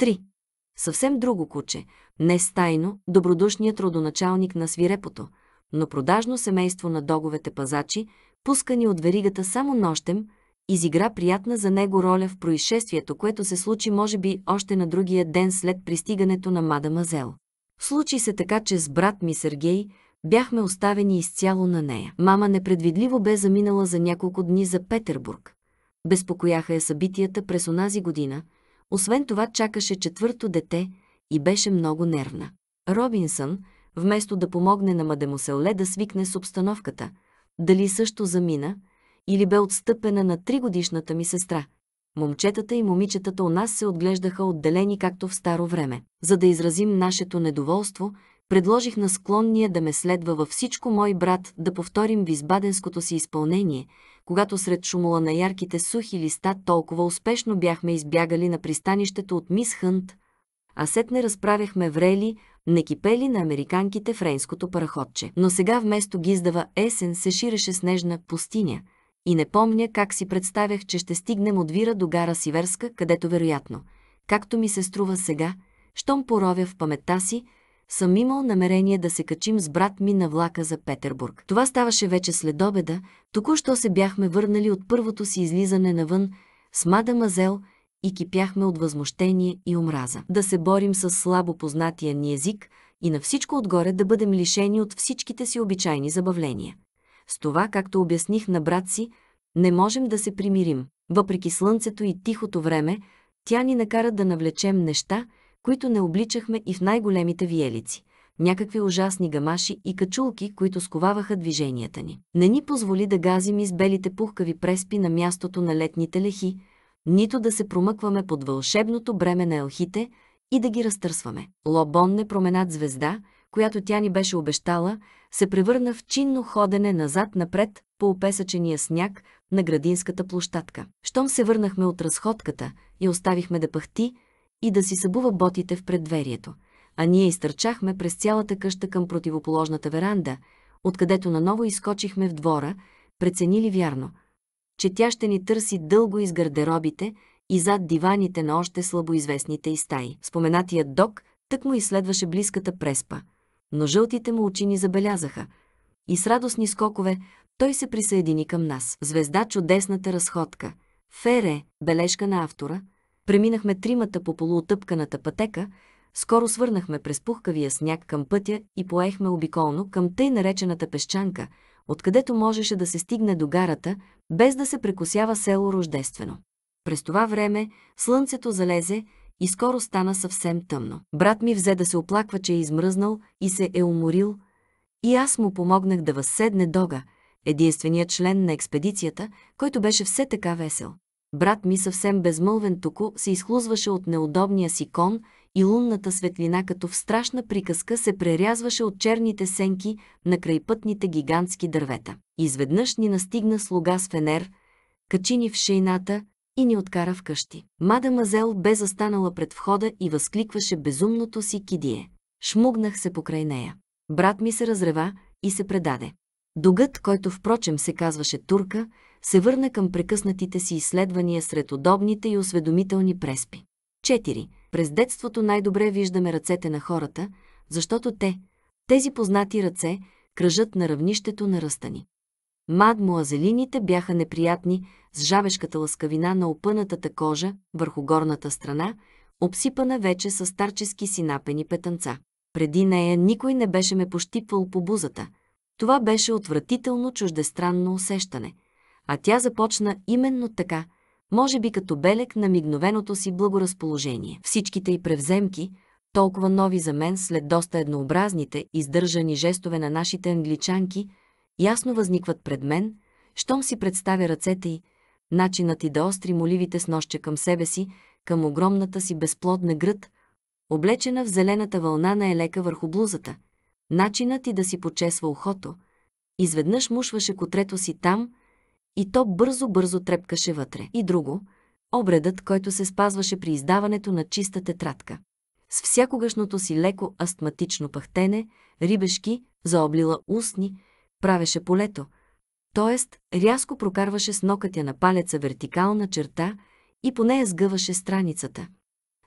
3. Съвсем друго куче, не стайно, добродушният родоначалник на свирепото, но продажно семейство на договете пазачи, пускани от веригата само нощем, изигра приятна за него роля в происшествието, което се случи може би още на другия ден след пристигането на мадамазел. Случи се така, че с брат ми Сергей бяхме оставени изцяло на нея. Мама непредвидливо бе заминала за няколко дни за Петербург. Безпокояха я събитията през онази година – освен това чакаше четвърто дете и беше много нервна. Робинсън, вместо да помогне на мадемуселле да свикне с обстановката, дали също замина или бе отстъпена на тригодишната ми сестра. Момчетата и момичетата у нас се отглеждаха отделени както в старо време. За да изразим нашето недоволство, предложих на склонния да ме следва във всичко мой брат да повторим визбаденското си изпълнение – когато сред шумола на ярките сухи листа толкова успешно бяхме избягали на пристанището от Мис Хънт, а сетне разправяхме врели, кипели на американките френското параходче. Но сега вместо гиздава есен се ширеше снежна пустиня и не помня как си представях, че ще стигнем от Вира до гара Сиверска, където вероятно, както ми се струва сега, щом поровя в паметта си, съм имал намерение да се качим с брат ми на влака за Петербург. Това ставаше вече след обеда, току-що се бяхме върнали от първото си излизане навън с мада мазел и кипяхме от възмущение и омраза. Да се борим с слабо познатия ни език и на всичко отгоре да бъдем лишени от всичките си обичайни забавления. С това, както обясних на брат си, не можем да се примирим. Въпреки слънцето и тихото време, тя ни накара да навлечем неща, които не обличахме и в най-големите виелици, някакви ужасни гамаши и качулки, които сковаваха движенията ни. Не ни позволи да газим из белите пухкави преспи на мястото на летните лехи, нито да се промъкваме под вълшебното бреме на елхите и да ги разтърсваме. Лобон не променат звезда, която тя ни беше обещала, се превърна в чинно ходене назад-напред по опесъчения сняг на градинската площадка. Щом се върнахме от разходката и оставихме да пъхти, и да си събува ботите в преддверието, а ние изтърчахме през цялата къща към противоположната веранда, откъдето наново изкочихме в двора, преценили вярно, че тя ще ни търси дълго из гардеробите и зад диваните на още слабоизвестните и стаи. Споменатият док тък му изследваше близката преспа, но жълтите му очи ни забелязаха и с радостни скокове той се присъедини към нас. Звезда чудесната разходка. Фере, бележка на автора – Преминахме тримата по полуотъпканата пътека, скоро свърнахме през пухкавия сняг към пътя и поехме обиколно към тъй наречената пещанка, откъдето можеше да се стигне до гарата, без да се прекосява село Рождествено. През това време слънцето залезе и скоро стана съвсем тъмно. Брат ми взе да се оплаква, че е измръзнал и се е уморил, и аз му помогнах да възседне Дога, единственият член на експедицията, който беше все така весел. Брат ми съвсем безмълвен току се изхлузваше от неудобния си кон и лунната светлина като в страшна приказка се прерязваше от черните сенки на крайпътните гигантски дървета. Изведнъж ни настигна слуга с фенер, качи ни в шейната и ни откара в къщи. Мадамазел бе застанала пред входа и възкликваше безумното си кидие. Шмугнах се покрай нея. Брат ми се разрева и се предаде. Догът, който впрочем се казваше Турка, се върна към прекъснатите си изследвания сред удобните и осведомителни преспи. 4. През детството най-добре виждаме ръцете на хората, защото те, тези познати ръце, кръжат на равнището на ръста ни. Мадмуазелините бяха неприятни с жавешката лъскавина на опънатата кожа върху горната страна, обсипана вече с старчески си напени петънца. Преди нея никой не беше ме пощипвал по бузата. Това беше отвратително чуждестранно усещане – а тя започна именно така, може би като белег на мигновеното си благоразположение. Всичките й превземки, толкова нови за мен след доста еднообразните, издържани жестове на нашите англичанки, ясно възникват пред мен, щом си представя ръцете й, начинът и да остри моливите с нощче към себе си, към огромната си безплодна гръд, облечена в зелената вълна на елека върху блузата, начинът и да си почесва ухото. Изведнъж мушваше котрето си там, и то бързо-бързо трепкаше вътре. И друго – обредът, който се спазваше при издаването на чиста тетрадка. С всякогашното си леко астматично пахтене, рибешки, заоблила устни, правеше полето, т.е. рязко прокарваше с нокътя на палеца вертикална черта и по нея сгъваше страницата.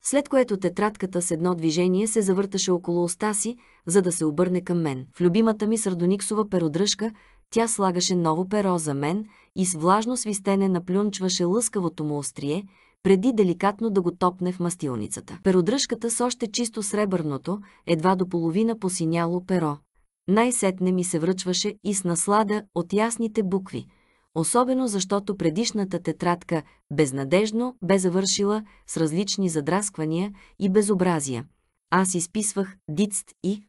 След което тетрадката с едно движение се завърташе около уста си, за да се обърне към мен. В любимата ми сардониксова перодръжка тя слагаше ново перо за мен и с влажно свистене наплюнчваше лъскавото му острие, преди деликатно да го топне в мастилницата. Перодръжката с още чисто сребърното, едва до половина посиняло перо. Най-сетне ми се връчваше и с наслада от ясните букви, особено защото предишната тетрадка безнадежно бе завършила с различни задрасквания и безобразия. Аз изписвах дицт и...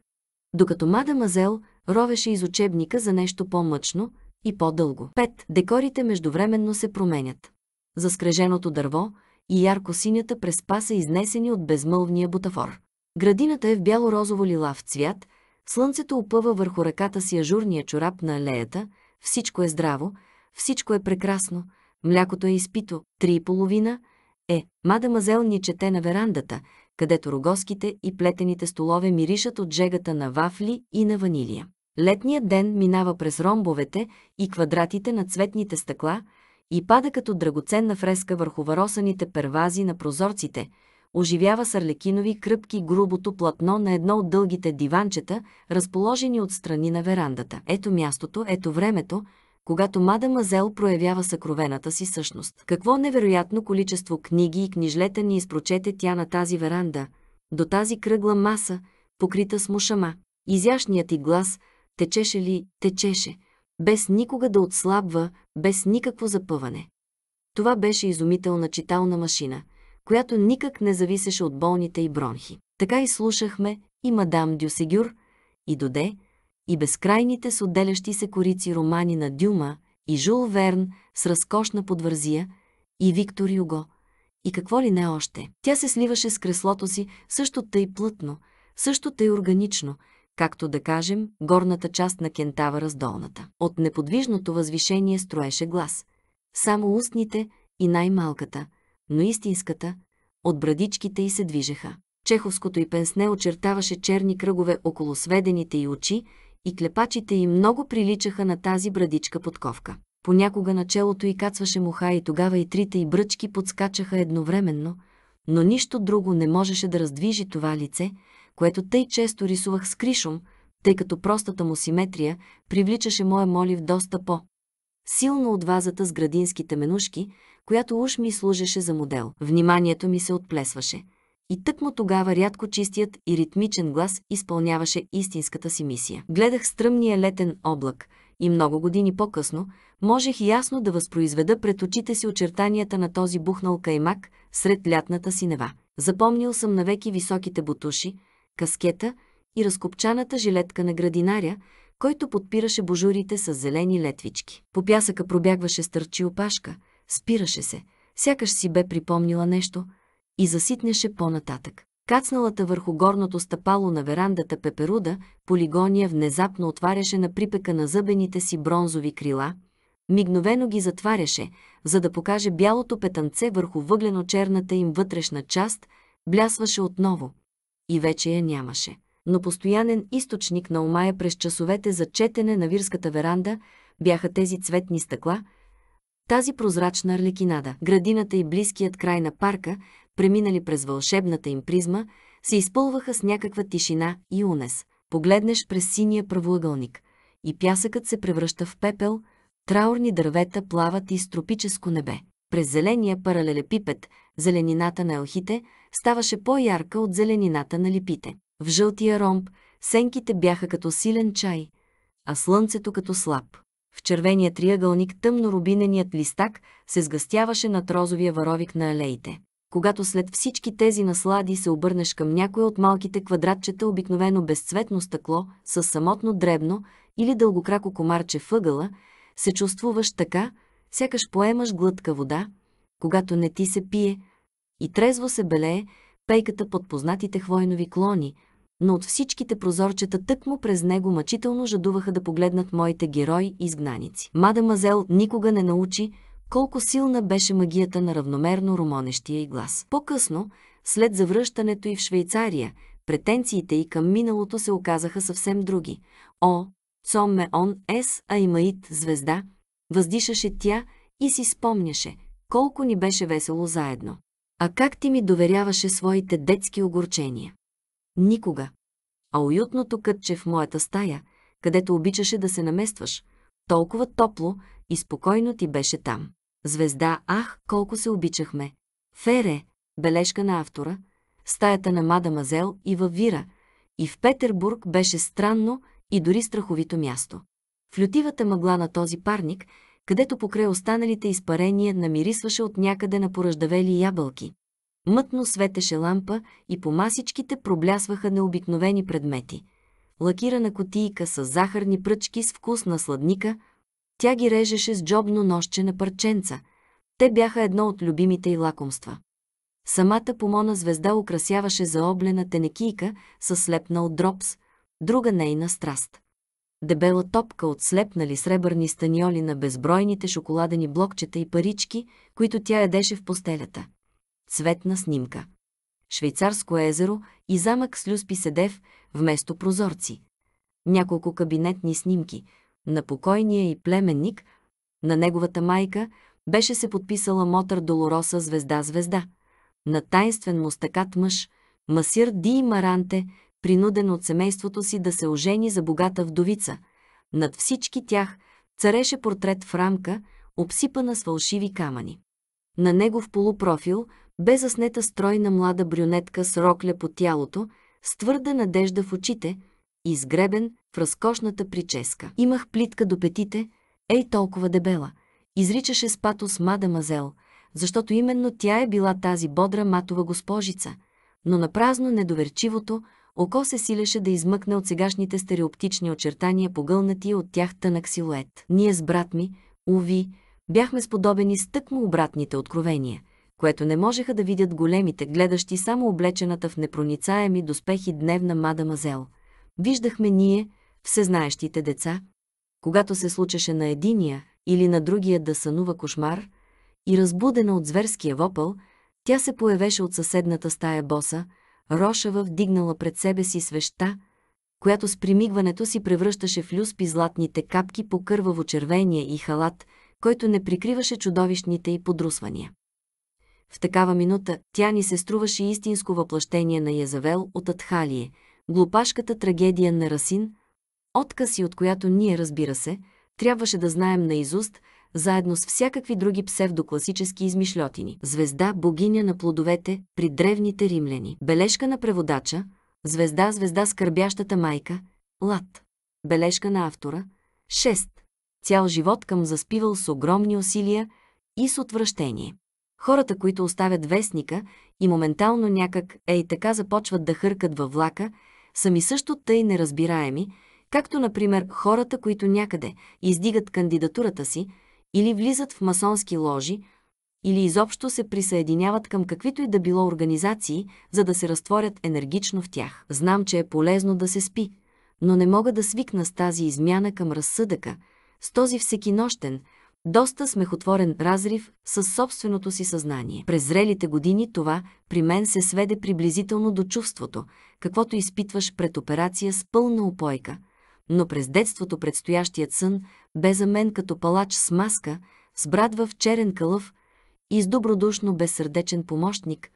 Докато мадамазел ровеше из учебника за нещо по-мъчно и по-дълго. 5. Декорите междувременно се променят. За скреженото дърво и ярко-синята преспа са изнесени от безмълвния бутафор. Градината е в бяло-розово-лилав цвят, слънцето опъва върху ръката си ажурния чорап на алеята, всичко е здраво, всичко е прекрасно, млякото е изпито, три и половина, е, мадамазел ни чете на верандата, където рогоските и плетените столове миришат от жегата на вафли и на ванилия. Летният ден минава през ромбовете и квадратите на цветните стъкла и пада като драгоценна фреска върху варосаните первази на прозорците, оживява сарлекинови кръпки грубото платно на едно от дългите диванчета, разположени от страни на верандата. Ето мястото, ето времето, когато мадамазел проявява съкровената си същност. Какво невероятно количество книги и книжлета ни изпрочете тя на тази веранда, до тази кръгла маса, покрита с мушама. Изящният и глас течеше ли, течеше, без никога да отслабва, без никакво запъване. Това беше изумителна читална машина, която никак не зависеше от болните и бронхи. Така и слушахме и мадам Дюсегюр, и Доде, и безкрайните с отделящи се корици романи на Дюма и Жул Верн с разкошна подвързия и Виктор Юго. И какво ли не още? Тя се сливаше с креслото си също тъй плътно, също тъй органично, както да кажем, горната част на кентава раздолната. От неподвижното възвишение строеше глас. Само устните и най-малката, но истинската, от брадичките й се движеха. Чеховското и пенсне очертаваше черни кръгове около сведените й очи и клепачите им много приличаха на тази брадичка подковка. Понякога на челото й кацваше муха и тогава и трите й бръчки подскачаха едновременно, но нищо друго не можеше да раздвижи това лице, което тъй често рисувах с кришом, тъй като простата му симетрия привличаше моя молив доста по. Силно от вазата с градинските менушки, която уж ми служеше за модел. Вниманието ми се отплесваше – и тъкмо тогава рядко чистият и ритмичен глас изпълняваше истинската си мисия. Гледах стръмния летен облак и много години по-късно можех ясно да възпроизведа пред очите си очертанията на този бухнал каймак сред лятната синева. Запомнил съм навеки високите бутуши, каскета и разкопчаната жилетка на градинаря, който подпираше божурите с зелени летвички. По пясъка пробягваше стърчи опашка, спираше се, сякаш си бе припомнила нещо – и заситнеше по-нататък. Кацналата върху горното стъпало на верандата пеперуда, полигония внезапно отваряше на припека на зъбените си бронзови крила, мигновено ги затваряше, за да покаже бялото петънце върху въглено-черната им вътрешна част, блясваше отново. И вече я нямаше. Но постоянен източник на омая през часовете за четене на вирската веранда бяха тези цветни стъкла, тази прозрачна арлекинада, градината и близкият край на парка, преминали през вълшебната им призма, се изпълваха с някаква тишина и унес. Погледнеш през синия правоъгълник и пясъкът се превръща в пепел, траурни дървета плават из тропическо небе. През зеления паралелепипед зеленината на елхите ставаше по-ярка от зеленината на липите. В жълтия ромб сенките бяха като силен чай, а слънцето като слаб. В червения триъгълник тъмно-рубиненият листак се сгъстяваше над розовия варовик на алеите когато след всички тези наслади се обърнеш към някое от малките квадратчета, обикновено безцветно стъкло, с самотно дребно или дългокрако комарче въгъла, се чувствуваш така, сякаш поемаш глътка вода, когато не ти се пие, и трезво се белее пейката под познатите хвойнови клони, но от всичките прозорчета тъкмо през него мъчително жадуваха да погледнат моите герои-изгнаници. и Мадамазел никога не научи, колко силна беше магията на равномерно румонещия и глас. По-късно, след завръщането и в Швейцария, претенциите и към миналото се оказаха съвсем други. О, Цомме он ес, Аймаит, звезда, въздишаше тя и си спомняше, колко ни беше весело заедно. А как ти ми доверяваше своите детски огорчения? Никога. А уютното кътче в моята стая, където обичаше да се наместваш, толкова топло и спокойно ти беше там. Звезда, ах, колко се обичахме. Фере, бележка на автора, стаята на Мадамазел и във Вира, и в Петербург беше странно и дори страховито място. В лютивата мъгла на този парник, където покрай останалите изпарения намирисваше от някъде на поръждавели ябълки. Мътно светеше лампа и по масичките проблясваха необикновени предмети. Лакирана котийка с захарни пръчки с вкус на сладника – тя ги режеше с джобно нощче на парченца. Те бяха едно от любимите й лакомства. Самата помона звезда украсяваше заоблена тенекийка с слепна от дропс, друга нейна страст. Дебела топка от слепнали сребърни станиоли на безбройните шоколадени блокчета и парички, които тя ядеше в постелята. Цветна снимка. Швейцарско езеро и замък с люспи седев вместо прозорци. Няколко кабинетни снимки – на покойния и племенник, на неговата майка, беше се подписала Мотър Долороса звезда-звезда, на тайнствен мустакат мъж, масир Ди Маранте, принуден от семейството си да се ожени за богата вдовица. Над всички тях цареше портрет в рамка, обсипана с фалшиви камъни. На негов полупрофил бе заснета стройна млада брюнетка с рокля по тялото, с твърда надежда в очите, изгребен, в разкошната прическа. Имах плитка до петите, ей толкова дебела. Изричаше с патос мадамазел, защото именно тя е била тази бодра матова госпожица, но на празно недоверчивото око се силеше да измъкне от сегашните стереоптични очертания погълнати от тях тънък силует. Ние с брат ми, уви, бяхме сподобени с тъкмо обратните откровения – което не можеха да видят големите, гледащи само облечената в непроницаеми доспехи дневна мадамазел. Виждахме ние, всезнаещите деца, когато се случеше на единия или на другия да сънува кошмар и разбудена от зверския вопъл, тя се появеше от съседната стая боса, Рошава вдигнала пред себе си свеща, която с примигването си превръщаше в люспи златните капки по кърваво червения и халат, който не прикриваше чудовищните й подрусвания. В такава минута тя ни се струваше истинско въплъщение на Язавел от Атхалие, глупашката трагедия на Расин – отказ и от която ние, разбира се, трябваше да знаем наизуст, заедно с всякакви други псевдокласически измишлетини. Звезда, богиня на плодовете, при древните римляни. Бележка на преводача, звезда, звезда скърбящата майка, лад. Бележка на автора, 6. Цял живот към заспивал с огромни усилия и с отвращение. Хората, които оставят вестника и моментално някак, ей така започват да хъркат във влака, са ми също тъй неразбираеми, Както, например, хората, които някъде издигат кандидатурата си или влизат в масонски ложи, или изобщо се присъединяват към каквито и да било организации, за да се разтворят енергично в тях. Знам, че е полезно да се спи, но не мога да свикна с тази измяна към разсъдъка, с този всекинощен, доста смехотворен разрив с собственото си съзнание. През зрелите години това при мен се сведе приблизително до чувството, каквото изпитваш пред операция с пълна опойка – но през детството предстоящият сън бе за мен като палач с маска, с брат в черен кълъв и с добродушно безсърдечен помощник,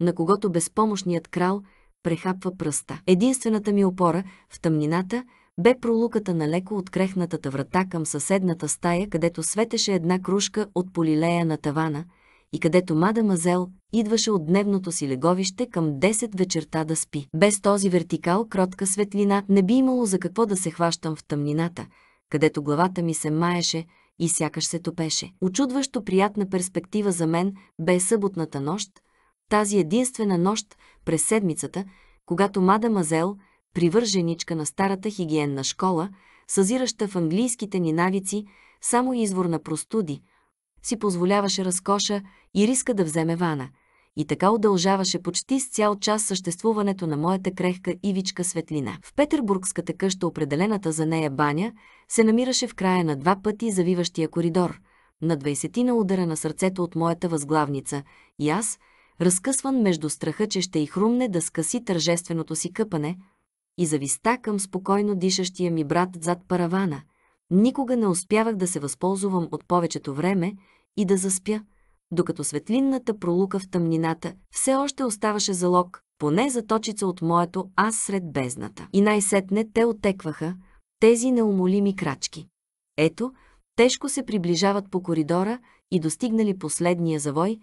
на когото безпомощният крал прехапва пръста. Единствената ми опора в тъмнината бе пролуката на леко от крехнатата врата към съседната стая, където светеше една кружка от полилея на тавана – и където Мада Мазел идваше от дневното си леговище към 10 вечерта да спи. Без този вертикал кротка светлина не би имало за какво да се хващам в тъмнината, където главата ми се маеше и сякаш се топеше. Очудващо приятна перспектива за мен бе съботната нощ, тази единствена нощ през седмицата, когато Мада Мазел, привърженичка на старата хигиенна школа, съзираща в английските ни навици, само извор на простуди – си позволяваше разкоша и риска да вземе вана. И така удължаваше почти с цял час съществуването на моята крехка ивичка светлина. В петербургската къща, определената за нея баня, се намираше в края на два пъти завиващия коридор, на двайсетина удара на сърцето от моята възглавница, и аз, разкъсван между страха, че ще и хрумне да скъси тържественото си къпане, и зависта към спокойно дишащия ми брат зад паравана. Никога не успявах да се възползвам от повечето време, и да заспя, докато светлинната пролука в тъмнината все още оставаше залог, поне за точица от моето аз сред бездната. И най-сетне те отекваха тези неумолими крачки. Ето, тежко се приближават по коридора и достигнали последния завой,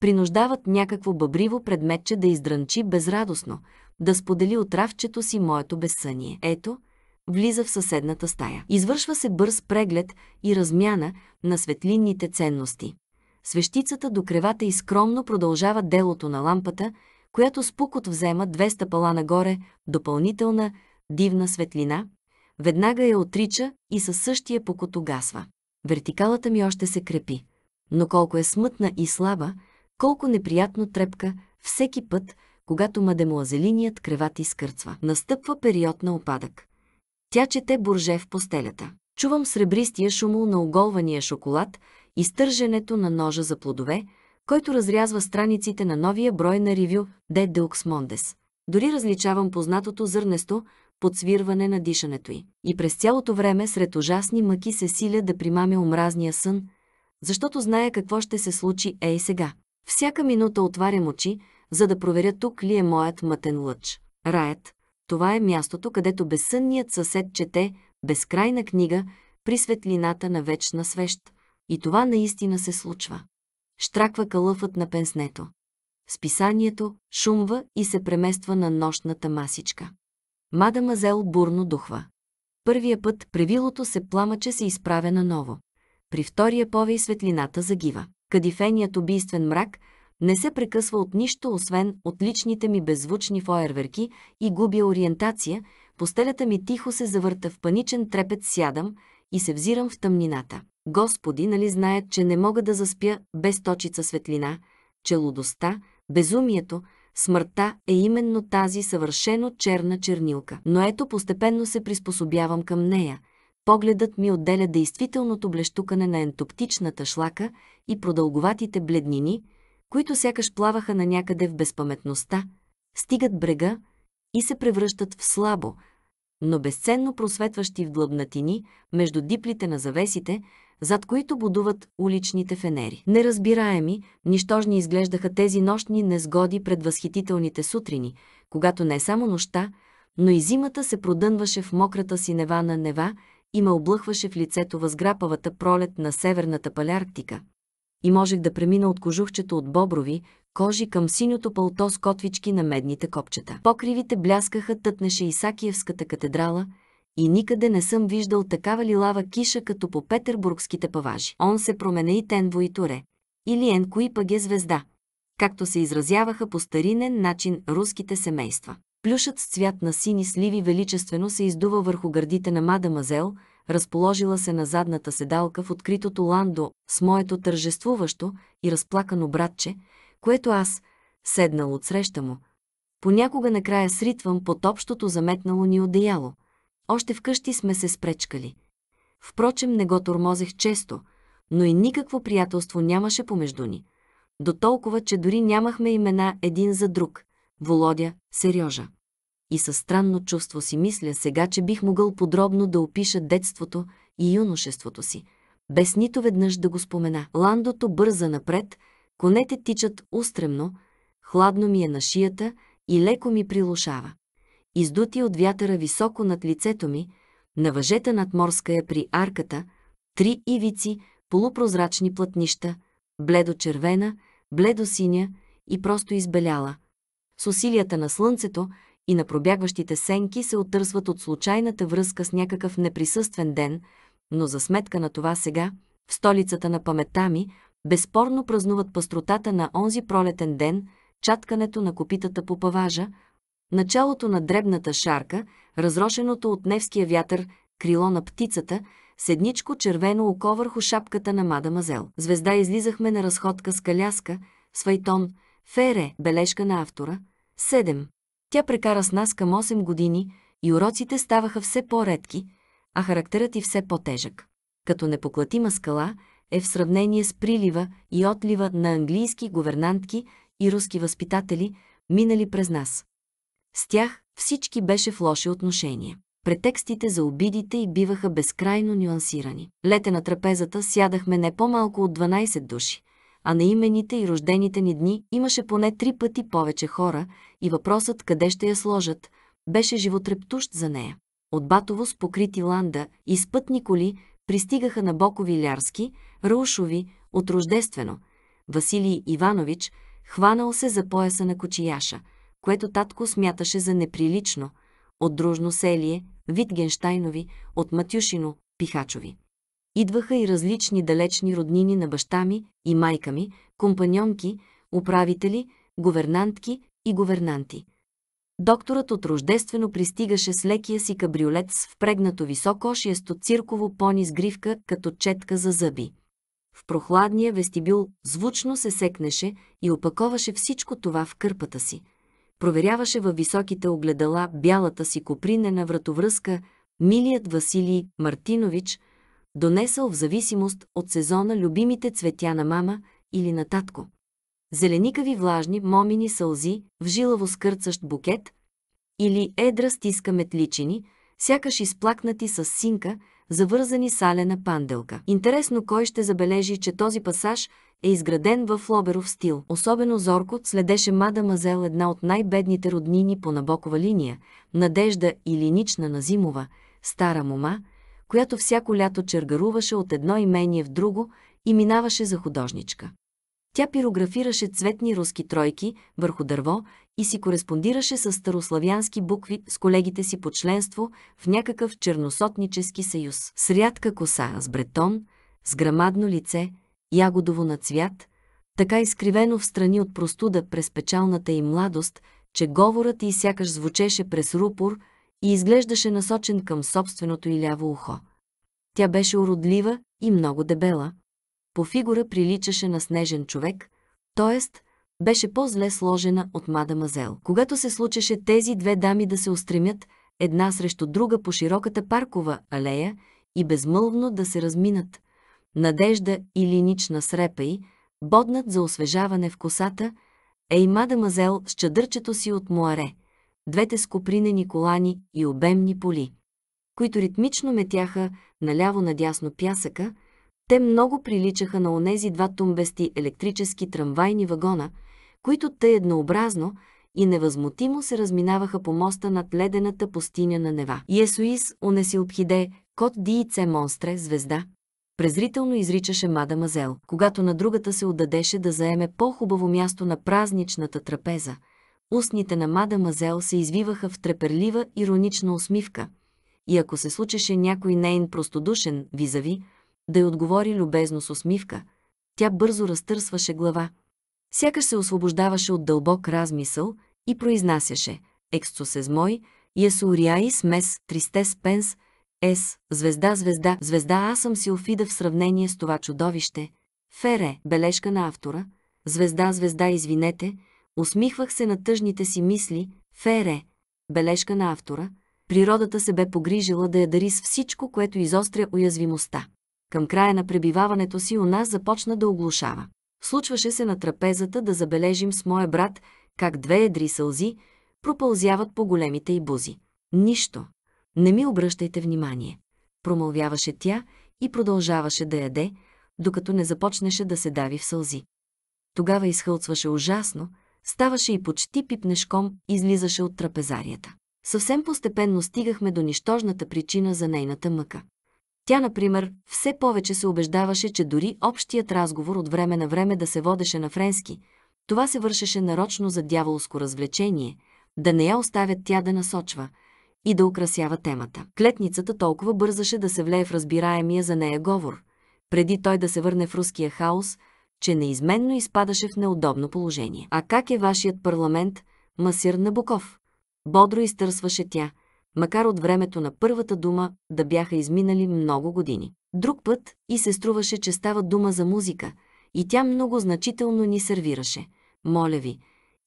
принуждават някакво бъбриво предметче да издранчи безрадостно, да сподели отравчето си моето безсъние. Ето, влиза в съседната стая. Извършва се бърз преглед и размяна на светлинните ценности. Свещицата до кревата и скромно продължава делото на лампата, която спукот взема две стъпала нагоре, допълнителна, дивна светлина, веднага я отрича и със същия покот угасва. Вертикалата ми още се крепи, но колко е смътна и слаба, колко неприятно трепка всеки път, когато мадемуазелиният креват изкърцва. Настъпва период на опадък. Тя чете бурже в постелята. Чувам сребристия шумул на оголвания шоколад и стърженето на ножа за плодове, който разрязва страниците на новия брой на ревю «De Deux Mondes». Дори различавам познатото зърнесто подсвирване на дишането й. И през цялото време сред ужасни мъки се силя да примамя омразния сън, защото зная какво ще се случи ей сега. Всяка минута отварям очи, за да проверя тук ли е моят мътен лъч. Раят, това е мястото, където безсънният съсед чете безкрайна книга при светлината на вечна свещ. И това наистина се случва. Штраква калъфът на пенснето. Списанието шумва и се премества на нощната масичка. Мадамазел бурно духва. Първия път превилото се пламъче се изправя наново. При втория повей светлината загива. Кадифеният убийствен мрак – не се прекъсва от нищо, освен от личните ми беззвучни фойерверки и губя ориентация, постелята ми тихо се завърта в паничен трепет, сядам и се взирам в тъмнината. Господи, нали знаят, че не мога да заспя без точица светлина, че лудостта, безумието, смъртта е именно тази съвършено черна чернилка. Но ето постепенно се приспособявам към нея. Погледът ми отделя действителното блещукане на ентоптичната шлака и продълговатите бледнини – които сякаш плаваха на някъде в безпаметността, стигат брега и се превръщат в слабо, но безценно просветващи в длъбнатини между диплите на завесите, зад които будуват уличните фенери. Неразбираеми, нищожни изглеждаха тези нощни незгоди пред възхитителните сутрини, когато не само нощта, но и зимата се продънваше в мократа си нева на нева и ме облъхваше в лицето възграпавата пролет на северната палярктика и можех да премина от кожухчето от боброви, кожи към синьото пълто с котвички на медните копчета. Покривите бляскаха тътнеше Исакиевската катедрала и никъде не съм виждал такава лилава киша като по петербургските паважи. Он се промене и Тенво и Туре. или кои и е звезда, както се изразяваха по старинен начин руските семейства. Плюшът с цвят на сини сливи величествено се издува върху гърдите на мадамазел – разположила се на задната седалка в откритото ландо с моето тържествуващо и разплакано братче, което аз, седнал отсреща му, понякога накрая сритвам под общото заметнало ни одеяло. Още вкъщи сме се спречкали. Впрочем, не го тормозех често, но и никакво приятелство нямаше помежду ни. До толкова, че дори нямахме имена един за друг – Володя, Сережа и със странно чувство си мисля сега, че бих могъл подробно да опиша детството и юношеството си, без нито веднъж да го спомена. Ландото бърза напред, конете тичат устремно, хладно ми е на шията и леко ми прилушава. Издути от вятъра високо над лицето ми, на въжета над морска е при арката, три ивици, полупрозрачни плътнища, бледо-червена, бледо-синя и просто избеляла. С усилията на слънцето, и на пробягващите сенки се оттърсват от случайната връзка с някакъв неприсъствен ден, но за сметка на това сега, в столицата на паметта ми, безспорно празнуват пастротата на онзи пролетен ден, чаткането на копитата по паважа, началото на дребната шарка, разрошеното от невския вятър крило на птицата, седничко червено око върху шапката на мадамазел. Звезда излизахме на разходка с каляска, свайтон, фере, бележка на автора, 7. Тя прекара с нас към 8 години и уроците ставаха все по-редки, а характерът и все по-тежък. Като непоклатима скала е в сравнение с прилива и отлива на английски говернантки и руски възпитатели, минали през нас. С тях всички беше в лоши отношения. Претекстите за обидите и биваха безкрайно нюансирани. Лете на трапезата сядахме не по-малко от 12 души а на имените и рождените ни дни имаше поне три пъти повече хора и въпросът къде ще я сложат беше животрептущ за нея. От Батово с покрити ланда и с пътни коли пристигаха на Бокови Лярски, Рушови, от Рождествено. Василий Иванович хванал се за пояса на кочияша, което татко смяташе за неприлично, от Дружно селие, Витгенштайнови, от Матюшино, Пихачови. Идваха и различни далечни роднини на баща ми и майка ми, компаньонки, управители, говернантки и говернанти. Докторът от рождествено пристигаше с лекия си кабриолет с впрегнато високо високошиесто цирково пони с гривка като четка за зъби. В прохладния вестибюл звучно се секнеше и опаковаше всичко това в кърпата си. Проверяваше във високите огледала бялата си копринена вратовръзка, милият Василий Мартинович – донесъл в зависимост от сезона любимите цветя на мама или на татко. Зеленикави влажни момини сълзи в жилаво скърцащ букет или едра стиска метличини, сякаш изплакнати с синка, завързани с алена панделка. Интересно кой ще забележи, че този пасаж е изграден в лоберов стил. Особено зорко следеше Мада Мазел една от най-бедните роднини по набокова линия, Надежда Илинична Назимова, стара мома, която всяко лято чергаруваше от едно имение в друго и минаваше за художничка. Тя пирографираше цветни руски тройки върху дърво и си кореспондираше с старославянски букви с колегите си по членство в някакъв черносотнически съюз. С рядка коса, с бретон, с грамадно лице, ягодово на цвят, така изкривено в страни от простуда през печалната и младост, че говорът и сякаш звучеше през рупор – и изглеждаше насочен към собственото и ляво ухо. Тя беше уродлива и много дебела. По фигура приличаше на снежен човек, т.е. беше по-зле сложена от мадамазел. Когато се случеше тези две дами да се устремят една срещу друга по широката паркова алея и безмълвно да се разминат, Надежда и линична срепа й, боднат за освежаване в косата, е и мадамазел с чадърчето си от муаре – двете скопринени колани и обемни поли, които ритмично метяха наляво-надясно пясъка, те много приличаха на онези два тумбести електрически трамвайни вагона, които тъй еднообразно и невъзмутимо се разминаваха по моста над ледената пустиня на Нева. Иесуис унеси обхиде кот диице монстре, звезда. Презрително изричаше Мада Мазел, когато на другата се отдадеше да заеме по-хубаво място на празничната трапеза – Устните на мадамазел се извиваха в треперлива, иронична усмивка. И ако се случеше някой нейн простодушен, визави, да й отговори любезно с усмивка, тя бързо разтърсваше глава. Сякаш се освобождаваше от дълбок размисъл и произнасяше «Ексцосезмой», «Ясуриаи смес», «Тристес пенс», «Ес», «Звезда, звезда, звезда, аз съм Силфида в сравнение с това чудовище», «Фере», бележка на автора, «Звезда, звезда, извинете», Усмихвах се на тъжните си мисли, фере, бележка на автора, природата се бе погрижила да я дари с всичко, което изостря уязвимостта. Към края на пребиваването си у нас започна да оглушава. Случваше се на трапезата да забележим с моя брат как две едри сълзи пропълзяват по големите й бузи. Нищо. Не ми обръщайте внимание. Промълвяваше тя и продължаваше да яде, докато не започнеше да се дави в сълзи. Тогава изхълцваше ужасно, ставаше и почти пипнешком, излизаше от трапезарията. Съвсем постепенно стигахме до нищожната причина за нейната мъка. Тя, например, все повече се убеждаваше, че дори общият разговор от време на време да се водеше на френски, това се вършеше нарочно за дяволско развлечение, да не я оставят тя да насочва и да украсява темата. Клетницата толкова бързаше да се влее в разбираемия за нея говор, преди той да се върне в руския хаос – че неизменно изпадаше в неудобно положение. А как е вашият парламент, масир Набуков? Бодро изтърсваше тя, макар от времето на първата дума да бяха изминали много години. Друг път и се струваше, че става дума за музика, и тя много значително ни сервираше. Моля ви,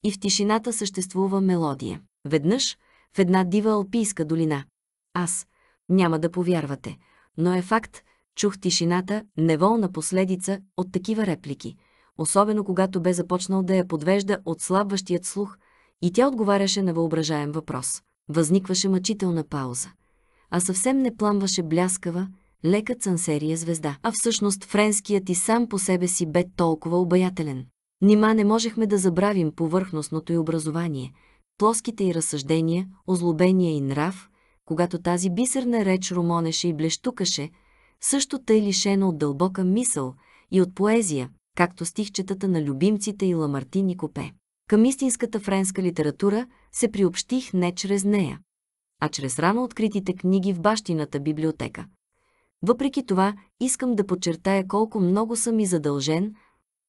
и в тишината съществува мелодия. Веднъж, в една дива алпийска долина. Аз, няма да повярвате, но е факт, Чух тишината, неволна последица от такива реплики, особено когато бе започнал да я подвежда от слабващият слух и тя отговаряше на въображаем въпрос. Възникваше мъчителна пауза, а съвсем не пламваше бляскава, лека цансерия звезда. А всъщност френският и сам по себе си бе толкова обаятелен. Нима не можехме да забравим повърхностното и образование, плоските и разсъждения, озлобения и нрав, когато тази бисерна реч румонеше и блещукаше – също тъй лишено от дълбока мисъл и от поезия, както стихчетата на любимците и Ламартин и Копе. Към истинската френска литература се приобщих не чрез нея, а чрез рано откритите книги в бащината библиотека. Въпреки това, искам да подчертая колко много съм и задължен,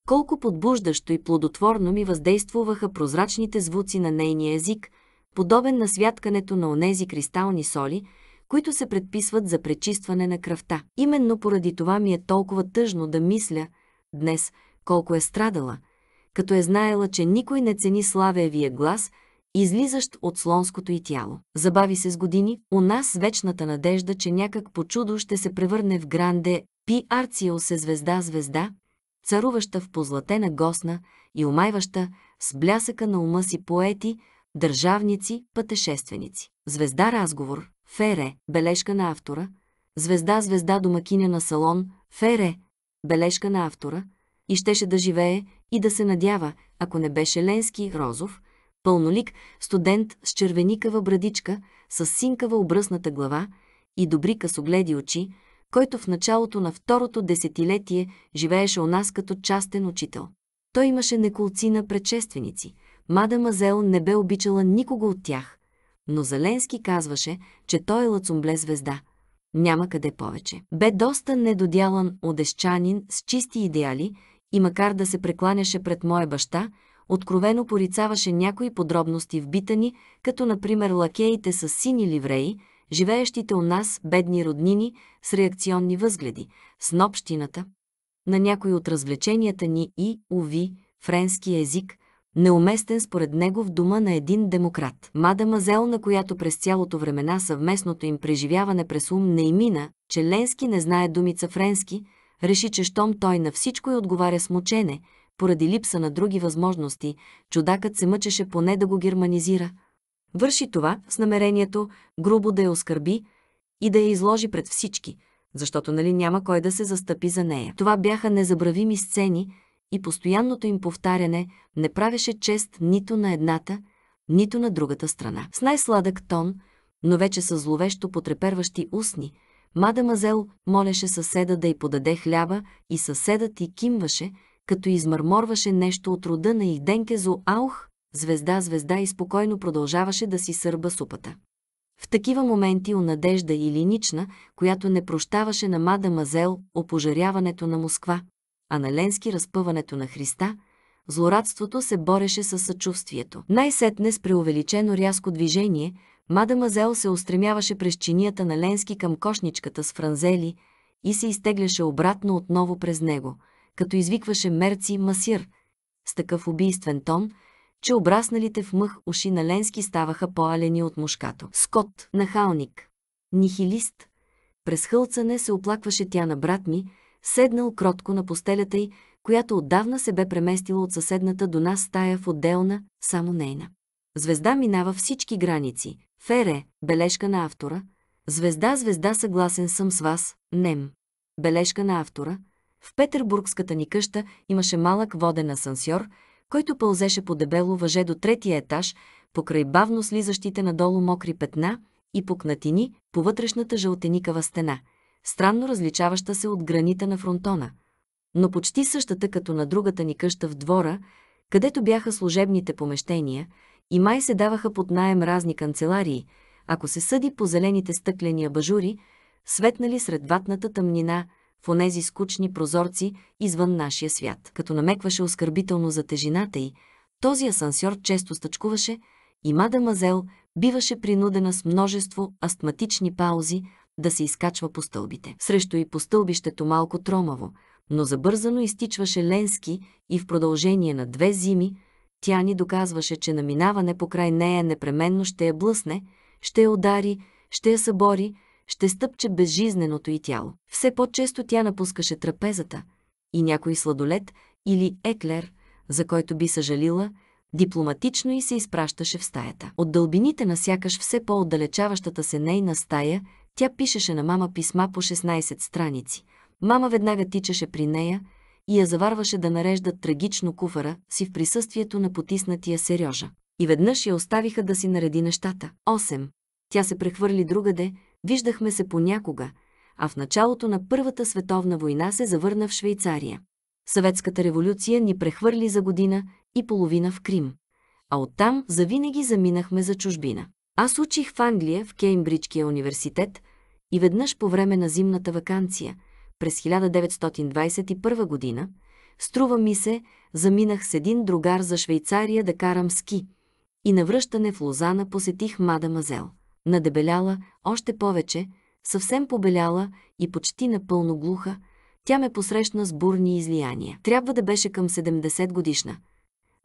колко подбуждащо и плодотворно ми въздействуваха прозрачните звуци на нейния език, подобен на святкането на онези кристални соли – които се предписват за пречистване на кръвта. Именно поради това ми е толкова тъжно да мисля днес колко е страдала, като е знаела, че никой не цени славевия глас, излизащ от слонското и тяло. Забави се с години, у нас вечната надежда, че някак по чудо ще се превърне в гранде Пи Арцио се звезда-звезда, царуваща в позлатена госна и омайваща с блясъка на ума си поети, държавници, пътешественици. Звезда разговор, Фере, бележка на автора, звезда, звезда домакиня на салон, Фере, бележка на автора, и щеше да живее и да се надява, ако не беше Ленски Розов, пълнолик, студент с червеникава брадичка, с синкава обръсната глава и добри късогледи очи, който в началото на второто десетилетие живееше у нас като частен учител. Той имаше неколци на предшественици. Мадамазел не бе обичала никого от тях но Зеленски казваше, че той е лацумбле звезда. Няма къде повече. Бе доста недодялан одещанин с чисти идеали и макар да се прекланяше пред моя баща, откровено порицаваше някои подробности в битани, като например лакеите с сини ливреи, живеещите у нас бедни роднини с реакционни възгледи, с нобщината, на някои от развлеченията ни и, уви, френски език – неуместен според него в дома на един демократ. Мадамазел, на която през цялото времена съвместното им преживяване през ум не имина, че Ленски не знае думица френски, реши, че щом той на всичко и отговаря с мъчене, поради липса на други възможности, чудакът се мъчеше поне да го германизира. Върши това с намерението грубо да я оскърби и да я изложи пред всички, защото нали няма кой да се застъпи за нея. Това бяха незабравими сцени, и постоянното им повтаряне не правеше чест нито на едната, нито на другата страна. С най-сладък тон, но вече с зловещо потреперващи устни, мадамазел молеше съседа да й подаде хляба и съседът й кимваше, като измърморваше нещо от рода на Ихденке зо аух, звезда, звезда и спокойно продължаваше да си сърба супата. В такива моменти у Надежда и Линична, която не прощаваше на мадамазел опожаряването на Москва, а на Ленски разпъването на Христа, злорадството се бореше с съчувствието. Най-сетне с преувеличено рязко движение, мадамазел се устремяваше през чинията на Ленски към кошничката с франзели и се изтегляше обратно отново през него, като извикваше мерци масир с такъв убийствен тон, че обрасналите в мъх уши на Ленски ставаха по-алени от мушкато. Скот, нахалник, нихилист. През хълцане се оплакваше тя на брат ми, седнал кротко на постелята й, която отдавна се бе преместила от съседната до нас стая в отделна, само нейна. Звезда минава всички граници. Фере, бележка на автора. Звезда, звезда, съгласен съм с вас, нем. Бележка на автора. В петербургската ни къща имаше малък воден асансьор, който пълзеше по дебело въже до третия етаж, покрай бавно слизащите надолу мокри петна и пукнатини по вътрешната жълтеникава стена – странно различаваща се от граните на фронтона, но почти същата като на другата ни къща в двора, където бяха служебните помещения и май се даваха под найем разни канцеларии, ако се съди по зелените стъклени абажури, светнали сред ватната тъмнина в онези скучни прозорци извън нашия свят. Като намекваше оскърбително за тежината й, този асансьор често стъчкуваше и мадамазел биваше принудена с множество астматични паузи да се изкачва по стълбите. Срещу и по стълбището малко тромаво, но забързано изтичваше Ленски и в продължение на две зими тя ни доказваше, че наминаване по край нея непременно ще я блъсне, ще я удари, ще я събори, ще стъпче безжизненото и тяло. Все по-често тя напускаше трапезата и някой сладолет или еклер, за който би съжалила, дипломатично и се изпращаше в стаята. От дълбините на сякаш все по-отдалечаващата се нейна стая тя пишеше на мама писма по 16 страници. Мама веднага тичаше при нея и я заварваше да нареждат трагично куфара си в присъствието на потиснатия Сережа. И веднъж я оставиха да си нареди нещата. 8. Тя се прехвърли другаде, виждахме се понякога, а в началото на Първата световна война се завърна в Швейцария. Съветската революция ни прехвърли за година и половина в Крим, а оттам завинаги заминахме за чужбина. Аз учих в Англия, в Кеймбриджкия университет и веднъж по време на зимната вакансия, през 1921 година, струва ми се, заминах с един другар за Швейцария да карам ски и навръщане в Лозана посетих Мада Мазел. Надебеляла, още повече, съвсем побеляла и почти напълно глуха, тя ме посрещна с бурни излияния. Трябва да беше към 70 годишна.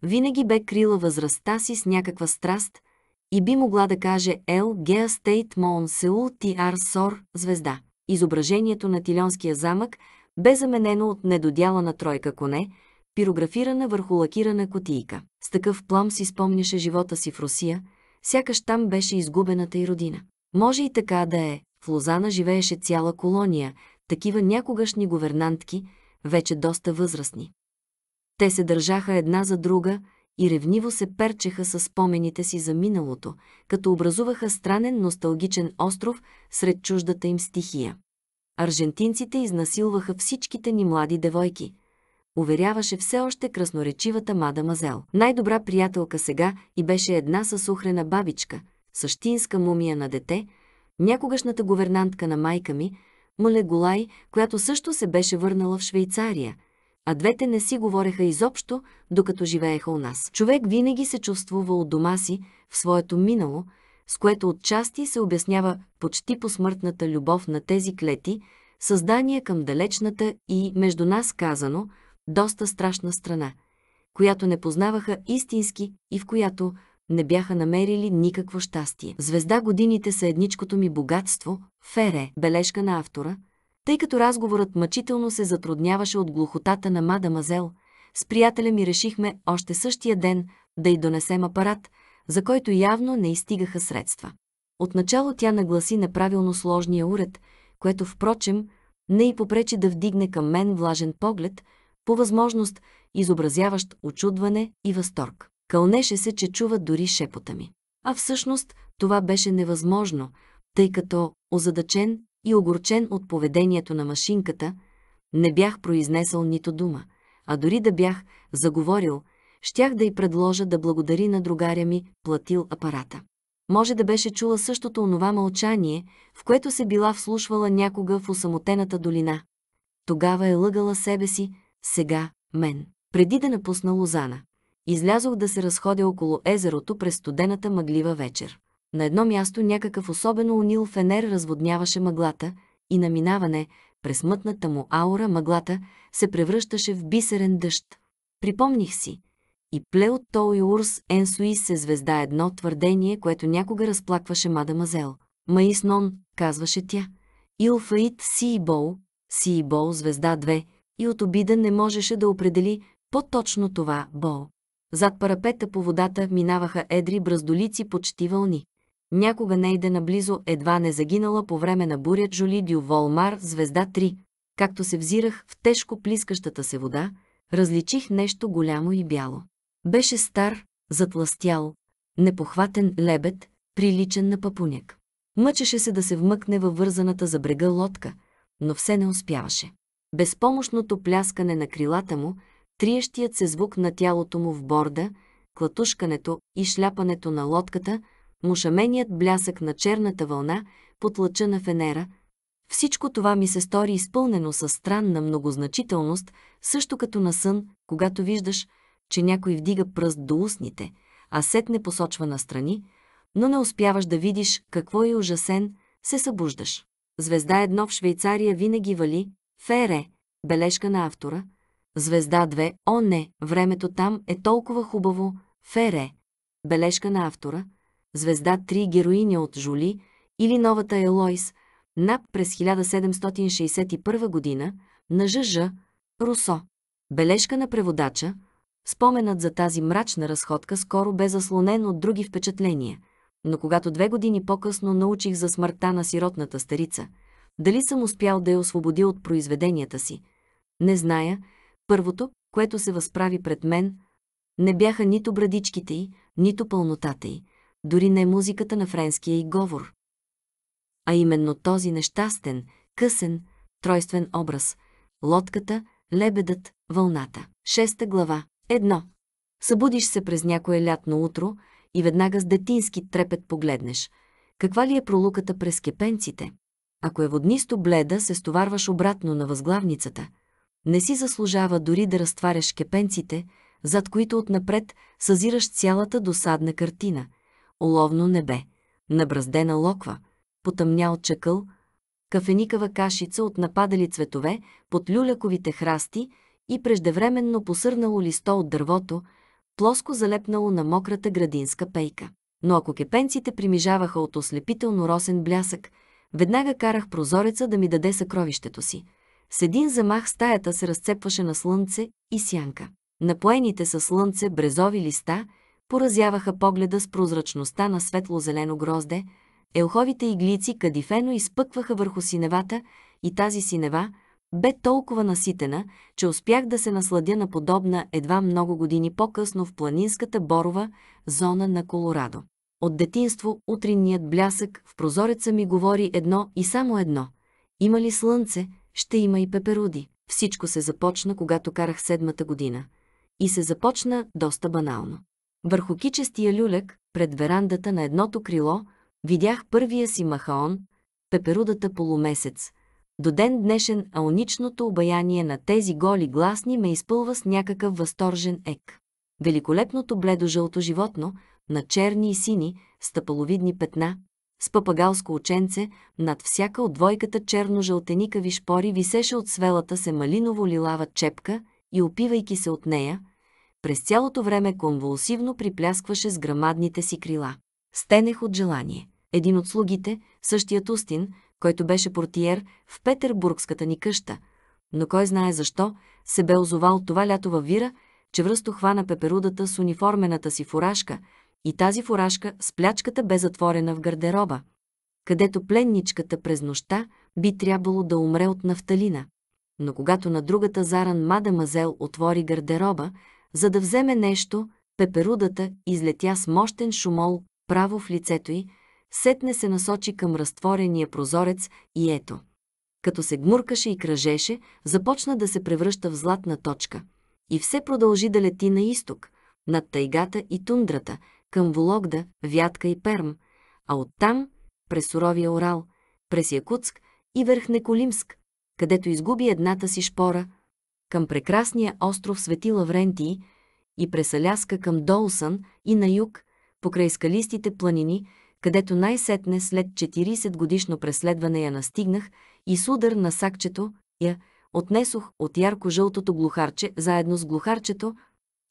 Винаги бе крила възрастта си с някаква страст – и би могла да каже Ел Геа Стейт Моун Сеул Тиар Сор звезда. Изображението на Тилионския замък бе заменено от недодялана тройка коне, пирографирана върху лакирана котийка. С такъв плам си спомняше живота си в Русия, сякаш там беше изгубената и родина. Може и така да е. В Лозана живееше цяла колония, такива някогашни говернантки, вече доста възрастни. Те се държаха една за друга – и ревниво се перчеха с спомените си за миналото, като образуваха странен носталгичен остров сред чуждата им стихия. Аржентинците изнасилваха всичките ни млади девойки, уверяваше все още красноречивата Мада Мазел. Най-добра приятелка сега и беше една съсухрена бабичка, същинска мумия на дете, някогашната говернантка на майка ми, Малегулай, която също се беше върнала в Швейцария – а двете не си говореха изобщо, докато живееха у нас. Човек винаги се чувствува от дома си, в своето минало, с което отчасти се обяснява почти посмъртната любов на тези клети, създание към далечната и, между нас казано, доста страшна страна, която не познаваха истински и в която не бяха намерили никакво щастие. Звезда годините са едничкото ми богатство, Фере, бележка на автора – тъй като разговорът мъчително се затрудняваше от глухотата на мадамазел, с приятеля ми решихме още същия ден да й донесем апарат, за който явно не изтигаха средства. Отначало тя нагласи неправилно сложния уред, което, впрочем, не й попречи да вдигне към мен влажен поглед, по възможност изобразяващ очудване и възторг. Кълнеше се, че чува дори шепота ми. А всъщност това беше невъзможно, тъй като, озадачен и огорчен от поведението на машинката, не бях произнесъл нито дума, а дори да бях заговорил, щях да й предложа да благодари на другаря ми, платил апарата. Може да беше чула същото онова мълчание, в което се била вслушвала някога в осамотената долина. Тогава е лъгала себе си, сега мен. Преди да напусна Лозана, излязох да се разходя около езерото през студената мъглива вечер. На едно място някакъв особено унил фенер разводняваше мъглата и на минаване през мътната му аура мъглата се превръщаше в бисерен дъжд. Припомних си. И пле от Той Урс Енсуи се звезда едно твърдение, което някога разплакваше мадамазел. Маис нон, казваше тя. Илфаит Си Си и и Боу, звезда 2, и от обида не можеше да определи по-точно това Бол. Зад парапета по водата минаваха едри браздолици почти вълни някога иде наблизо едва не загинала по време на буря Джоли Дю Волмар, звезда 3. Както се взирах в тежко плискащата се вода, различих нещо голямо и бяло. Беше стар, затластял, непохватен лебед, приличен на папуняк. Мъчеше се да се вмъкне във вързаната за брега лодка, но все не успяваше. Безпомощното пляскане на крилата му, триещият се звук на тялото му в борда, клатушкането и шляпането на лодката – мушаменият блясък на черната вълна под лъча на фенера, всичко това ми се стори изпълнено със странна многозначителност, също като на сън, когато виждаш, че някой вдига пръст до устните, а сетне посочва настрани, но не успяваш да видиш какво е ужасен, се събуждаш. Звезда едно в Швейцария винаги вали, Фере, бележка на автора. Звезда 2, о не, времето там е толкова хубаво, Фере, бележка на автора. Звезда 3 героиня от Жули или новата Елойс, НАП през 1761 година, на Жъжа, Русо. Бележка на преводача, споменът за тази мрачна разходка скоро бе заслонен от други впечатления, но когато две години по-късно научих за смъртта на сиротната старица, дали съм успял да я освободи от произведенията си, не зная, първото, което се възправи пред мен, не бяха нито брадичките й, нито пълнотата й, дори не музиката на френския и говор. А именно този нещастен, късен, тройствен образ – лодката, лебедът, вълната. Шеста глава. Едно. Събудиш се през някое лятно утро и веднага с детински трепет погледнеш. Каква ли е пролуката през кепенците? Ако е воднисто бледа, се стоварваш обратно на възглавницата. Не си заслужава дори да разтваряш кепенците, зад които отнапред съзираш цялата досадна картина – Уловно небе, набраздена локва, потъмнял чакъл, кафеникава кашица от нападали цветове под люляковите храсти и преждевременно посърнало листо от дървото, плоско залепнало на мократа градинска пейка. Но ако кепенците примижаваха от ослепително росен блясък, веднага карах прозореца да ми даде съкровището си. С един замах стаята се разцепваше на слънце и сянка. Напоените със слънце брезови листа – поразяваха погледа с прозрачността на светло-зелено грозде, елховите иглици кадифено изпъкваха върху синевата и тази синева бе толкова наситена, че успях да се насладя на подобна едва много години по-късно в планинската борова зона на Колорадо. От детинство утринният блясък в прозореца ми говори едно и само едно. Има ли слънце, ще има и пеперуди. Всичко се започна, когато карах седмата година. И се започна доста банално. Върху кичестия люлек, пред верандата на едното крило, видях първия си махаон, пеперудата полумесец. До ден днешен аоничното обаяние на тези голи гласни ме изпълва с някакъв възторжен ек. Великолепното бледо-жълто животно, на черни и сини, стъпаловидни петна, с папагалско оченце, над всяка от двойката черно-жълтеникави шпори висеше от свелата се малиново-лилава чепка и опивайки се от нея, през цялото време конвулсивно припляскваше с грамадните си крила. Стенех от желание. Един от слугите, същият Устин, който беше портиер в Петербургската ни къща, но кой знае защо, се бе озовал това лято във вира, че връсто хвана пеперудата с униформената си фуражка и тази фуражка с плячката бе затворена в гардероба, където пленничката през нощта би трябвало да умре от нафталина. Но когато на другата заран мадамазел отвори гардероба, за да вземе нещо, пеперудата излетя с мощен шумол право в лицето й, сетне се насочи към разтворения прозорец и ето. Като се гмуркаше и кръжеше, започна да се превръща в златна точка. И все продължи да лети на изток, над тайгата и тундрата, към Вологда, Вятка и Перм, а оттам през суровия Орал, през Якутск и Верхнеколимск, където изгуби едната си шпора – към прекрасния остров Свети Лавренти и през Аляска към Долсън и на юг, покрай скалистите планини, където най-сетне след 40 годишно преследване я настигнах и с удар на сакчето я отнесох от ярко-жълтото глухарче заедно с глухарчето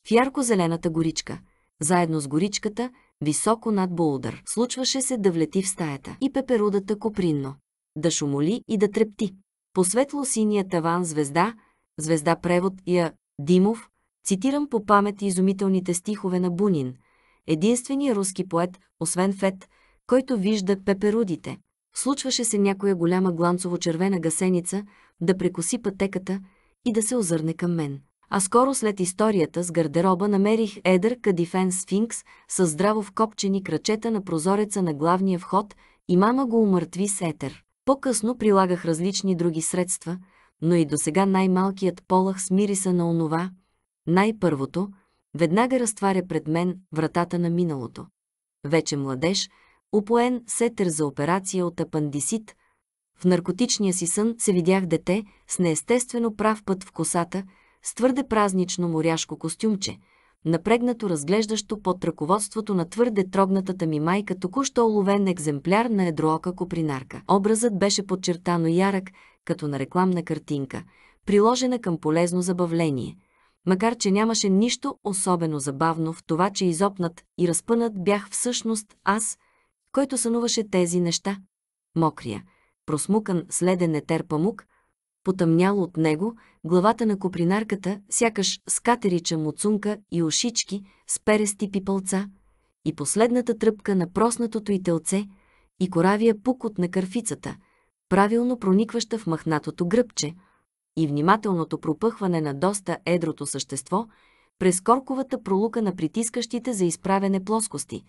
в ярко-зелената горичка, заедно с горичката високо над Болдър. Случваше се да влети в стаята и пеперудата копринно, да шумоли и да трепти. По светло-синия таван звезда – звезда превод Я. Димов, цитирам по памет изумителните стихове на Бунин, единствения руски поет, освен Фет, който вижда пеперудите. Случваше се някоя голяма гланцово-червена гасеница да прекоси пътеката и да се озърне към мен. А скоро след историята с гардероба намерих едър кадифен сфинкс с здраво вкопчени крачета на прозореца на главния вход и мама го умъртви с етер. По-късно прилагах различни други средства – но и до сега най-малкият полах с мириса на онова, най-първото, веднага разтваря пред мен вратата на миналото. Вече младеж, упоен сетер за операция от апандисит, в наркотичния си сън се видях дете с неестествено прав път в косата, с твърде празнично моряшко костюмче, напрегнато разглеждащо под ръководството на твърде трогнатата ми майка току-що уловен екземпляр на едроока копринарка. Образът беше подчертано ярък, като на рекламна картинка, приложена към полезно забавление. Макар, че нямаше нищо особено забавно в това, че изопнат и разпънат бях всъщност аз, който сънуваше тези неща. Мокрия, просмукан следен етер памук, потъмнял от него, главата на копринарката, сякаш с катерича муцунка и ушички, с перести пипълца, и последната тръпка на проснатото и телце, и коравия пук от накърфицата – правилно проникваща в махнатото гръбче и внимателното пропъхване на доста едрото същество през корковата пролука на притискащите за изправене плоскости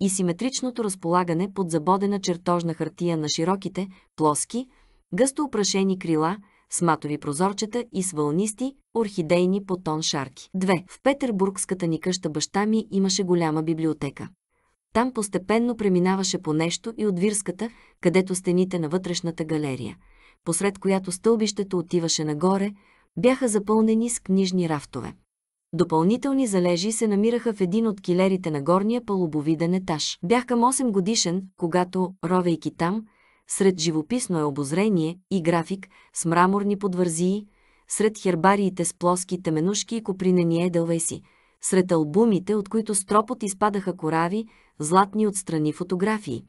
и симетричното разполагане под забодена чертожна хартия на широките, плоски, гъсто опрашени крила – с матови прозорчета и с вълнисти, орхидейни потон шарки. 2. В Петербургската ни къща баща ми имаше голяма библиотека. Там постепенно преминаваше по нещо и от вирската, където стените на вътрешната галерия, посред която стълбището отиваше нагоре, бяха запълнени с книжни рафтове. Допълнителни залежи се намираха в един от килерите на горния палубовиден етаж. Бях към 8 годишен, когато, ровейки там, сред живописно е обозрение и график с мраморни подвързии, сред хербариите с плоски теменушки и копринени едълвеси, сред албумите, от които стропот изпадаха корави златни отстрани фотографии.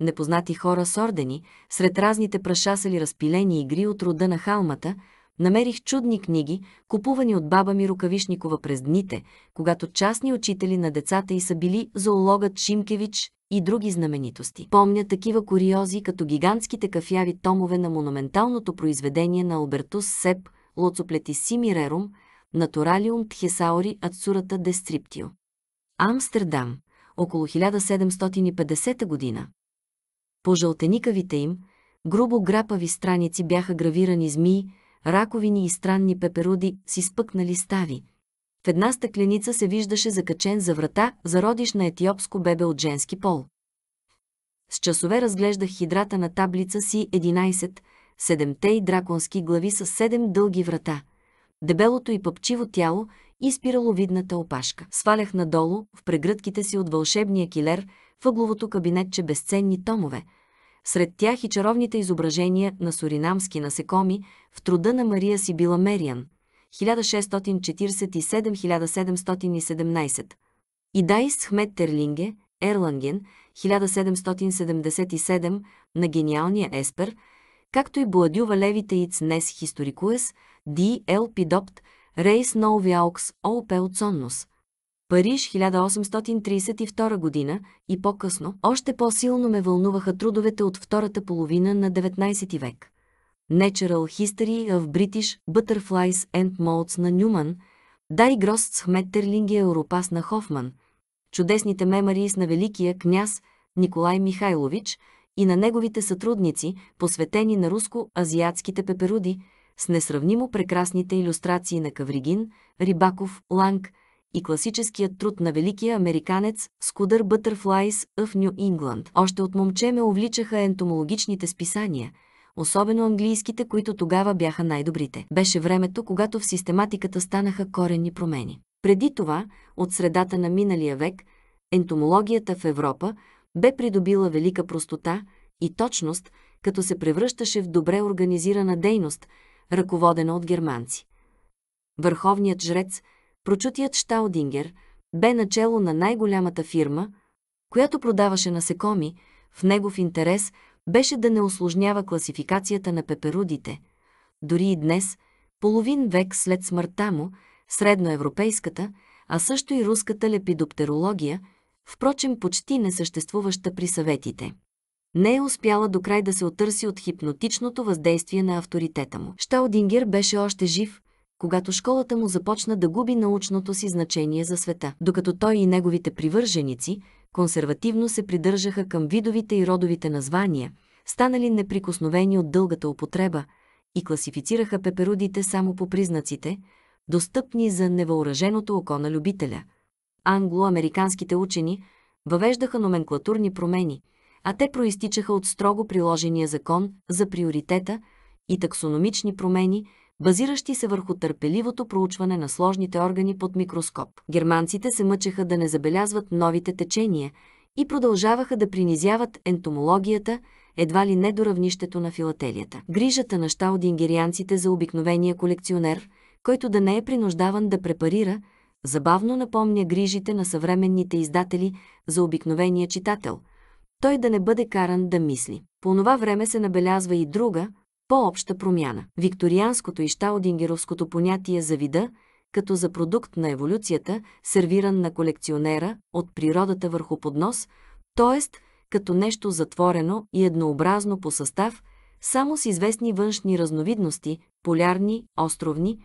Непознати хора с ордени, сред разните прашасали разпилени игри от рода на халмата, намерих чудни книги, купувани от баба ми Рукавишникова през дните, когато частни учители на децата й са били зоологът Шимкевич и други знаменитости. Помня такива куриози, като гигантските кафяви томове на монументалното произведение на Албертус Сеп, Лоцоплети Симирерум, Натуралиум Тхесаори Ацурата Дестриптио. Амстердам около 1750 година. По жълтеникавите им, грубо грапави страници бяха гравирани змии, раковини и странни пеперуди с изпъкнали стави. В една стъкленица се виждаше закачен за врата зародиш на етиопско бебе от женски пол. С часове разглеждах хидрата на таблица си 11, седемте и драконски глави с седем дълги врата, дебелото и пъпчиво тяло и спираловидната опашка. Свалях надолу, в прегръдките си от вълшебния килер, въгловото кабинетче безценни томове. Сред тях и чаровните изображения на суринамски насекоми в труда на Мария Сибила Мериан, 1647-1717. Идайс Хмет Терлинге, Ерланген, 1777, на гениалния Еспер, както и Бладюва левите и Цнес Хисторикуес, Ди Ел Пидопт, Рейс от Оупелцоннус. Париж 1832 година и по-късно още по-силно ме вълнуваха трудовете от втората половина на 19 век. Natural History of British Butterflies and Moulds на Нюман, Дай Грост с Хметтерлинге Европас на Хофман, чудесните мемарии на великия княз Николай Михайлович и на неговите сътрудници, посветени на руско-азиатските пеперуди – с несравнимо прекрасните иллюстрации на Кавригин, Рибаков, Ланг и класическият труд на великия американец Скудър Butterflies of New England. Още от момче ме увличаха ентомологичните списания – особено английските, които тогава бяха най-добрите. Беше времето, когато в систематиката станаха коренни промени. Преди това, от средата на миналия век, ентомологията в Европа бе придобила велика простота и точност, като се превръщаше в добре организирана дейност – ръководена от германци. Върховният жрец, прочутият Штаудингер, бе начало на най-голямата фирма, която продаваше насекоми, в негов интерес беше да не осложнява класификацията на пеперудите. Дори и днес, половин век след смъртта му, средноевропейската, а също и руската лепидоптерология, впрочем почти несъществуваща при съветите не е успяла до край да се отърси от хипнотичното въздействие на авторитета му. Шталдингер беше още жив, когато школата му започна да губи научното си значение за света, докато той и неговите привърженици консервативно се придържаха към видовите и родовите названия, станали неприкосновени от дългата употреба и класифицираха пеперудите само по признаците, достъпни за невъоръженото око на любителя. Англо-американските учени въвеждаха номенклатурни промени – а те проистичаха от строго приложения закон за приоритета и таксономични промени, базиращи се върху търпеливото проучване на сложните органи под микроскоп. Германците се мъчеха да не забелязват новите течения и продължаваха да принизяват ентомологията, едва ли не до равнището на филателията. Грижата на щаудингерианците за обикновения колекционер, който да не е принуждаван да препарира, забавно напомня грижите на съвременните издатели за обикновения читател – той да не бъде каран да мисли. По това време се набелязва и друга, по-обща промяна. Викторианското и Штаудингеровското понятие за вида, като за продукт на еволюцията, сервиран на колекционера от природата върху поднос, т.е. като нещо затворено и еднообразно по състав, само с известни външни разновидности – полярни, островни,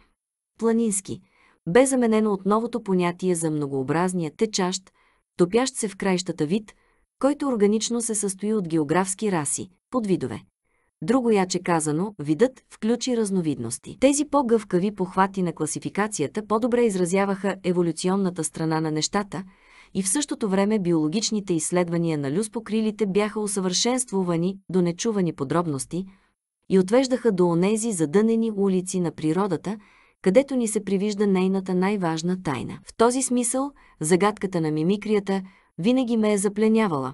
планински, бе заменено от новото понятие за многообразния течащ, топящ се в крайщата вид – който органично се състои от географски раси, подвидове. Друго яче казано, видът включи разновидности. Тези по-гъвкави похвати на класификацията по-добре изразяваха еволюционната страна на нещата и в същото време биологичните изследвания на люспокрилите бяха усъвършенствувани до нечувани подробности и отвеждаха до онези задънени улици на природата, където ни се привижда нейната най-важна тайна. В този смисъл, загадката на мимикрията – винаги ме е запленявала.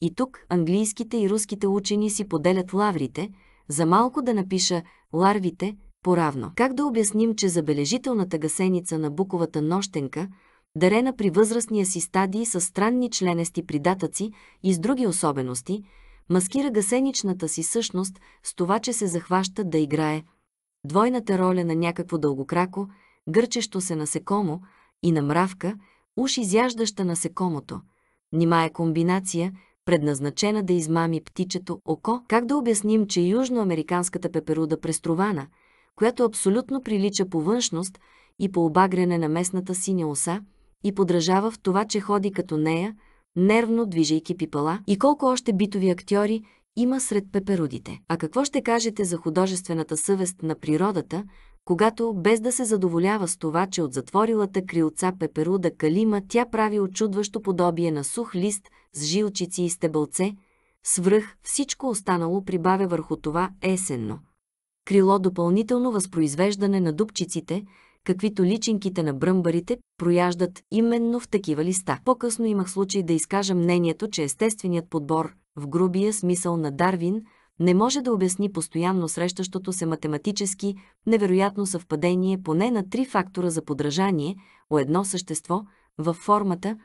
И тук английските и руските учени си поделят лаврите, за малко да напиша ларвите поравно. Как да обясним, че забележителната гасеница на буковата нощенка, дарена при възрастния си стадии с странни членести придатъци и с други особености, маскира гасеничната си същност с това, че се захваща да играе двойната роля на някакво дългокрако, гърчещо се насекомо и на мравка, уж изяждаща насекомото – Нима е комбинация, предназначена да измами птичето око? Как да обясним, че южноамериканската пеперуда престрована, която абсолютно прилича по външност и по обагрене на местната синя оса, и подражава в това, че ходи като нея, нервно движейки пипала, и колко още битови актьори има сред пеперудите. А какво ще кажете за художествената съвест на природата, когато, без да се задоволява с това, че от затворилата крилца пеперуда калима тя прави очудващо подобие на сух лист с жилчици и стебълце, свръх всичко останало прибавя върху това есенно. Крило допълнително възпроизвеждане на дубчиците, каквито личинките на бръмбарите прояждат именно в такива листа. По-късно имах случай да изкажа мнението, че естественият подбор, в грубия смисъл на Дарвин, не може да обясни постоянно срещащото се математически невероятно съвпадение поне на три фактора за подражание у едно същество във формата,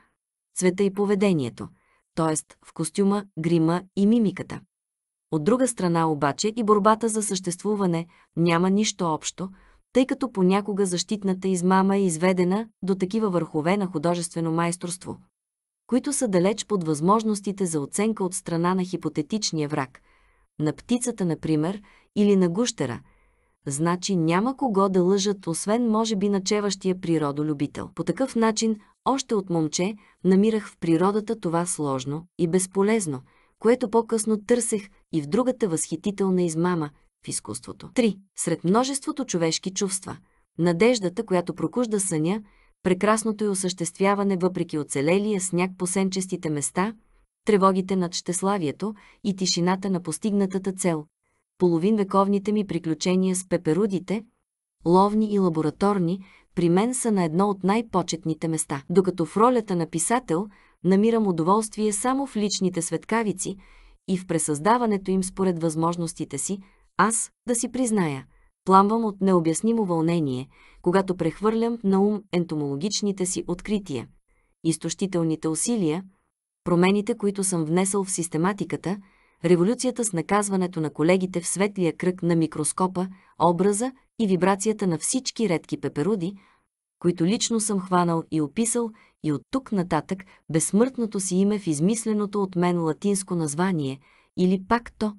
цвета и поведението, т.е. в костюма, грима и мимиката. От друга страна обаче и борбата за съществуване няма нищо общо, тъй като понякога защитната измама е изведена до такива върхове на художествено майсторство, които са далеч под възможностите за оценка от страна на хипотетичния враг – на птицата, например, или на гущера, значи няма кого да лъжат, освен може би начеващия природолюбител. По такъв начин, още от момче, намирах в природата това сложно и безполезно, което по-късно търсех и в другата възхитителна измама в изкуството. 3. Сред множеството човешки чувства, надеждата, която прокужда съня, прекрасното й осъществяване въпреки оцелелия сняг по сенчестите места – тревогите над щеславието и тишината на постигнатата цел, половинвековните ми приключения с пеперудите, ловни и лабораторни, при мен са на едно от най-почетните места. Докато в ролята на писател намирам удоволствие само в личните светкавици и в пресъздаването им според възможностите си, аз, да си призная, пламвам от необяснимо вълнение, когато прехвърлям на ум ентомологичните си открития, изтощителните усилия, промените, които съм внесъл в систематиката, революцията с наказването на колегите в светлия кръг на микроскопа, образа и вибрацията на всички редки пеперуди, които лично съм хванал и описал и от тук нататък безсмъртното си име в измисленото от мен латинско название или пак то,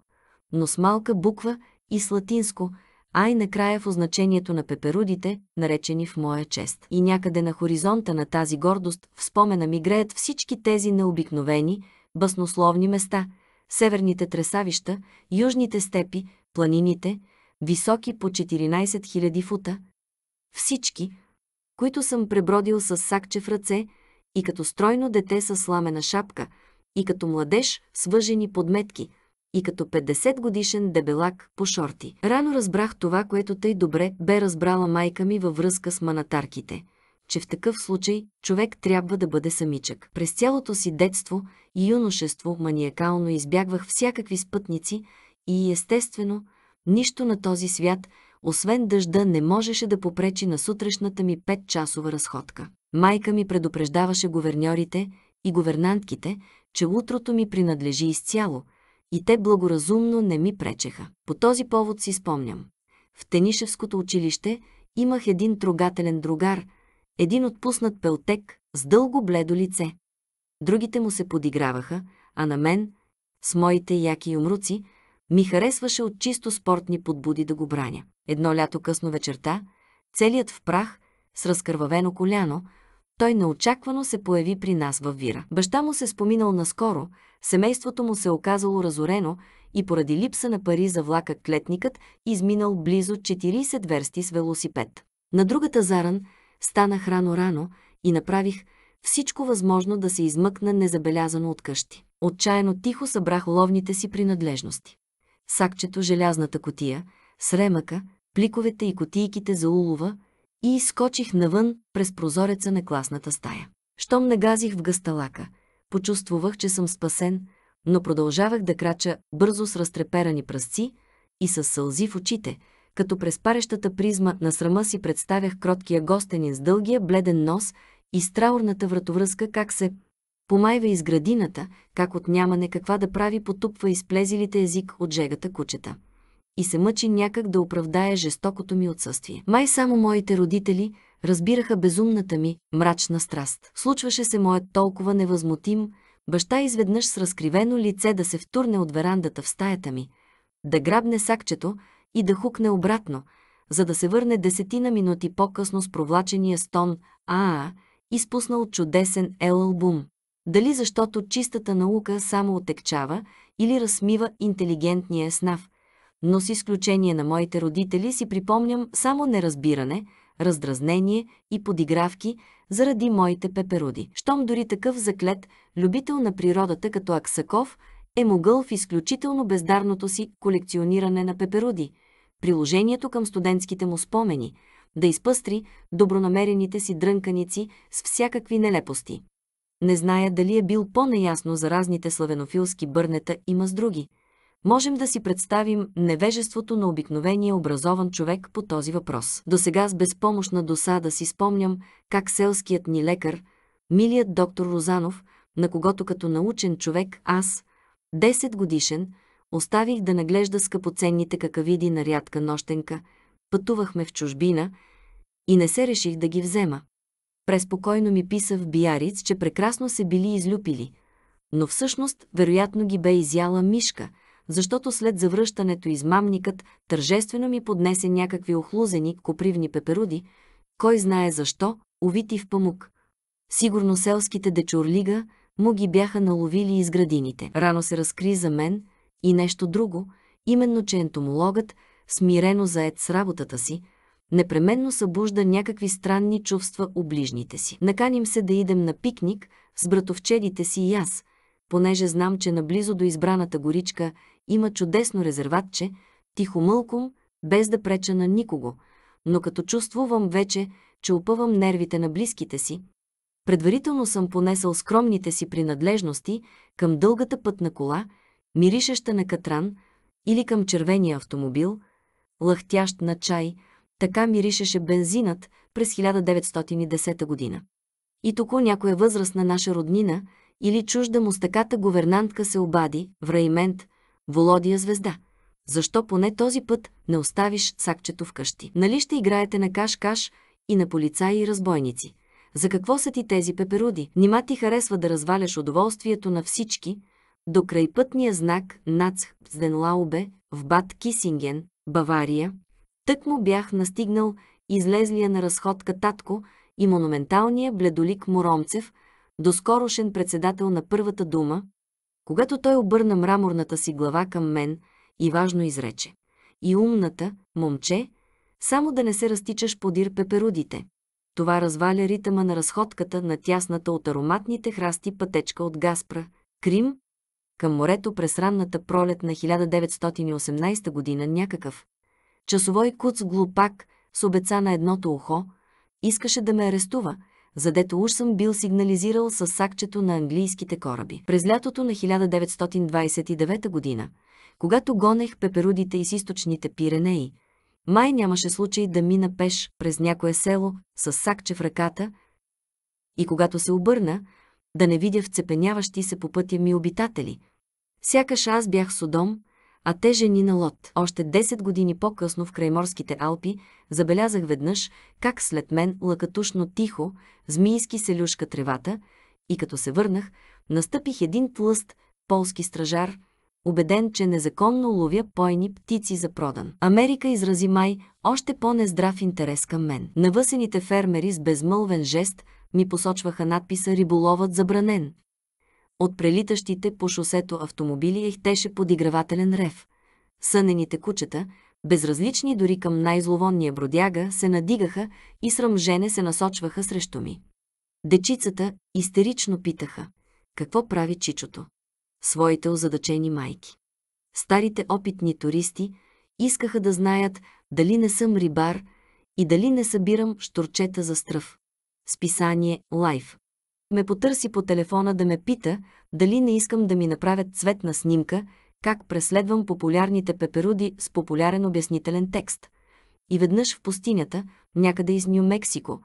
но с малка буква и с латинско – а и накрая в означението на пеперудите, наречени в моя чест. И някъде на хоризонта на тази гордост в спомена ми греят всички тези необикновени, баснословни места, северните тресавища, южните степи, планините, високи по 14 000 фута, всички, които съм пребродил с сакче в ръце и като стройно дете с сламена шапка, и като младеж с въжени подметки – и като 50 годишен дебелак по шорти. Рано разбрах това, което тъй добре бе разбрала майка ми във връзка с манатарките че в такъв случай човек трябва да бъде самичък. През цялото си детство и юношество маниакално избягвах всякакви спътници и естествено, нищо на този свят, освен дъжда, не можеше да попречи на сутрешната ми 5-часова разходка. Майка ми предупреждаваше говерньорите и говернантките, че утрото ми принадлежи изцяло и те благоразумно не ми пречеха. По този повод си спомням. В Тенишевското училище имах един трогателен другар, един отпуснат пелтек с дълго бледо лице. Другите му се подиграваха, а на мен, с моите яки умруци, ми харесваше от чисто спортни подбуди да го браня. Едно лято късно вечерта, целият в прах, с разкървавено коляно, той неочаквано се появи при нас във Вира. Баща му се споминал наскоро, семейството му се оказало разорено и поради липса на пари за влака клетникът изминал близо 40 версти с велосипед. На другата заран станах рано-рано и направих всичко възможно да се измъкна незабелязано от къщи. Отчаяно тихо събрах ловните си принадлежности. Сакчето, желязната котия, сремъка, пликовете и котийките за улова – и изскочих навън през прозореца на класната стая. Щом не газих в гъсталака, почувствувах, че съм спасен, но продължавах да крача бързо с разтреперани пръсци и с сълзи в очите, като през парещата призма на срама си представях кроткия гостенин с дългия бледен нос и страурната вратовръзка как се помайва из градината, как от няма каква да прави потупва изплезилите език от жегата кучета и се мъчи някак да оправдае жестокото ми отсъствие. Май само моите родители разбираха безумната ми, мрачна страст. Случваше се моят толкова невъзмутим, баща изведнъж с разкривено лице да се втурне от верандата в стаята ми, да грабне сакчето и да хукне обратно, за да се върне десетина минути по-късно с провлачения стон «Аа», изпуснал чудесен ел-албум. Дали защото чистата наука само отекчава или размива интелигентния снав, но с изключение на моите родители си припомням само неразбиране, раздразнение и подигравки заради моите пеперуди. Щом дори такъв заклет, любител на природата като Аксаков, е могъл в изключително бездарното си колекциониране на пеперуди, приложението към студентските му спомени, да изпъстри добронамерените си дрънканици с всякакви нелепости. Не зная дали е бил по-неясно за разните славенофилски бърнета и други. Можем да си представим невежеството на обикновения образован човек по този въпрос. До сега с безпомощна досада си спомням как селският ни лекар, милият доктор Розанов, на когото като научен човек аз, 10 годишен, оставих да наглежда скъпоценните какавиди на рядка нощенка, пътувахме в чужбина и не се реших да ги взема. Преспокойно ми писа в Биариц, че прекрасно се били излюпили, но всъщност вероятно ги бе изяла мишка – защото след завръщането измамникът тържествено ми поднесе някакви охлузени, копривни пеперуди, кой знае защо, увити в памук. Сигурно селските дечурлига му ги бяха наловили из градините. Рано се разкри за мен и нещо друго, именно че ентомологът, смирено заед с работата си, непременно събужда някакви странни чувства у ближните си. Наканим се да идем на пикник с братовчедите си и аз, понеже знам, че наблизо до избраната горичка има чудесно резерватче, тихо мълком, без да преча на никого, но като чувствувам вече, че опъвам нервите на близките си, предварително съм понесъл скромните си принадлежности към дългата пътна кола, миришеща на катран или към червения автомобил, лъхтящ на чай, така миришеше бензинът през 1910 година. И току някоя възрастна наша роднина или чужда мустаката говернантка се обади, враймент, Володия звезда. Защо поне този път не оставиш сакчето вкъщи? Нали ще играете на каш-каш и на полицаи и разбойници? За какво са ти тези пеперуди? Нима ти харесва да разваляш удоволствието на всички? До крайпътния знак Нац в Бат Кисинген, Бавария, тък му бях настигнал излезлия на разходка татко и монументалния бледолик Моромцев, доскорошен председател на първата дума, когато той обърна мраморната си глава към мен и важно изрече. И умната, момче, само да не се разтичаш подир пеперудите. Това разваля ритъма на разходката на тясната от ароматните храсти пътечка от Гаспра, Крим, към морето през ранната пролет на 1918 година някакъв. Часовой куц глупак с обеца на едното ухо, искаше да ме арестува – задето уж съм бил сигнализирал с сакчето на английските кораби. През лятото на 1929 година, когато гонех пеперудите из източните Пиренеи, май нямаше случай да мина пеш през някое село с сакче в ръката и когато се обърна, да не видя вцепеняващи се по пътя ми обитатели. Сякаш аз бях Содом, а те жени на Лот. Още 10 години по-късно в крайморските Алпи забелязах веднъж как след мен лъкатушно тихо, змийски се люшка тревата и като се върнах, настъпих един тлъст полски стражар, убеден, че незаконно ловя пойни птици за продан. Америка изрази май още по-нездрав интерес към мен. Навъсените фермери с безмълвен жест ми посочваха надписа «Риболовът забранен». От прелитащите по шосето автомобили ехтеше подигравателен рев. Сънените кучета, безразлични дори към най-зловонния бродяга, се надигаха и срамжене се насочваха срещу ми. Дечицата истерично питаха, какво прави чичото? Своите озадачени майки. Старите опитни туристи искаха да знаят дали не съм рибар и дали не събирам штурчета за стръв. Списание Лайф ме потърси по телефона да ме пита дали не искам да ми направят цветна снимка, как преследвам популярните пеперуди с популярен обяснителен текст. И веднъж в пустинята, някъде из Нью-Мексико,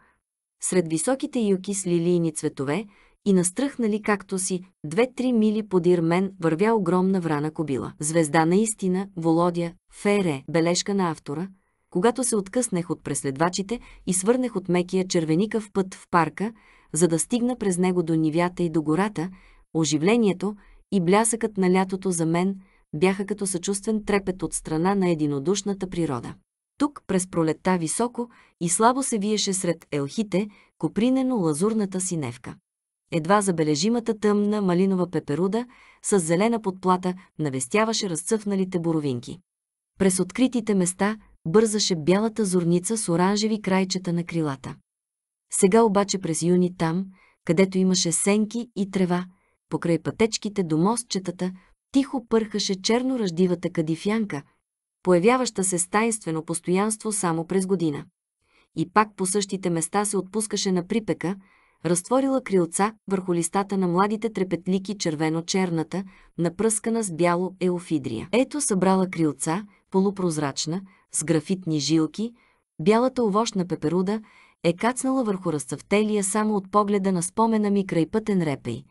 сред високите юки с лилийни цветове и настръхнали както си две-три мили подир мен вървя огромна врана кобила. Звезда наистина, Володя, Фере, бележка на автора. Когато се откъснах от преследвачите и свърнах от мекия червеникав път в парка, за да стигна през него до нивята и до гората, оживлението и блясъкът на лятото за мен бяха като съчувствен трепет от страна на единодушната природа. Тук през пролетта високо и слабо се виеше сред елхите копринено-лазурната синевка. Едва забележимата тъмна малинова пеперуда с зелена подплата навестяваше разцъфналите боровинки. През откритите места бързаше бялата зорница с оранжеви крайчета на крилата. Сега обаче през юни там, където имаше сенки и трева, покрай пътечките до мостчетата, тихо пърхаше черно-ръждивата кадифянка, появяваща се с таинствено постоянство само през година. И пак по същите места се отпускаше на припека, разтворила крилца върху листата на младите трепетлики червено-черната, напръскана с бяло еофидрия. Ето събрала крилца, полупрозрачна, с графитни жилки, бялата овощна пеперуда е кацнала върху разцъфтелия само от погледа на спомена ми край пътен репей,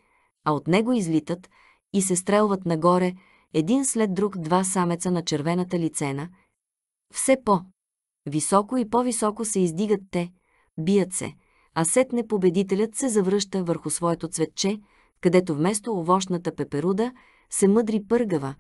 а от него излитат и се стрелват нагоре един след друг два самеца на червената лицена. Все по. Високо и по-високо се издигат те, бият се, а сетне победителят се завръща върху своето цветче, където вместо овощната пеперуда се мъдри пъргава,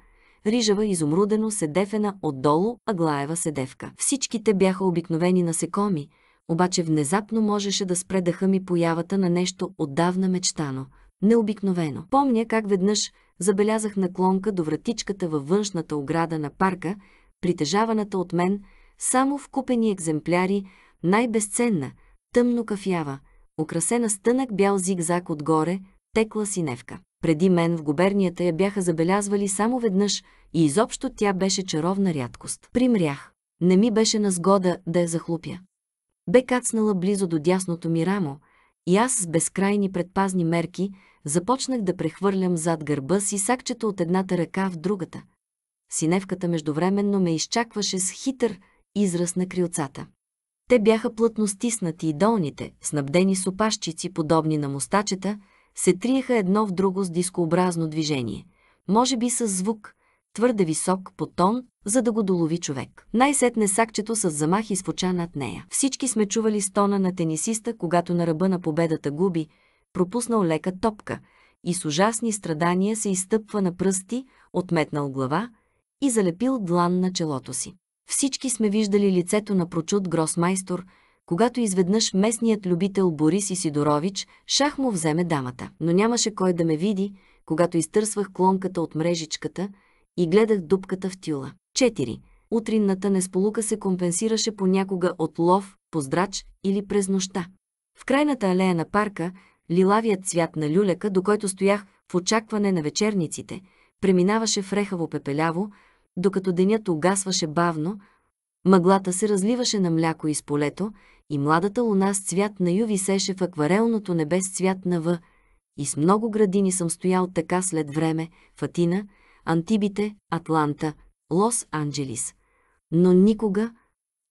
рижава изумрудено седефена отдолу аглаева седевка. Всичките бяха обикновени насекоми – обаче внезапно можеше да спре дъха ми появата на нещо отдавна мечтано, необикновено. Помня как веднъж забелязах наклонка до вратичката във външната ограда на парка, притежаваната от мен само в купени екземпляри, най-безценна, тъмно кафява, украсена с тънък бял зигзаг отгоре, текла синевка. Преди мен в губернията я бяха забелязвали само веднъж и изобщо тя беше чаровна рядкост. Примрях. Не ми беше на сгода да я захлупя бе кацнала близо до дясното ми рамо и аз с безкрайни предпазни мерки започнах да прехвърлям зад гърба си сакчето от едната ръка в другата. Синевката междувременно ме изчакваше с хитър израз на крилцата. Те бяха плътно стиснати и долните, снабдени с опашчици, подобни на мустачета, се триеха едно в друго с дискообразно движение. Може би с звук – твърде висок по тон, за да го долови човек. Най-сетне сакчето с замах изфоча над нея. Всички сме чували стона на тенисиста, когато на ръба на победата губи, пропуснал лека топка и с ужасни страдания се изтъпва на пръсти, отметнал глава и залепил длан на челото си. Всички сме виждали лицето на прочут гросмайстор, когато изведнъж местният любител Борис Исидорович шах му вземе дамата. Но нямаше кой да ме види, когато изтърсвах клонката от мрежичката – и гледах дупката в тюла. 4. Утринната несполука се компенсираше понякога от лов, поздрач или през нощта. В крайната алея на парка, лилавият цвят на люлека, до който стоях в очакване на вечерниците, преминаваше в рехаво пепеляво, докато денят угасваше бавно, мъглата се разливаше на мляко из полето и младата луна с цвят на ю висеше в акварелното небе с цвят на В. И с много градини съм стоял така след време в Атина, Антибите, Атланта, Лос-Анджелис. Но никога,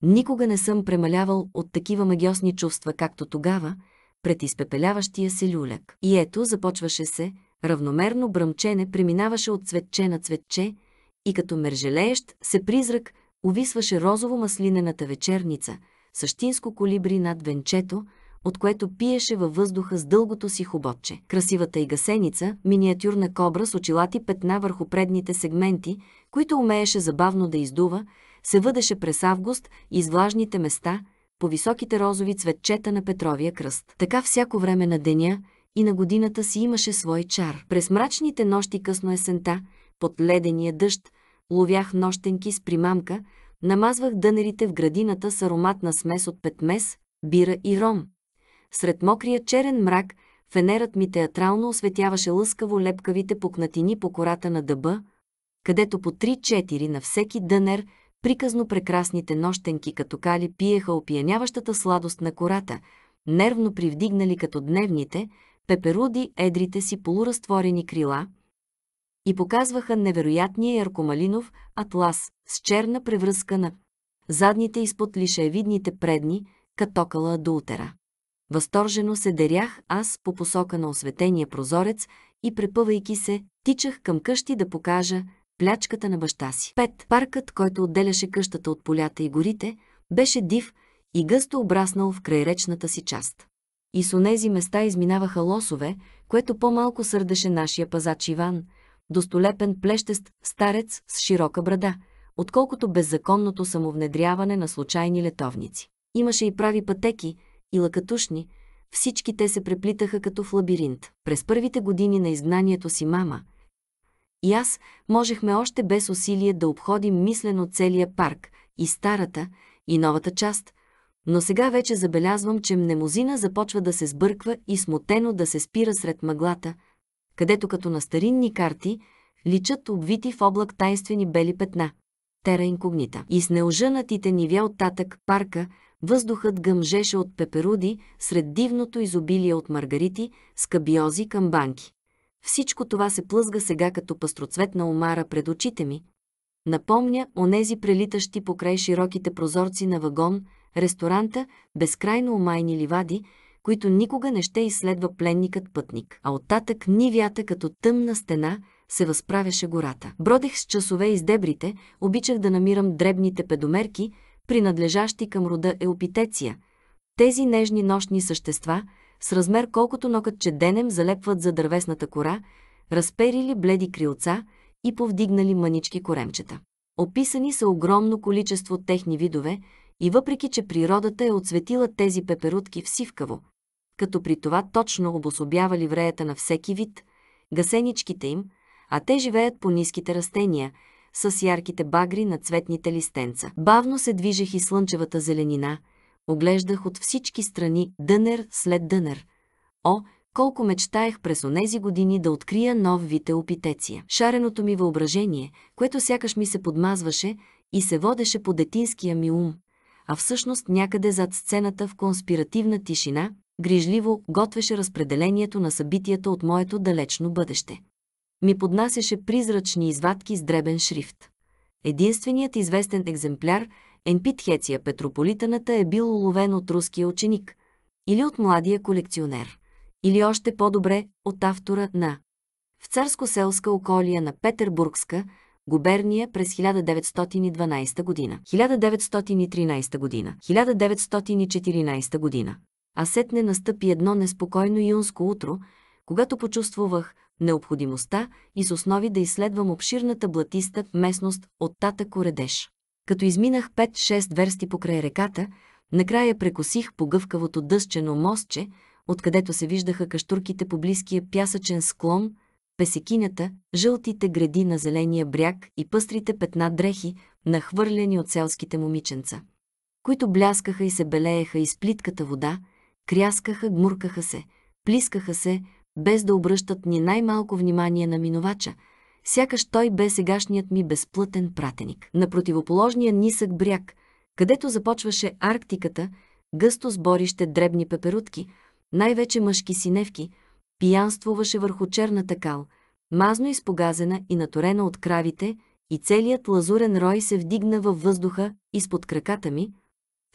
никога не съм премалявал от такива магиосни чувства, както тогава, пред изпепеляващия се люляк. И ето започваше се, равномерно бръмчене преминаваше от цветче на цветче и като мержелеещ се призрак увисваше розово маслинената вечерница, същинско колибри над венчето, от което пиеше във въздуха с дългото си хоботче. Красивата и гасеница, миниатюрна кобра с очилати петна върху предните сегменти, които умееше забавно да издува, се въдеше през август из влажните места по високите розови цветчета на Петровия кръст. Така всяко време на деня и на годината си имаше свой чар. През мрачните нощи късно есента, под ледения дъжд, ловях нощенки с примамка, намазвах дънерите в градината с ароматна смес от петмес, бира и ром. Сред мокрия черен мрак, фенерът ми театрално осветяваше лъскаво лепкавите пукнатини по кората на дъба, където по 3-4 на всеки дънер приказно прекрасните нощенки като кали пиеха опияняващата сладост на кората, нервно привдигнали като дневните, пеперуди едрите си полуразтворени крила и показваха невероятния яркомалинов атлас с черна превръзка на задните изпод лишевидните предни, катокала адултера. Възторжено се дерях аз по посока на осветения прозорец и препъвайки се, тичах към къщи да покажа плячката на баща си. Пет. Паркът, който отделяше къщата от полята и горите, беше див и гъсто обраснал в крайречната си част. И с онези места изминаваха лосове, което по-малко сърдеше нашия пазач Иван, достолепен плещест старец с широка брада, отколкото беззаконното самовнедряване на случайни летовници. Имаше и прави пътеки – и лакатушни, всички те се преплитаха като в лабиринт. През първите години на изгнанието си мама и аз можехме още без усилие да обходим мислено целия парк, и старата, и новата част, но сега вече забелязвам, че мнемозина започва да се сбърква и смутено да се спира сред мъглата, където като на старинни карти личат обвити в облак тайнствени бели петна. Тера инкогнита. И с неожънатите нивя оттатък парка – Въздухът гъмжеше от пеперуди сред дивното изобилие от маргарити, скабиози, камбанки. Всичко това се плъзга сега като пастроцветна омара пред очите ми. Напомня онези прелитащи покрай широките прозорци на вагон, ресторанта, безкрайно омайни ливади, които никога не ще изследва пленникът пътник. А оттатък нивята като тъмна стена се възправяше гората. Бродех с часове из дебрите, обичах да намирам дребните педомерки, принадлежащи към рода Еопитеция. Тези нежни нощни същества, с размер колкото нокът че денем залепват за дървесната кора, разперили бледи крилца и повдигнали мънички коремчета. Описани са огромно количество техни видове и въпреки, че природата е отсветила тези пеперутки в сивкаво, като при това точно обособявали вреята на всеки вид, гасеничките им, а те живеят по ниските растения – с ярките багри на цветните листенца. Бавно се движех и слънчевата зеленина, оглеждах от всички страни дънер след дънер. О, колко мечтаех през онези години да открия нов вид опитеция. Шареното ми въображение, което сякаш ми се подмазваше и се водеше по детинския ми ум, а всъщност някъде зад сцената в конспиративна тишина, грижливо готвеше разпределението на събитията от моето далечно бъдеще ми поднасяше призрачни извадки с дребен шрифт. Единственият известен екземпляр, Енпит Хеция Петрополитаната, е бил уловен от руския ученик или от младия колекционер, или още по-добре от автора на в царско-селска околия на Петербургска, губерния през 1912 година, 1913 година, 1914 година. А сетне настъпи едно неспокойно юнско утро, когато почувствувах, необходимостта и с основи да изследвам обширната блатиста местност от Тата Коредеш. Като изминах 5-6 версти покрай реката, накрая прекосих по гъвкавото дъсчено мостче, откъдето се виждаха каштурките по близкия пясъчен склон, песекинята, жълтите гради на зеления бряг и пъстрите петна дрехи, нахвърлени от селските момиченца, които бляскаха и се белееха из плитката вода, кряскаха, гмуркаха се, плискаха се, без да обръщат ни най-малко внимание на минувача, сякаш той бе сегашният ми безплътен пратеник. На противоположния нисък бряг, където започваше Арктиката, гъсто сборище дребни пеперутки, най-вече мъжки синевки, пиянствуваше върху черната кал, мазно изпогазена и наторена от кравите, и целият лазурен рой се вдигна във въздуха изпод краката ми,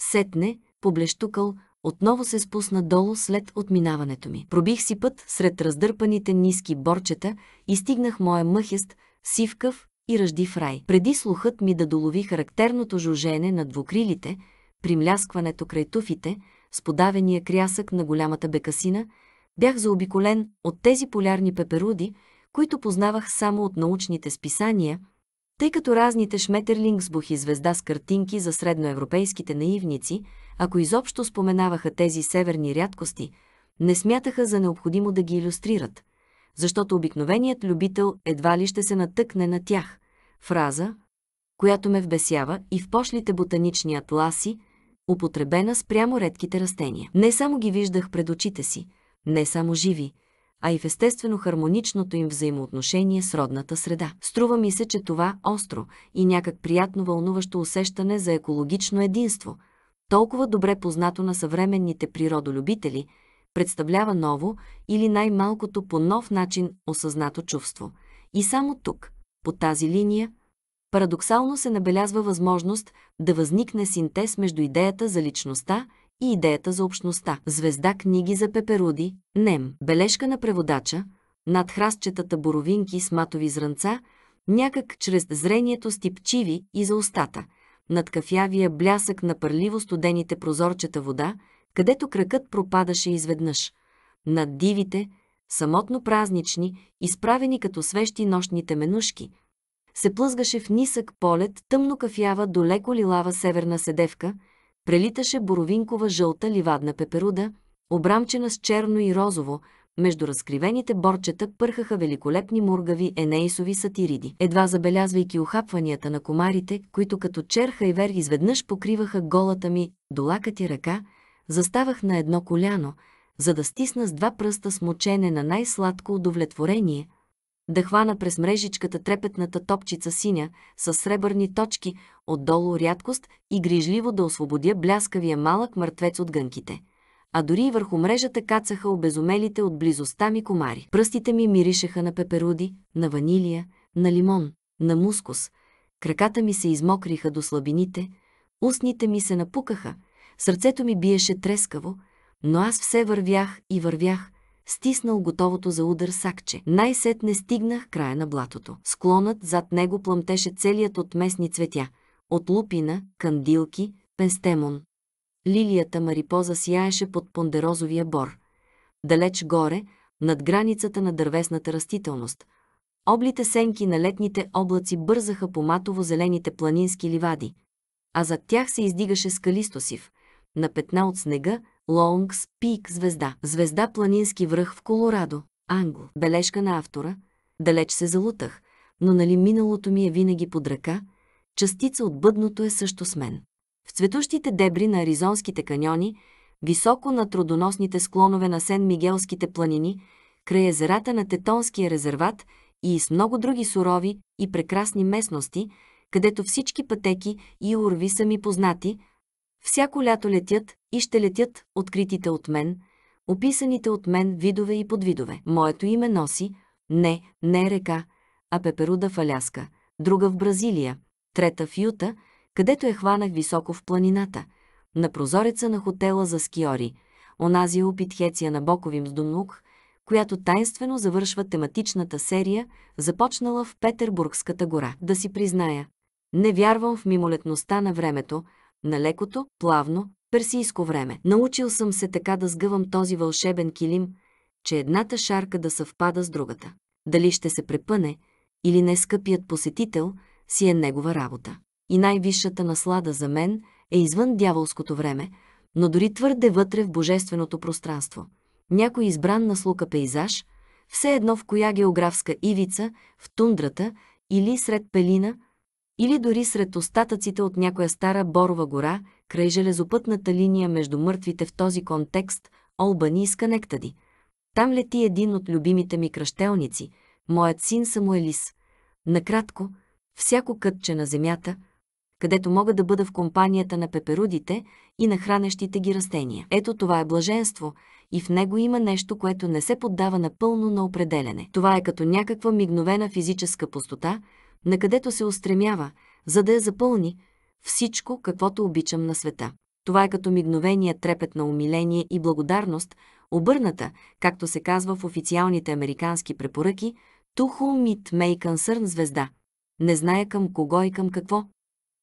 сетне, поблещукал, отново се спусна долу след отминаването ми. Пробих си път сред раздърпаните ниски борчета и стигнах моя мъхест, сивкав и ръждив рай. Преди слухът ми да долови характерното жужене на двукрилите, примляскването край туфите, с подавения крясък на голямата бекасина, бях заобиколен от тези полярни пеперуди, които познавах само от научните списания, тъй като разните шметерлингсбухи звезда с картинки за средноевропейските наивници – ако изобщо споменаваха тези северни рядкости, не смятаха за необходимо да ги иллюстрират, защото обикновеният любител едва ли ще се натъкне на тях. Фраза, която ме вбесява и в пошлите ботанични атласи, употребена спрямо редките растения. Не само ги виждах пред очите си, не само живи, а и в естествено хармоничното им взаимоотношение с родната среда. Струва ми се, че това остро и някак приятно вълнуващо усещане за екологично единство – толкова добре познато на съвременните природолюбители, представлява ново или най-малкото по нов начин осъзнато чувство. И само тук, по тази линия, парадоксално се набелязва възможност да възникне синтез между идеята за личността и идеята за общността. Звезда книги за пеперуди, нем, бележка на преводача, над храстчетата боровинки с матови зранца, някак чрез зрението стипчиви и за устата – над кафявия блясък на пърливо студените прозорчета вода, където кракът пропадаше изведнъж. Над дивите, самотно празнични, изправени като свещи нощните менушки, се плъзгаше в нисък полет тъмно кафява до леко лилава северна седевка, прелиташе боровинкова жълта ливадна пеперуда, обрамчена с черно и розово, между разкривените борчета пърхаха великолепни мургави енеисови сатириди, едва забелязвайки ухапванията на комарите, които като черха и вер изведнъж покриваха голата ми до лакати ръка, заставах на едно коляно, за да стисна с два пръста смочене на най-сладко удовлетворение, да хвана през мрежичката трепетната топчица синя с сребърни точки, отдолу рядкост и грижливо да освободя бляскавия малък мъртвец от гънките а дори и върху мрежата кацаха обезумелите от близостта ми комари. Пръстите ми миришеха на пеперуди, на ванилия, на лимон, на мускус. Краката ми се измокриха до слабините, устните ми се напукаха, сърцето ми биеше трескаво, но аз все вървях и вървях, стиснал готовото за удар сакче. Най-сетне стигнах края на блатото. Склонът зад него плъмтеше целият от местни цветя – от лупина, кандилки, пенстемон, Лилията Марипоза сияеше под пондерозовия бор. Далеч горе, над границата на дървесната растителност. Облите сенки на летните облаци бързаха по матово-зелените планински ливади, а зад тях се издигаше скалистосив, на петна от снега, Лонгс Пик звезда. Звезда планински връх в Колорадо, Англ. Бележка на автора. Далеч се залутах, но нали миналото ми е винаги под ръка, частица от бъдното е също с мен. В цветущите дебри на аризонските каньони, високо на трудоносните склонове на Сен-Мигелските планини, край езерата на Тетонския резерват и с много други сурови и прекрасни местности, където всички пътеки и урви са ми познати, всяко лято летят и ще летят откритите от мен, описаните от мен видове и подвидове. Моето име носи не, не река, а пеперуда в Аляска, друга в Бразилия, трета в Юта – където я хванах високо в планината, на прозореца на хотела за скиори, онази опит Хеция на Боковим с Дунук, която тайнствено завършва тематичната серия, започнала в Петербургската гора. Да си призная, не вярвам в мимолетността на времето, на лекото, плавно, персийско време. Научил съм се така да сгъвам този вълшебен килим, че едната шарка да съвпада с другата. Дали ще се препъне или не скъпият посетител, си е негова работа и най-висшата наслада за мен е извън дяволското време, но дори твърде вътре в божественото пространство. Някой избран на слука пейзаж, все едно в коя географска ивица, в тундрата или сред пелина, или дори сред остатъците от някоя стара борова гора, край железопътната линия между мъртвите в този контекст, Олбани и Сканектади. Там лети един от любимите ми кръщелници, моят син Самуелис. Накратко, всяко кътче на земята – където мога да бъда в компанията на пеперудите и на хранещите ги растения. Ето това е блаженство и в него има нещо, което не се поддава напълно на определене. Това е като някаква мигновена физическа пустота, на където се устремява, за да я запълни всичко, каквото обичам на света. Това е като мигновения трепет на умиление и благодарност, обърната, както се казва в официалните американски препоръки, To whom it may concern звезда. Не зная към кого и към какво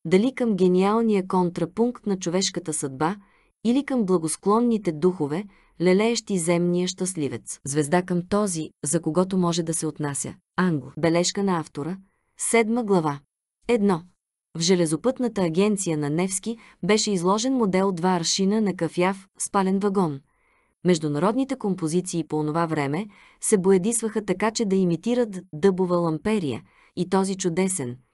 дали към гениалния контрапункт на човешката съдба или към благосклонните духове, лелеещи земния щастливец. Звезда към този, за когото може да се отнася. Анго. Бележка на автора. Седма глава. Едно. В железопътната агенция на Невски беше изложен модел два аршина на кафяв спален вагон. Международните композиции по онова време се боядисваха така, че да имитират дъбова ламперия и този чудесен –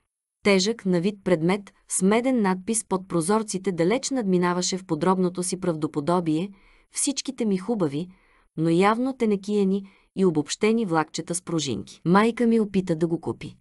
тежък на вид предмет с меден надпис под прозорците далеч надминаваше в подробното си правдоподобие всичките ми хубави, но явно тенекиени и обобщени влакчета с пружинки. Майка ми опита да го купи.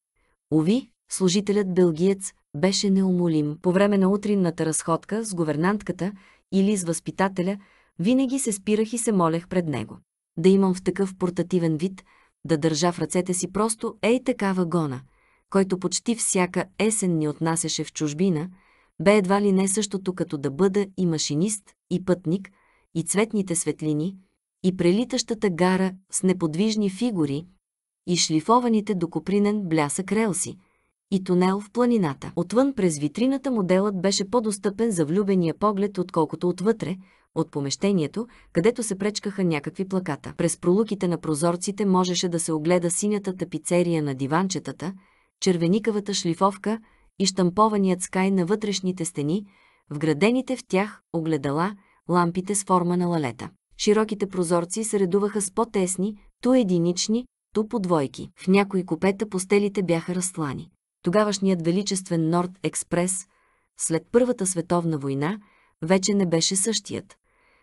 Ови, служителят белгиец беше неумолим. По време на утринната разходка с говернантката или с възпитателя, винаги се спирах и се молех пред него. Да имам в такъв портативен вид, да държа в ръцете си просто ей така вагона – който почти всяка есен ни отнасяше в чужбина, бе едва ли не същото като да бъда и машинист, и пътник, и цветните светлини, и прелитащата гара с неподвижни фигури, и шлифованите до копринен блясък релси, и тунел в планината. Отвън през витрината моделът беше по-достъпен за влюбения поглед, отколкото отвътре, от помещението, където се пречкаха някакви плаката. През пролуките на прозорците можеше да се огледа синята тапицерия на диванчетата – червеникавата шлифовка и штампованият скай на вътрешните стени, вградените в тях огледала, лампите с форма на лалета. Широките прозорци се редуваха с по-тесни, ту единични, ту по двойки. В някои купета постелите бяха разслани. Тогавашният величествен Норд Експрес, след Първата световна война, вече не беше същият.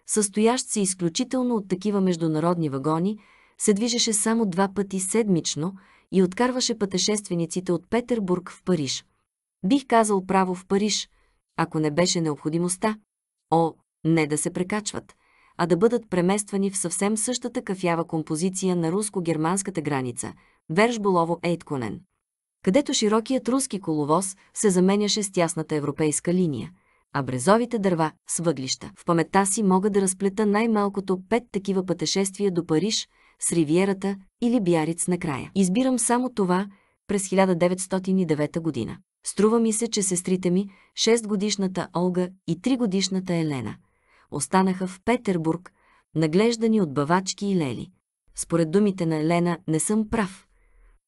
Състоящ се изключително от такива международни вагони, се движеше само два пъти седмично – и откарваше пътешествениците от Петербург в Париж. Бих казал право в Париж, ако не беше необходимостта. О, не да се прекачват, а да бъдат премествани в съвсем същата кафява композиция на руско-германската граница – Вержболово-Ейтконен, където широкият руски коловоз се заменяше с тясната европейска линия – а брезовите дърва с въглища. В паметта си мога да разплета най-малкото пет такива пътешествия до Париж, с ривиерата или Бяриц края. Избирам само това през 1909 година. Струва ми се, че сестрите ми, 6-годишната Олга и 3-годишната Елена, останаха в Петербург, наглеждани от бавачки и лели. Според думите на Елена, не съм прав.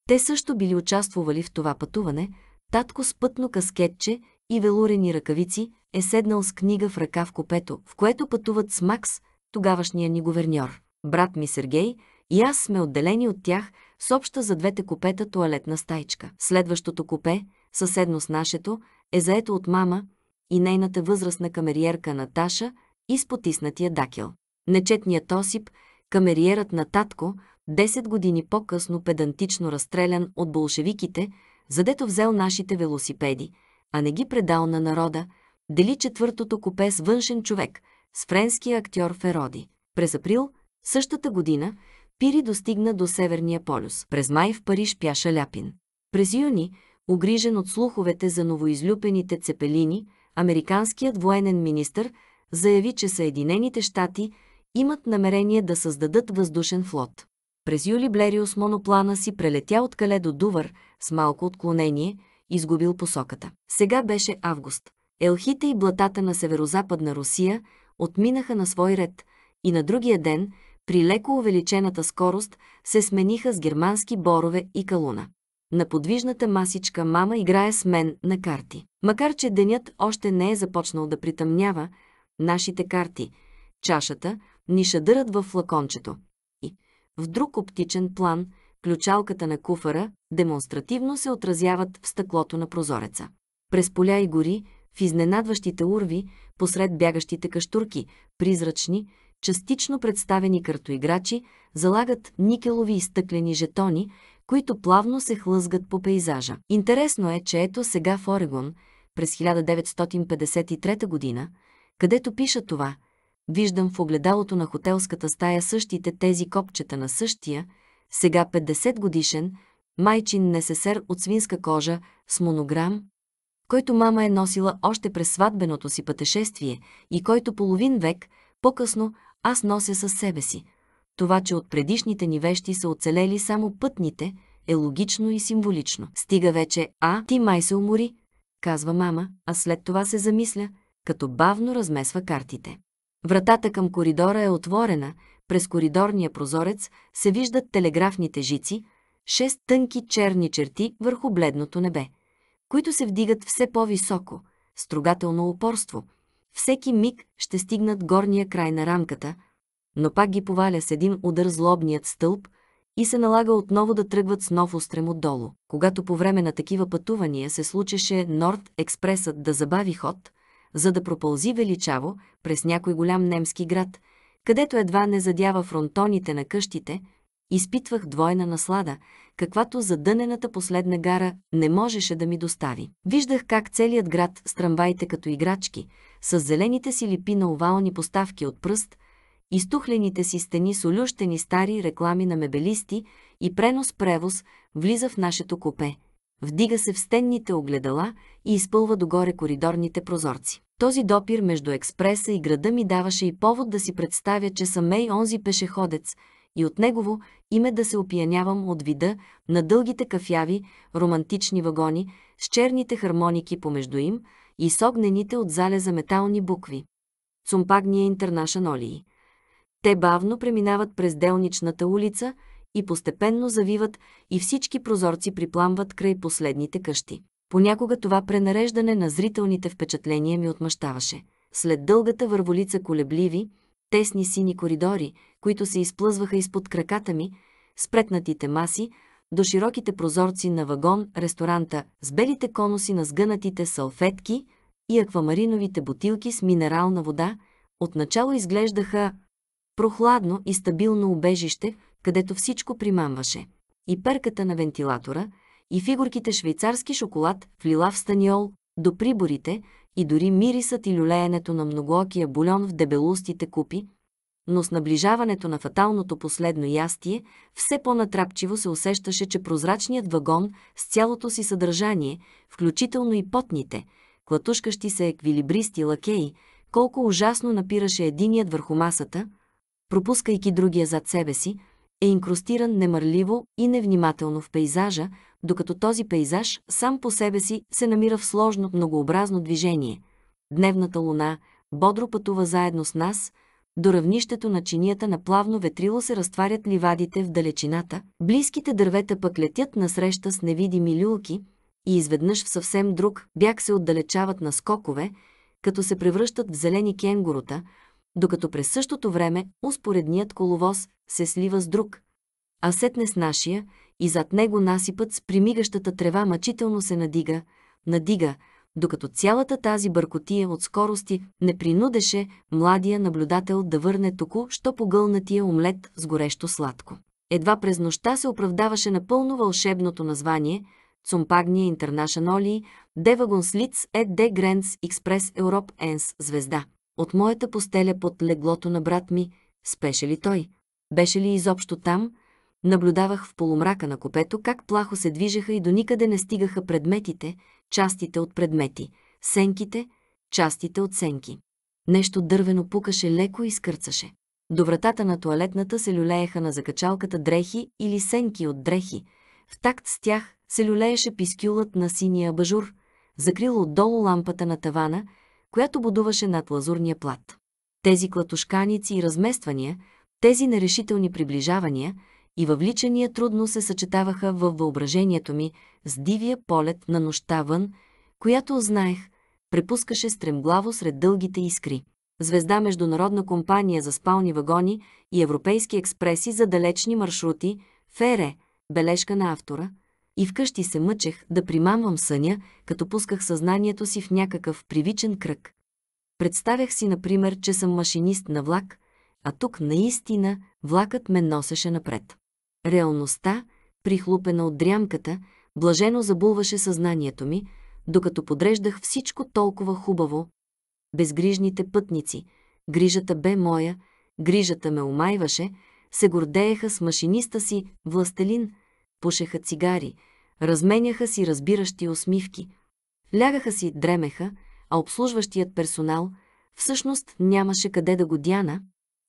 Те също били участвували в това пътуване, татко с пътно каскетче и велурени ръкавици е седнал с книга в ръка в копето, в което пътуват с Макс, тогавашния ни говерньор. Брат ми Сергей – и аз сме отделени от тях с обща за двете купета туалетна стайчка. Следващото купе, съседно с нашето, е заето от мама и нейната възрастна камериерка Наташа и с потиснатия дакел. Нечетният Осип, камериерът на татко, 10 години по-късно педантично разстрелян от болшевиките, задето взел нашите велосипеди, а не ги предал на народа, дели четвъртото купе с външен човек, с френския актьор Фероди. През април, същата година, Пири достигна до Северния полюс. През май в Париж пяша Ляпин. През юни, огрижен от слуховете за новоизлюпените цепелини, американският военен министр заяви, че Съединените щати имат намерение да създадат въздушен флот. През юли Блериус моноплана си прелетя от Кале до Дувър с малко отклонение, изгубил посоката. Сега беше август. Елхите и блатата на северо-западна Русия отминаха на свой ред и на другия ден – при леко увеличената скорост се смениха с германски борове и калуна. На подвижната масичка мама играе с мен на карти. Макар, че денят още не е започнал да притъмнява, нашите карти, чашата, ни шадърат в флакончето. И в друг оптичен план, ключалката на куфара демонстративно се отразяват в стъклото на прозореца. През поля и гори, в изненадващите урви, посред бягащите каштурки, призрачни, частично представени картоиграчи залагат никелови и стъклени жетони, които плавно се хлъзгат по пейзажа. Интересно е, че ето сега в Орегон, през 1953 година, където пиша това, виждам в огледалото на хотелската стая същите тези копчета на същия, сега 50 годишен, майчин несесер от свинска кожа с монограм, който мама е носила още през сватбеното си пътешествие и който половин век по-късно аз нося със себе си. Това, че от предишните ни вещи са оцелели само пътните, е логично и символично. Стига вече, а ти май се умори, казва мама, а след това се замисля, като бавно размесва картите. Вратата към коридора е отворена, през коридорния прозорец се виждат телеграфните жици, шест тънки черни черти върху бледното небе, които се вдигат все по-високо, строгателно упорство – всеки миг ще стигнат горния край на рамката, но пак ги поваля с един удар злобният стълб и се налага отново да тръгват с нов острем отдолу. Когато по време на такива пътувания се случеше Норд Експресът да забави ход, за да пропълзи величаво през някой голям немски град, където едва не задява фронтоните на къщите, изпитвах двойна наслада, каквато задънената последна гара не можеше да ми достави. Виждах как целият град с трамваите като играчки, с зелените си липи на овални поставки от пръст, изтухлените си стени с олющени стари реклами на мебелисти и пренос-превоз влиза в нашето купе. Вдига се в стенните огледала и изпълва догоре коридорните прозорци. Този допир между експреса и града ми даваше и повод да си представя, че съм мей онзи пешеходец и от негово име да се опиянявам от вида на дългите кафяви, романтични вагони с черните хармоники помежду им – и с огнените от залеза метални букви. Цумпагния интернашън олии. Те бавно преминават през делничната улица и постепенно завиват и всички прозорци припламват край последните къщи. Понякога това пренареждане на зрителните впечатления ми отмъщаваше. След дългата върволица колебливи, тесни сини коридори, които се изплъзваха изпод краката ми, спретнатите маси, до широките прозорци на вагон-ресторанта с белите конуси на сгънатите салфетки и аквамариновите бутилки с минерална вода, отначало изглеждаха прохладно и стабилно убежище, където всичко примамваше. И перката на вентилатора, и фигурките швейцарски шоколад в лилав станиол, до приборите, и дори мирисът и люлеенето на многоокия бульон в дебелустите купи – но с наближаването на фаталното последно ястие, все по-натрапчиво се усещаше, че прозрачният вагон с цялото си съдържание, включително и потните, клатушкащи се еквилибристи лакеи, колко ужасно напираше единият върху масата, пропускайки другия зад себе си, е инкрустиран немърливо и невнимателно в пейзажа, докато този пейзаж сам по себе си се намира в сложно многообразно движение. Дневната луна бодро пътува заедно с нас, до равнището на чинията на плавно ветрило се разтварят ливадите в далечината, близките дървета пък летят насреща с невидими люлки и изведнъж в съвсем друг бяг се отдалечават на скокове, като се превръщат в зелени кенгурута, докато през същото време успоредният коловоз се слива с друг, а сетне с нашия и зад него насипът с примигащата трева мъчително се надига, надига – докато цялата тази бъркотия от скорости не принудеше младия наблюдател да върне току-що погълнатия омлет с горещо сладко. Едва през нощта се оправдаваше напълно вълшебното название Цумпагния Интернашън Оли, Девагон Слиц е Де Гренц Експрес Европ Енс Звезда. От моята постеля под леглото на брат ми, спеше ли той? Беше ли изобщо там? Наблюдавах в полумрака на копето как плахо се движеха и до никъде не стигаха предметите, частите от предмети, сенките, частите от сенки. Нещо дървено пукаше леко и скърцаше. До вратата на туалетната се люлееха на закачалката дрехи или сенки от дрехи. В такт с тях се люлееше пискюлът на синия абажур, закрил отдолу лампата на тавана, която будуваше над лазурния плат. Тези клатушканици и размествания, тези нерешителни приближавания – и въвличания трудно се съчетаваха във въображението ми с дивия полет на нощта вън, която, знаех, препускаше стремглаво сред дългите искри. Звезда Международна компания за спални вагони и Европейски експреси за далечни маршрути, ФЕРЕ, бележка на автора, и вкъщи се мъчех да примамвам съня, като пусках съзнанието си в някакъв привичен кръг. Представях си, например, че съм машинист на влак, а тук наистина влакът ме носеше напред. Реалността, прихлупена от дрямката, блажено забулваше съзнанието ми, докато подреждах всичко толкова хубаво. Безгрижните пътници, грижата бе моя, грижата ме омайваше, се гордееха с машиниста си властелин, пушеха цигари, разменяха си разбиращи усмивки. Лягаха си, дремеха, а обслужващият персонал всъщност нямаше къде да го дяна.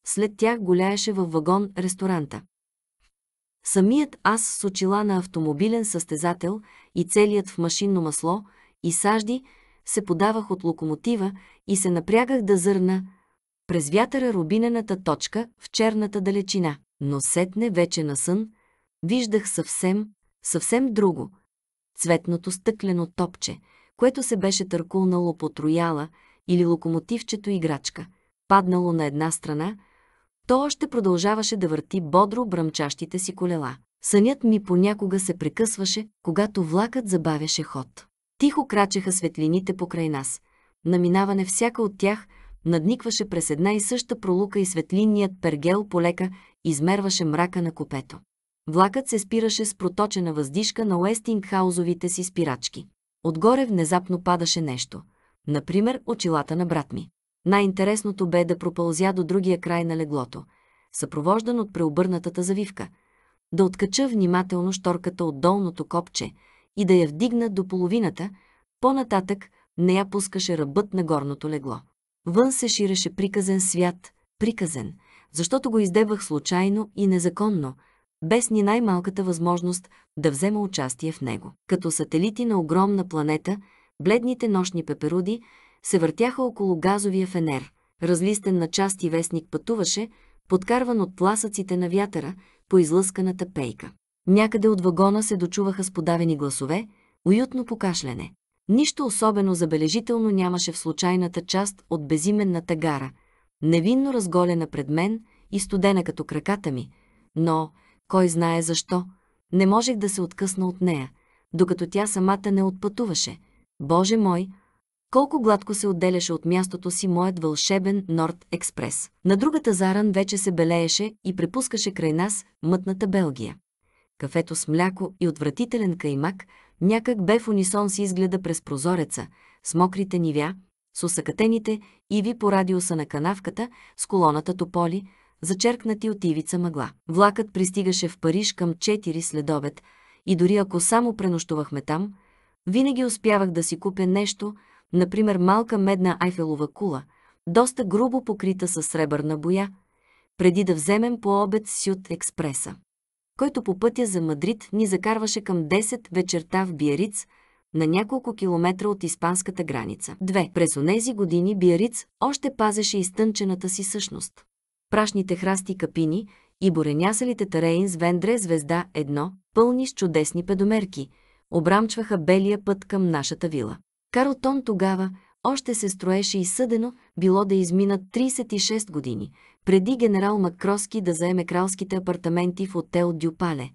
След тях голяеше във вагон ресторанта. Самият аз с очила на автомобилен състезател и целият в машинно масло и сажди се подавах от локомотива и се напрягах да зърна през вятъра рубинената точка в черната далечина. Но сетне вече на сън, виждах съвсем, съвсем друго. Цветното стъклено топче, което се беше търкулнало по трояла или локомотивчето играчка, паднало на една страна – то още продължаваше да върти бодро бръмчащите си колела. Сънят ми понякога се прекъсваше, когато влакът забавяше ход. Тихо крачеха светлините покрай нас. Наминаване всяка от тях надникваше през една и съща пролука и светлинният пергел полека измерваше мрака на купето. Влакът се спираше с проточена въздишка на Уестингхаузовите си спирачки. Отгоре внезапно падаше нещо. Например, очилата на брат ми. Най-интересното бе да пропълзя до другия край на леглото, съпровождан от преобърнатата завивка, да откача внимателно шторката от долното копче и да я вдигна до половината, по-нататък не я пускаше ръбът на горното легло. Вън се ширеше приказен свят, приказен, защото го издебах случайно и незаконно, без ни най-малката възможност да взема участие в него. Като сателити на огромна планета, бледните нощни пеперуди се въртяха около газовия фенер. Разлистен на части вестник пътуваше, подкарван от пласъците на вятъра по излъсканата пейка. Някъде от вагона се дочуваха с подавени гласове, уютно покашляне. Нищо особено забележително нямаше в случайната част от безименната гара, невинно разголена пред мен и студена като краката ми, но, кой знае защо, не можех да се откъсна от нея, докато тя самата не отпътуваше. Боже мой, колко гладко се отделяше от мястото си моят вълшебен Норд Експрес. На другата заран вече се белееше и препускаше край нас мътната Белгия. Кафето с мляко и отвратителен каймак някак бе в унисон си изгледа през прозореца, с мокрите нивя, с усъкатените иви по радиуса на канавката, с колоната тополи, зачеркнати от ивица мъгла. Влакът пристигаше в Париж към 4 следобед и дори ако само пренощувахме там, винаги успявах да си купя нещо – например малка медна айфелова кула, доста грубо покрита със сребърна боя, преди да вземем по обед Сют експреса, който по пътя за Мадрид ни закарваше към 10 вечерта в Биариц, на няколко километра от испанската граница. Две. През онези години Биариц още пазеше изтънчената си същност. Прашните храсти капини и буренясалите тареин с Вендре звезда едно, пълни с чудесни педомерки, обрамчваха белия път към нашата вила. Карлтон тогава още се строеше и съдено било да изминат 36 години, преди генерал Макроски да заеме кралските апартаменти в отел Дюпале,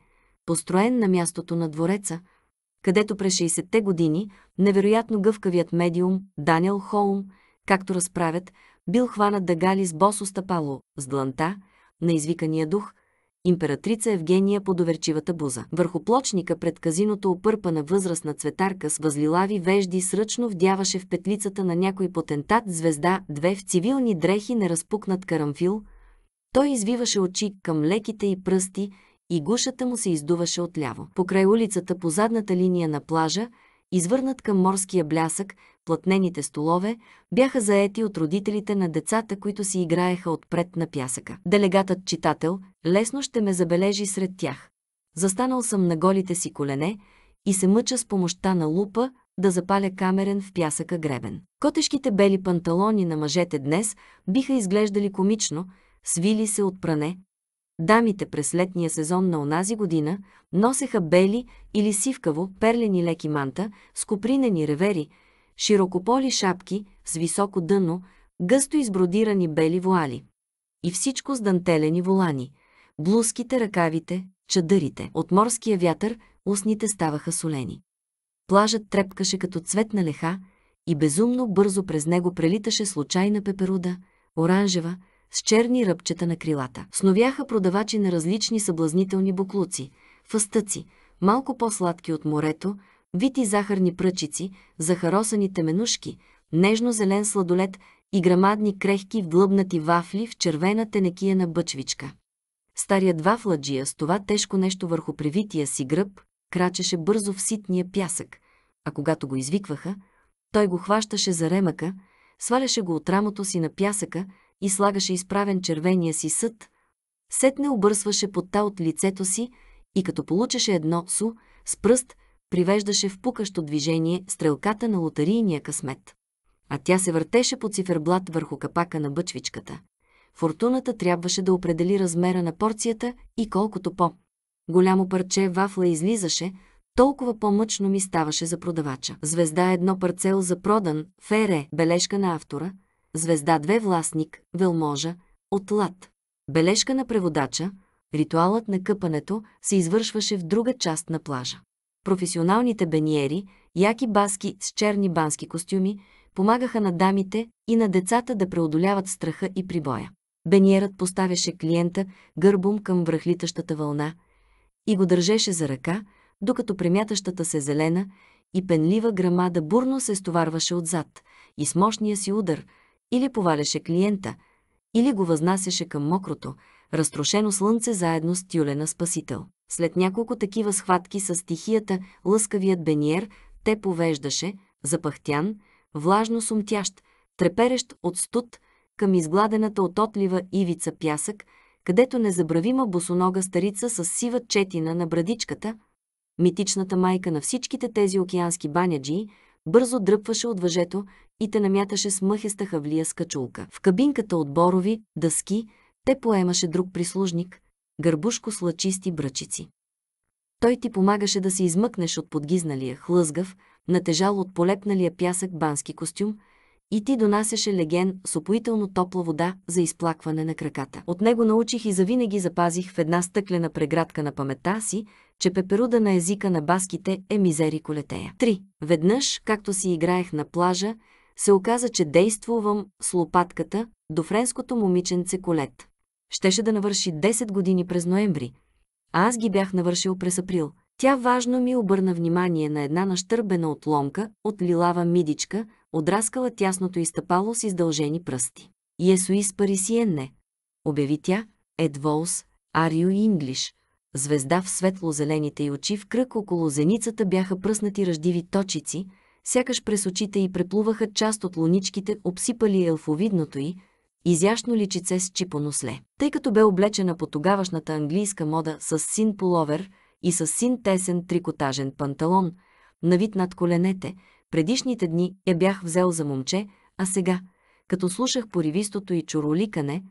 построен на мястото на двореца, където през 60-те години невероятно гъвкавият медиум Даниел Холм, както разправят, бил хванат да гали с босо стъпало, с дланта, на извикания дух – императрица Евгения по доверчивата буза. Върху плочника пред казиното опърпана възрастна цветарка с възлилави вежди сръчно вдяваше в петлицата на някой потентат звезда, две в цивилни дрехи на разпукнат карамфил. Той извиваше очи към леките и пръсти и гушата му се издуваше отляво. Покрай улицата по задната линия на плажа, извърнат към морския блясък, Платнените столове бяха заети от родителите на децата, които си играеха отпред на пясъка. Делегатът читател лесно ще ме забележи сред тях. Застанал съм на голите си колене и се мъча с помощта на лупа да запаля камерен в пясъка гребен. Котешките бели панталони на мъжете днес биха изглеждали комично, свили се от пране. Дамите през летния сезон на онази година носеха бели или сивкаво перлени леки манта с копринени ревери – широкополи шапки с високо дъно, гъсто избродирани бели вуали. И всичко с дантелени волани, блузките, ръкавите, чадърите. От морския вятър устните ставаха солени. Плажът трепкаше като цвет на леха и безумно бързо през него прелиташе случайна пеперуда, оранжева, с черни ръбчета на крилата. Сновяха продавачи на различни съблазнителни буклуци, фъстъци, малко по-сладки от морето, вити захарни пръчици, захаросани теменушки, нежно-зелен сладолет и грамадни крехки вдлъбнати вафли в червена тенекия на бъчвичка. Старият вафладжия с това тежко нещо върху привития си гръб крачеше бързо в ситния пясък, а когато го извикваха, той го хващаше за ремъка, сваляше го от рамото си на пясъка и слагаше изправен червения си съд, сетне обърсваше пота от лицето си и като получеше едно су, с пръст привеждаше в пукащо движение стрелката на лотарийния късмет. А тя се въртеше по циферблат върху капака на бъчвичката. Фортуната трябваше да определи размера на порцията и колкото по. Голямо парче вафла излизаше, толкова по-мъчно ми ставаше за продавача. Звезда едно парцел за продан, фере, бележка на автора. Звезда две властник, велможа, отлад. Бележка на преводача, ритуалът на къпането се извършваше в друга част на плажа професионалните бениери, яки баски с черни бански костюми, помагаха на дамите и на децата да преодоляват страха и прибоя. Бениерът поставяше клиента гърбом към връхлитащата вълна и го държеше за ръка, докато премятащата се зелена и пенлива грамада бурно се стоварваше отзад и с мощния си удар или поваляше клиента, или го възнасяше към мокрото, разтрошено слънце заедно с тюлена спасител. След няколко такива схватки с стихията, лъскавият бениер те повеждаше, запахтян, влажно сумтящ, треперещ от студ, към изгладената от отлива ивица пясък, където незабравима босонога старица с сива четина на брадичката, митичната майка на всичките тези океански баняджии, бързо дръпваше от въжето и те намяташе с мъхеста хавлия с качулка. В кабинката от борови, дъски, те поемаше друг прислужник, гърбушко с лъчисти бръчици. Той ти помагаше да се измъкнеш от подгизналия, хлъзгав, натежал от полепналия пясък бански костюм и ти донасяше леген с опоително топла вода за изплакване на краката. От него научих и завинаги запазих в една стъклена преградка на памета си, че пеперуда на езика на баските е мизери колетея. 3. Веднъж, както си играех на плажа, се оказа, че действувам с лопатката до френското момиченце колет щеше да навърши 10 години през ноември, а аз ги бях навършил през април. Тя важно ми обърна внимание на една нащърбена отломка от лилава мидичка, отраскала тясното изтъпало с издължени пръсти. Есуис Парисиенне, обяви тя, Едволс, Арио Инглиш. Звезда в светло-зелените й очи в кръг около зеницата бяха пръснати ръждиви точици, сякаш през очите й преплуваха част от луничките, обсипали елфовидното й, изящно личице с чипоносле. Тъй като бе облечена по тогавашната английска мода с син половер и с син тесен трикотажен панталон, на вид над коленете, предишните дни я бях взел за момче, а сега, като слушах поривистото и чороликане,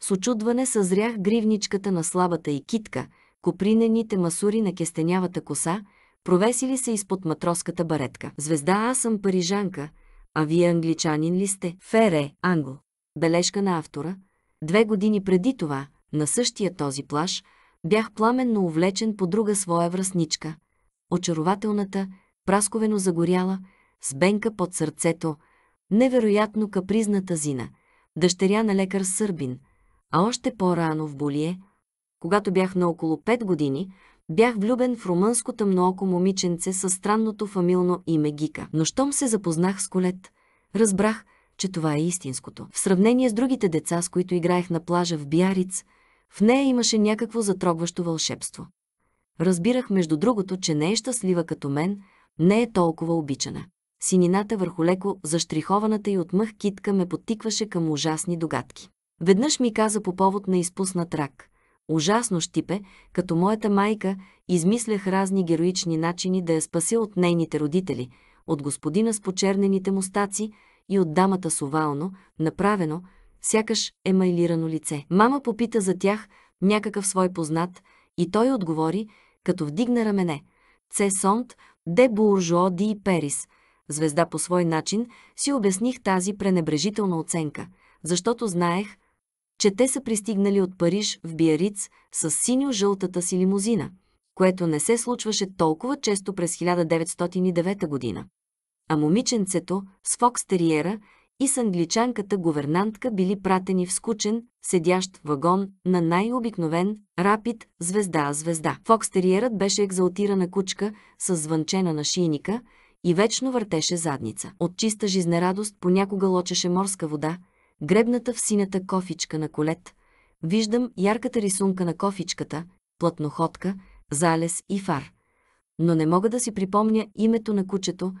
с очудване съзрях гривничката на слабата и китка, копринените масури на кестенявата коса, провесили се изпод матроската баретка. Звезда аз съм парижанка, а вие англичанин ли сте? Фере, англ. Бележка на автора. Две години преди това, на същия този плаж, бях пламенно увлечен по друга своя връзничка. Очарователната, прасковено загоряла, с бенка под сърцето, невероятно капризната Зина, дъщеря на лекар Сърбин, а още по-рано в Болие, когато бях на около 5 години, бях влюбен в румънско тъмнооко момиченце със странното фамилно име Гика. Но щом се запознах с Колет, разбрах, че това е истинското. В сравнение с другите деца, с които играех на плажа в Биариц, в нея имаше някакво затрогващо вълшебство. Разбирах, между другото, че не е щастлива като мен, не е толкова обичана. Синината върху леко заштрихованата и от мъх китка ме потикваше към ужасни догадки. Веднъж ми каза по повод на изпуснат рак. Ужасно щипе, като моята майка, измислях разни героични начини да я спася от нейните родители, от господина с почернените мустаци, и от дамата с овално, направено, сякаш емайлирано лице. Мама попита за тях някакъв свой познат и той отговори, като вдигна рамене. Це сонт де буржуо ди перис. Звезда по свой начин си обясних тази пренебрежителна оценка, защото знаех, че те са пристигнали от Париж в Биариц с синьо-жълтата си лимузина, което не се случваше толкова често през 1909 година а момиченцето с фокстериера и с англичанката говернантка били пратени в скучен, седящ вагон на най-обикновен рапид звезда-звезда. Фокстериерът беше екзалтирана кучка с звънчена на шийника и вечно въртеше задница. От чиста жизнерадост понякога лочеше морска вода, гребната в синята кофичка на колет. Виждам ярката рисунка на кофичката, плътноходка, залез и фар. Но не мога да си припомня името на кучето,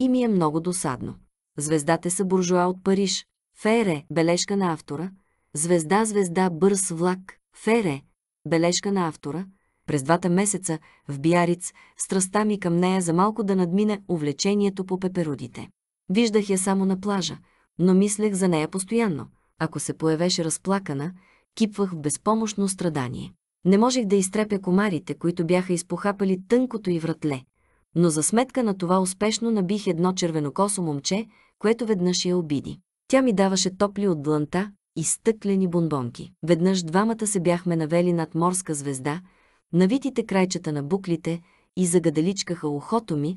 и ми е много досадно. Звездате са буржуа от Париж. Фере, бележка на автора. Звезда, звезда, бърз влак. Фере, бележка на автора. През двата месеца в Биариц страстта ми към нея за малко да надмине увлечението по пеперудите. Виждах я само на плажа, но мислех за нея постоянно. Ако се появеше разплакана, кипвах в безпомощно страдание. Не можех да изтрепя комарите, които бяха изпохапали тънкото и вратле но за сметка на това успешно набих едно червенокосо момче, което веднъж я обиди. Тя ми даваше топли от дланта и стъклени бонбонки. Веднъж двамата се бяхме навели над морска звезда, навитите крайчета на буклите и загаделичкаха ухото ми,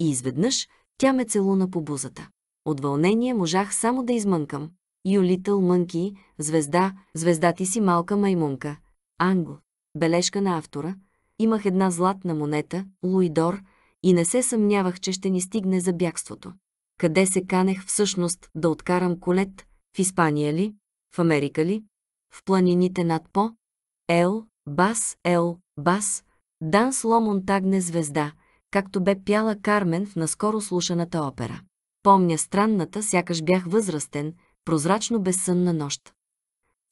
и изведнъж тя ме целуна по бузата. От вълнение можах само да измънкам. You little monkey, звезда, звезда ти си малка маймунка. Англ. Бележка на автора – Имах една златна монета, Луидор, и не се съмнявах, че ще ни стигне за бягството. Къде се канех всъщност да откарам колет? В Испания ли? В Америка ли? В планините над По? Ел, Бас, Ел, Бас, Данс Ло звезда, както бе пяла Кармен в наскоро слушаната опера. Помня странната, сякаш бях възрастен, прозрачно безсънна нощ.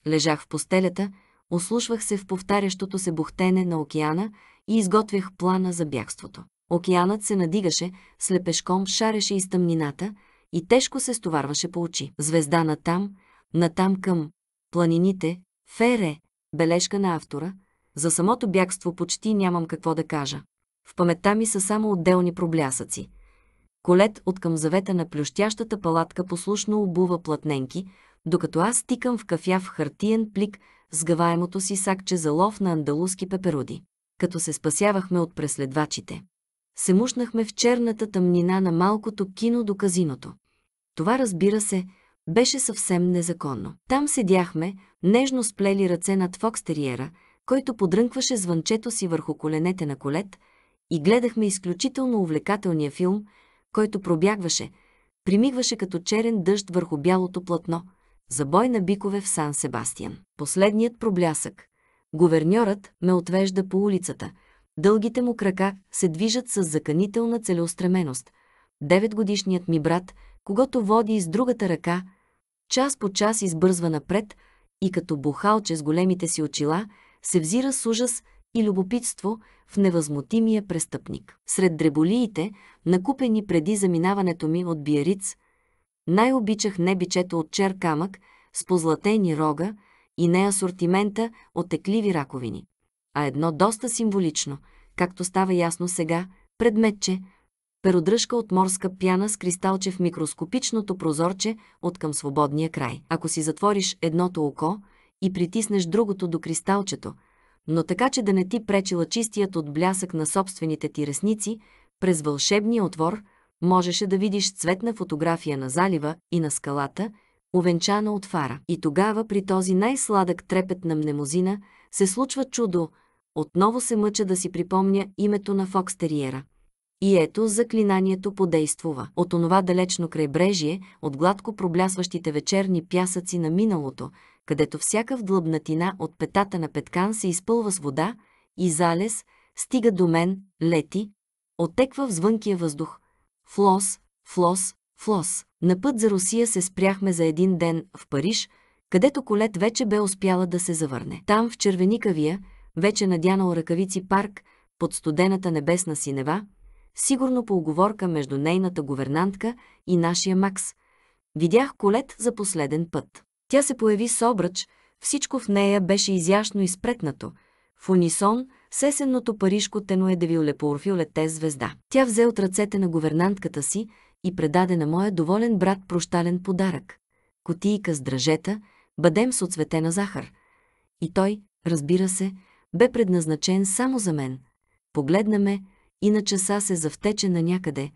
Лежах в постелята, Ослушвах се в повтарящото се бухтене на океана и изготвях плана за бягството. Океанът се надигаше, слепешком шареше из тъмнината и тежко се стоварваше по очи. Звезда натам, натам към планините, Фере, бележка на автора, за самото бягство почти нямам какво да кажа. В паметта ми са само отделни проблясъци. Колет от към завета на плющящата палатка послушно обува платненки, докато аз тикам в кафяв хартиен плик сгъваемото си сакче за лов на андалузки пеперуди. Като се спасявахме от преследвачите, се мушнахме в черната тъмнина на малкото кино до казиното. Това, разбира се, беше съвсем незаконно. Там седяхме, нежно сплели ръце над фокстериера, който подрънкваше звънчето си върху коленете на колет, и гледахме изключително увлекателния филм, който пробягваше, примигваше като черен дъжд върху бялото платно – за бой на бикове в Сан Себастиан. Последният проблясък. Говерньорът ме отвежда по улицата. Дългите му крака се движат с заканителна целеустременост. Деветгодишният ми брат, когато води с другата ръка, час по час избързва напред и като бухалче с големите си очила, се взира с ужас и любопитство в невъзмутимия престъпник. Сред дреболиите, накупени преди заминаването ми от Биериц, най-обичах не бичето от чер камък с позлатени рога и не асортимента от текливи раковини, а едно доста символично, както става ясно сега, предметче, перодръжка от морска пяна с кристалче в микроскопичното прозорче от към свободния край. Ако си затвориш едното око и притиснеш другото до кристалчето, но така, че да не ти пречила чистият от блясък на собствените ти ресници, през вълшебния отвор – можеше да видиш цветна фотография на залива и на скалата, увенчана от фара. И тогава при този най-сладък трепет на мнемозина се случва чудо. Отново се мъча да си припомня името на Фокстериера. И ето заклинанието подействува. От онова далечно крайбрежие, от гладко проблясващите вечерни пясъци на миналото, където всяка вдлъбнатина от петата на петкан се изпълва с вода и залез, стига до мен, лети, отеква в звънкия въздух, Флос, Флос, Флос. На път за Русия се спряхме за един ден в Париж, където Колет вече бе успяла да се завърне. Там, в червеникавия, вече надянал ръкавици парк, под студената небесна синева, сигурно по оговорка между нейната гувернантка и нашия Макс, видях Колет за последен път. Тя се появи с обръч, всичко в нея беше изящно и спретнато, в унисон – сесенното паришко тено е Виоле Пурфюле те звезда. Тя взе от ръцете на говернантката си и предаде на моя доволен брат прощален подарък. Котийка с дръжета, бъдем с оцветена захар. И той, разбира се, бе предназначен само за мен. Погледна ме и на часа се завтече на някъде,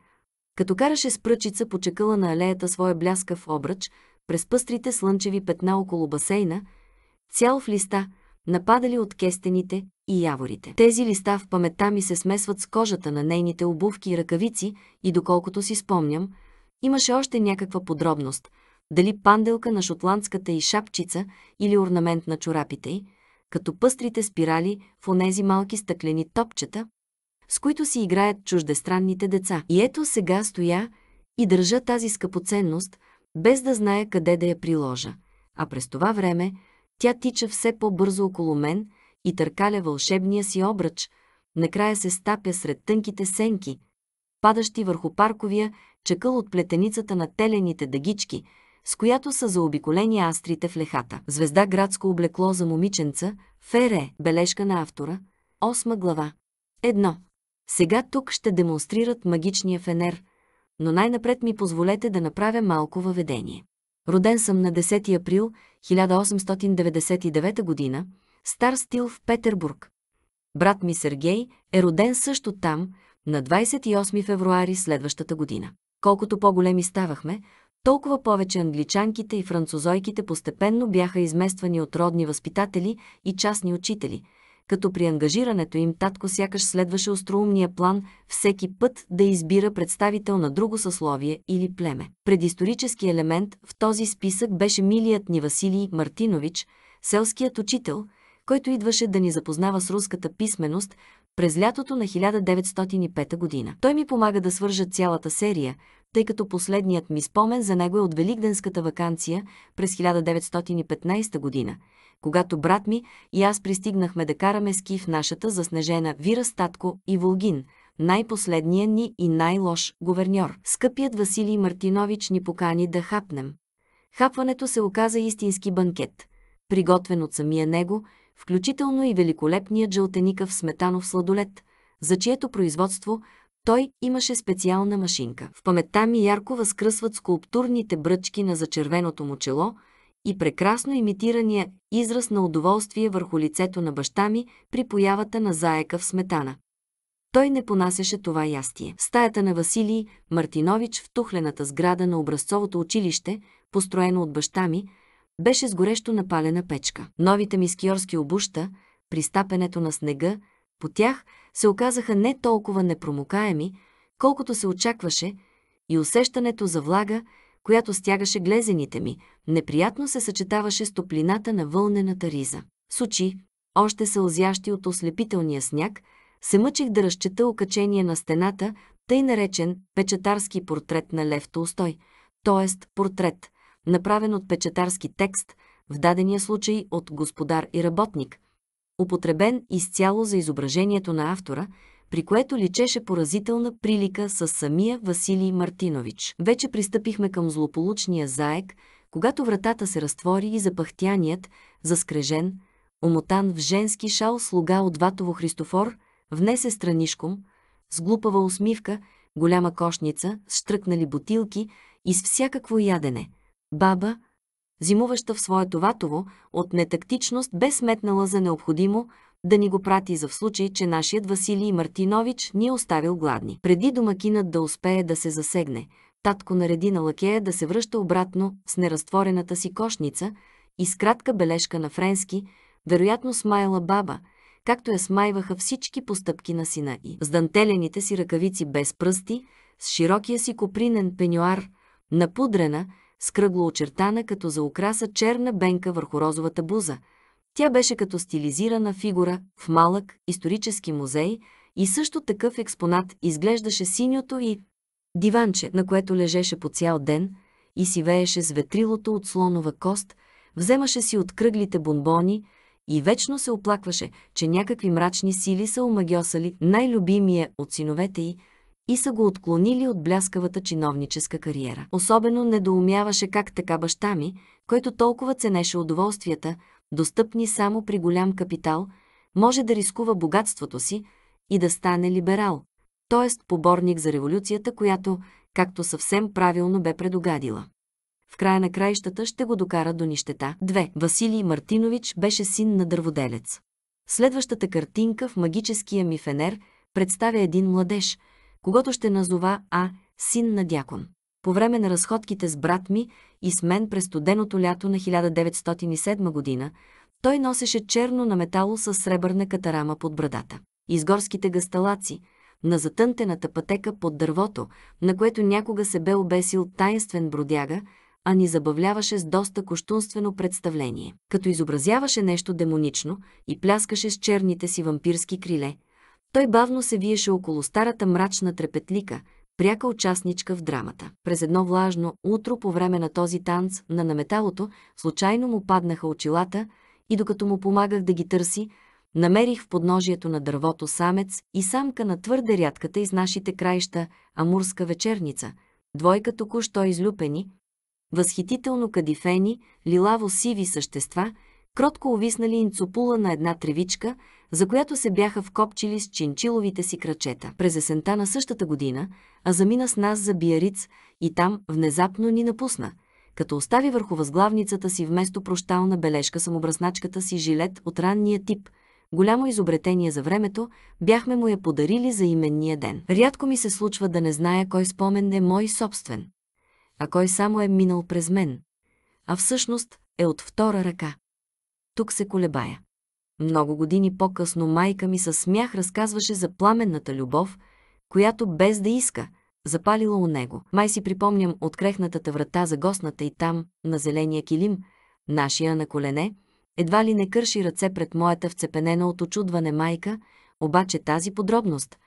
като караше с пръчица по на алеята своя бляскав обръч, през пъстрите слънчеви петна около басейна, цял в листа, нападали от кестените, и яворите. Тези листа в паметта ми се смесват с кожата на нейните обувки и ръкавици и доколкото си спомням, имаше още някаква подробност, дали панделка на шотландската и шапчица или орнамент на чорапите й, като пъстрите спирали в онези малки стъклени топчета, с които си играят чуждестранните деца. И ето сега стоя и държа тази скъпоценност, без да зная къде да я приложа. А през това време тя тича все по-бързо около мен – и търкаля вълшебния си обръч, накрая се стапя сред тънките сенки, падащи върху парковия чакъл от плетеницата на телените дъгички, с която са заобиколени астрите в лехата. Звезда градско облекло за момиченца, Фере, бележка на автора, 8 глава. 1. Сега тук ще демонстрират магичния фенер, но най-напред ми позволете да направя малко въведение. Роден съм на 10 април 1899 година, Стар Стил в Петербург. Брат ми Сергей е роден също там на 28 февруари следващата година. Колкото по-големи ставахме, толкова повече англичанките и французойките постепенно бяха измествани от родни възпитатели и частни учители, като при ангажирането им татко сякаш следваше остроумния план всеки път да избира представител на друго съсловие или племе. Предисторически елемент в този списък беше милият ни Василий Мартинович, селският учител – който идваше да ни запознава с руската писменост през лятото на 1905 година. Той ми помага да свържа цялата серия, тъй като последният ми спомен за него е от Великденската вакансия през 1915 година, когато брат ми и аз пристигнахме да караме ски в нашата заснежена Вира Статко и Волгин, най-последния ни и най-лош говерньор. Скъпият Василий Мартинович ни покани да хапнем. Хапването се оказа истински банкет, приготвен от самия него – включително и великолепният жълтеникав сметанов сладолет, за чието производство той имаше специална машинка. В паметта ми ярко възкръсват скулптурните бръчки на зачервеното му чело и прекрасно имитирания израз на удоволствие върху лицето на баща ми при появата на заека в сметана. Той не понасяше това ястие. В стаята на Василий Мартинович в тухлената сграда на образцовото училище, построено от баща ми, беше с горещо напалена печка. Новите ми скиорски обуща, при стапенето на снега, по тях се оказаха не толкова непромокаеми, колкото се очакваше, и усещането за влага, която стягаше глезените ми, неприятно се съчетаваше с топлината на вълнената риза. С очи, още сълзящи от ослепителния сняг, се мъчих да разчета окачение на стената, тъй наречен печатарски портрет на Лев Толстой, т.е. портрет – направен от печатарски текст, в дадения случай от господар и работник, употребен изцяло за изображението на автора, при което личеше поразителна прилика с самия Василий Мартинович. Вече пристъпихме към злополучния заек, когато вратата се разтвори и запахтяният, заскрежен, омотан в женски шал слуга от Ватово Христофор, внесе странишком, с глупава усмивка, голяма кошница, с штръкнали бутилки и с всякакво ядене, Баба, зимуваща в своето ватово, от нетактичност бе сметнала за необходимо да ни го прати за в случай, че нашият Василий Мартинович ни е оставил гладни. Преди домакинът да успее да се засегне, татко нареди на лакея да се връща обратно с неразтворената си кошница и с кратка бележка на френски, вероятно смайла баба, както я смайваха всички постъпки на сина и. С дантелените си ръкавици без пръсти, с широкия си копринен пенюар, напудрена, с кръгло очертана като за украса черна бенка върху розовата буза. Тя беше като стилизирана фигура в малък исторически музей и също такъв експонат изглеждаше синьото и диванче, на което лежеше по цял ден и си вееше с ветрилото от слонова кост, вземаше си от кръглите бомбони и вечно се оплакваше, че някакви мрачни сили са омагьосали най-любимия от синовете й – и са го отклонили от бляскавата чиновническа кариера. Особено недоумяваше как така баща ми, който толкова ценеше удоволствията, достъпни само при голям капитал, може да рискува богатството си и да стане либерал, т.е. поборник за революцията, която, както съвсем правилно бе предогадила. В края на краищата ще го докара до нищета. 2. Василий Мартинович беше син на дърводелец. Следващата картинка в магическия ми фенер представя един младеж, когато ще назова А, син на дякон. По време на разходките с брат ми и с мен през студеното лято на 1907 година, той носеше черно на метало с сребърна катарама под брадата. Изгорските гасталаци, на затънтената пътека под дървото, на което някога се бе обесил таинствен бродяга, а ни забавляваше с доста коштунствено представление, като изобразяваше нещо демонично и пляскаше с черните си вампирски криле – той бавно се виеше около старата мрачна трепетлика, пряка участничка в драмата. През едно влажно утро по време на този танц на наметалото, случайно му паднаха очилата и докато му помагах да ги търси, намерих в подножието на дървото самец и самка на твърде рядката из нашите краища амурска вечерница, двойка току-що излюпени, възхитително кадифени, лилаво-сиви същества – кротко увиснали инцупула на една тревичка, за която се бяха вкопчили с чинчиловите си крачета. През есента на същата година, а замина с нас за Биариц и там внезапно ни напусна, като остави върху възглавницата си вместо прощална бележка самобразначката си жилет от ранния тип – голямо изобретение за времето, бяхме му я подарили за именния ден. Рядко ми се случва да не зная кой спомен е мой собствен, а кой само е минал през мен, а всъщност е от втора ръка тук се колебая. Много години по-късно майка ми със смях разказваше за пламенната любов, която без да иска, запалила у него. Май си припомням от крехнатата врата за гостната и там, на зеления килим, нашия на колене, едва ли не кърши ръце пред моята вцепенена от очудване майка, обаче тази подробност,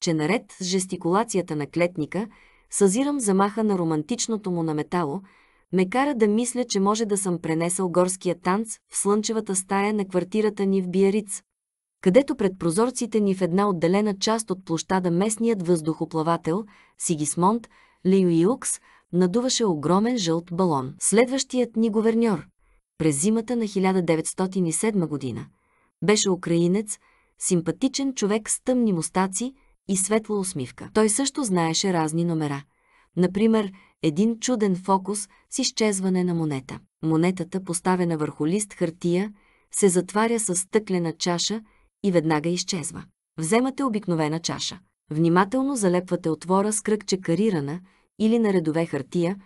че наред с жестикулацията на клетника, съзирам замаха на романтичното му на метало ме кара да мисля, че може да съм пренесъл горския танц в слънчевата стая на квартирата ни в Биариц, където пред прозорците ни в една отделена част от площада местният въздухоплавател, Сигисмонд, Юкс, надуваше огромен жълт балон. Следващият ни говерньор, през зимата на 1907 година, беше украинец, симпатичен човек с тъмни мустаци и светла усмивка. Той също знаеше разни номера. Например, един чуден фокус с изчезване на монета. Монетата, поставена върху лист хартия, се затваря с стъклена чаша и веднага изчезва. Вземате обикновена чаша. Внимателно залепвате отвора с кръгче карирана или на редове хартия,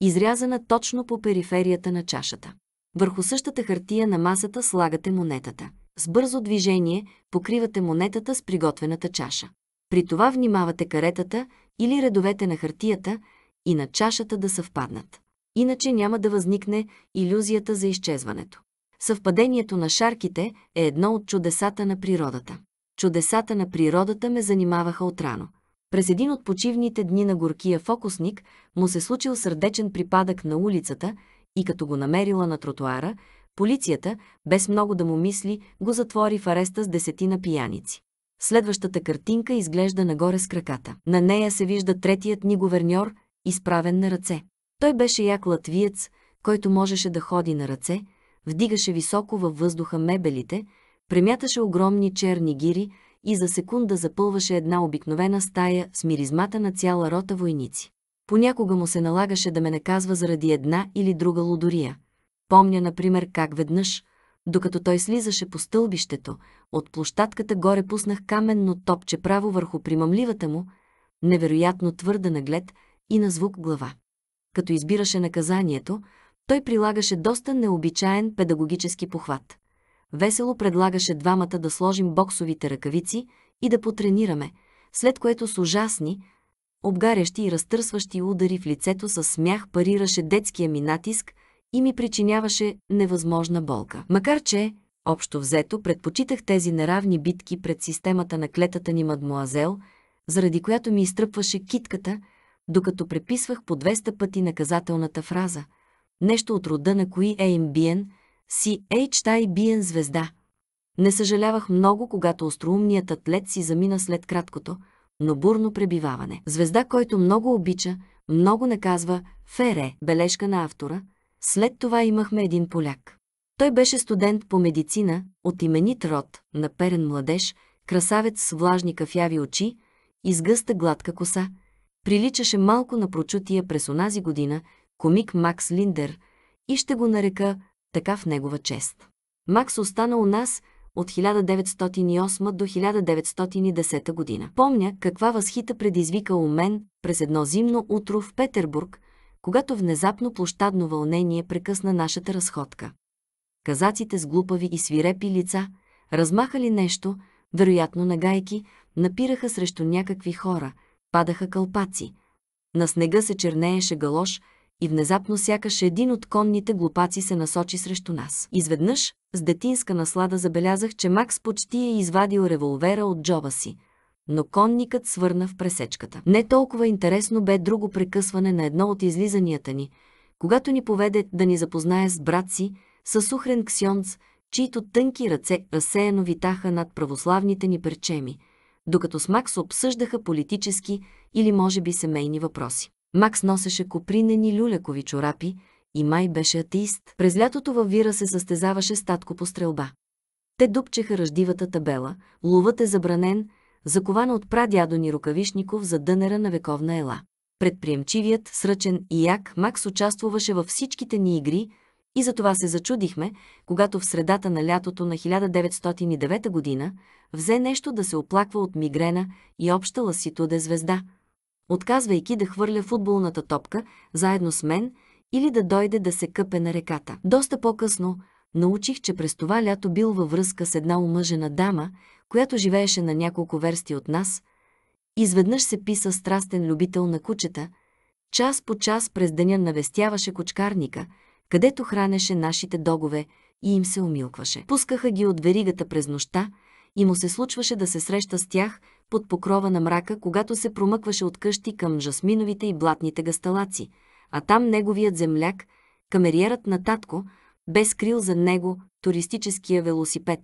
изрязана точно по периферията на чашата. Върху същата хартия на масата слагате монетата. С бързо движение покривате монетата с приготвената чаша. При това внимавате каретата или редовете на хартията, и на чашата да съвпаднат. Иначе няма да възникне иллюзията за изчезването. Съвпадението на шарките е едно от чудесата на природата. Чудесата на природата ме занимаваха отрано. През един от почивните дни на горкия фокусник му се случил сърдечен припадък на улицата и като го намерила на тротуара, полицията, без много да му мисли, го затвори в ареста с десетина пияници. Следващата картинка изглежда нагоре с краката. На нея се вижда третият ни говерньор – изправен на ръце. Той беше як латвиец, който можеше да ходи на ръце, вдигаше високо във въздуха мебелите, премяташе огромни черни гири и за секунда запълваше една обикновена стая с миризмата на цяла рота войници. Понякога му се налагаше да ме наказва заради една или друга лудория. Помня, например, как веднъж, докато той слизаше по стълбището, от площадката горе пуснах каменно топче право върху примамливата му, невероятно твърда наглед, и на звук глава. Като избираше наказанието, той прилагаше доста необичаен педагогически похват. Весело предлагаше двамата да сложим боксовите ръкавици и да потренираме, след което с ужасни, обгарящи и разтърсващи удари в лицето със смях парираше детския ми натиск и ми причиняваше невъзможна болка. Макар че, общо взето, предпочитах тези неравни битки пред системата на клетата ни мадмуазел, заради която ми изтръпваше китката – докато преписвах по 200 пъти наказателната фраза. Нещо от рода на кои е си CHIBN звезда. Не съжалявах много, когато остроумният атлет си замина след краткото, но бурно пребиваване. Звезда, който много обича, много наказва Фере, бележка на автора. След това имахме един поляк. Той беше студент по медицина, от именит род, наперен младеж, красавец с влажни кафяви очи, изгъста гладка коса – приличаше малко на прочутия през онази година комик Макс Линдер и ще го нарека така в негова чест. Макс остана у нас от 1908 до 1910 година. Помня каква възхита предизвика у мен през едно зимно утро в Петербург, когато внезапно площадно вълнение прекъсна нашата разходка. Казаците с глупави и свирепи лица размахали нещо, вероятно нагайки, напираха срещу някакви хора – падаха кълпаци. На снега се чернееше галош и внезапно сякаш един от конните глупаци се насочи срещу нас. Изведнъж, с детинска наслада забелязах, че Макс почти е извадил револвера от джоба си, но конникът свърна в пресечката. Не толкова интересно бе друго прекъсване на едно от излизанията ни, когато ни поведе да ни запознае с брат си, с сухрен ксионц, чието тънки ръце разсеяно витаха над православните ни перчеми – докато с Макс обсъждаха политически или може би семейни въпроси. Макс носеше копринени люлякови чорапи и май беше атеист. През лятото във Вира се състезаваше статко по стрелба. Те дупчеха ръждивата табела, ловът е забранен, закована от прадядо ни Рукавишников за дънера на вековна ела. Предприемчивият, сръчен и як Макс участвуваше във всичките ни игри – и за това се зачудихме, когато в средата на лятото на 1909 година взе нещо да се оплаква от мигрена и обща ласитуде звезда, отказвайки да хвърля футболната топка заедно с мен или да дойде да се къпе на реката. Доста по-късно научих, че през това лято бил във връзка с една омъжена дама, която живееше на няколко версти от нас. Изведнъж се писа страстен любител на кучета. Час по час през деня навестяваше кучкарника – където хранеше нашите догове и им се умилкваше. Пускаха ги от веригата през нощта и му се случваше да се среща с тях под покрова на мрака, когато се промъкваше от къщи към жасминовите и блатните гасталаци, а там неговият земляк, камериерът на татко, бе скрил за него туристическия велосипед.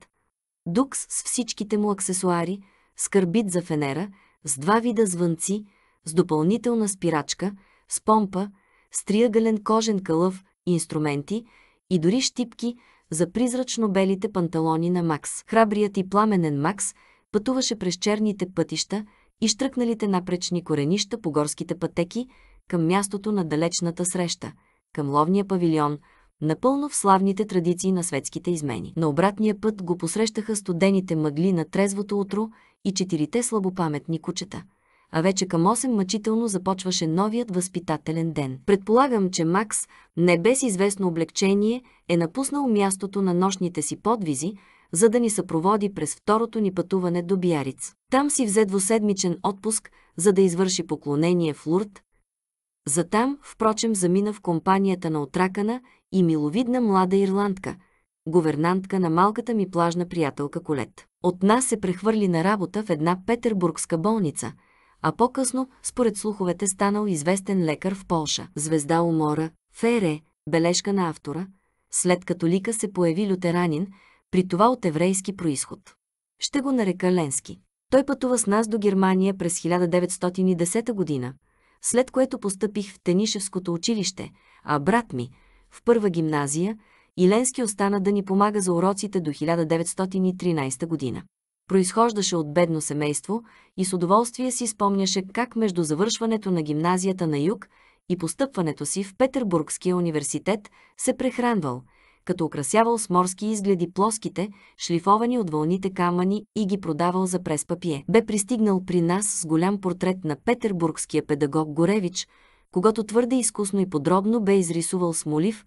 Дукс с всичките му аксесуари, с кърбит за фенера, с два вида звънци, с допълнителна спирачка, с помпа, с триъгълен кожен кълъв инструменти и дори щипки за призрачно белите панталони на Макс. Храбрият и пламенен Макс пътуваше през черните пътища и штръкналите напречни коренища по горските пътеки към мястото на далечната среща, към ловния павилион – напълно в славните традиции на светските измени. На обратния път го посрещаха студените мъгли на трезвото утро и четирите слабопаметни кучета – а вече към 8 мъчително започваше новият възпитателен ден. Предполагам, че Макс, не без известно облегчение, е напуснал мястото на нощните си подвизи, за да ни съпроводи през второто ни пътуване до Биариц. Там си взе двуседмичен отпуск, за да извърши поклонение в Лурд. Затам, впрочем, замина в компанията на отракана и миловидна млада ирландка, говернантка на малката ми плажна приятелка Колет. От нас се прехвърли на работа в една петербургска болница – а по-късно, според слуховете, станал известен лекар в Полша. Звезда умора, Фере, бележка на автора, след католика се появи лютеранин, при това от еврейски происход. Ще го нарека Ленски. Той пътува с нас до Германия през 1910 година, след което постъпих в Тенишевското училище, а брат ми – в първа гимназия, и Ленски остана да ни помага за уроците до 1913 година. Произхождаше от бедно семейство и с удоволствие си спомняше как между завършването на гимназията на юг и постъпването си в Петербургския университет се прехранвал, като украсявал с морски изгледи плоските, шлифовани от вълните камъни и ги продавал за прес папие. Бе пристигнал при нас с голям портрет на петербургския педагог Горевич, когато твърде изкусно и подробно бе изрисувал смолив,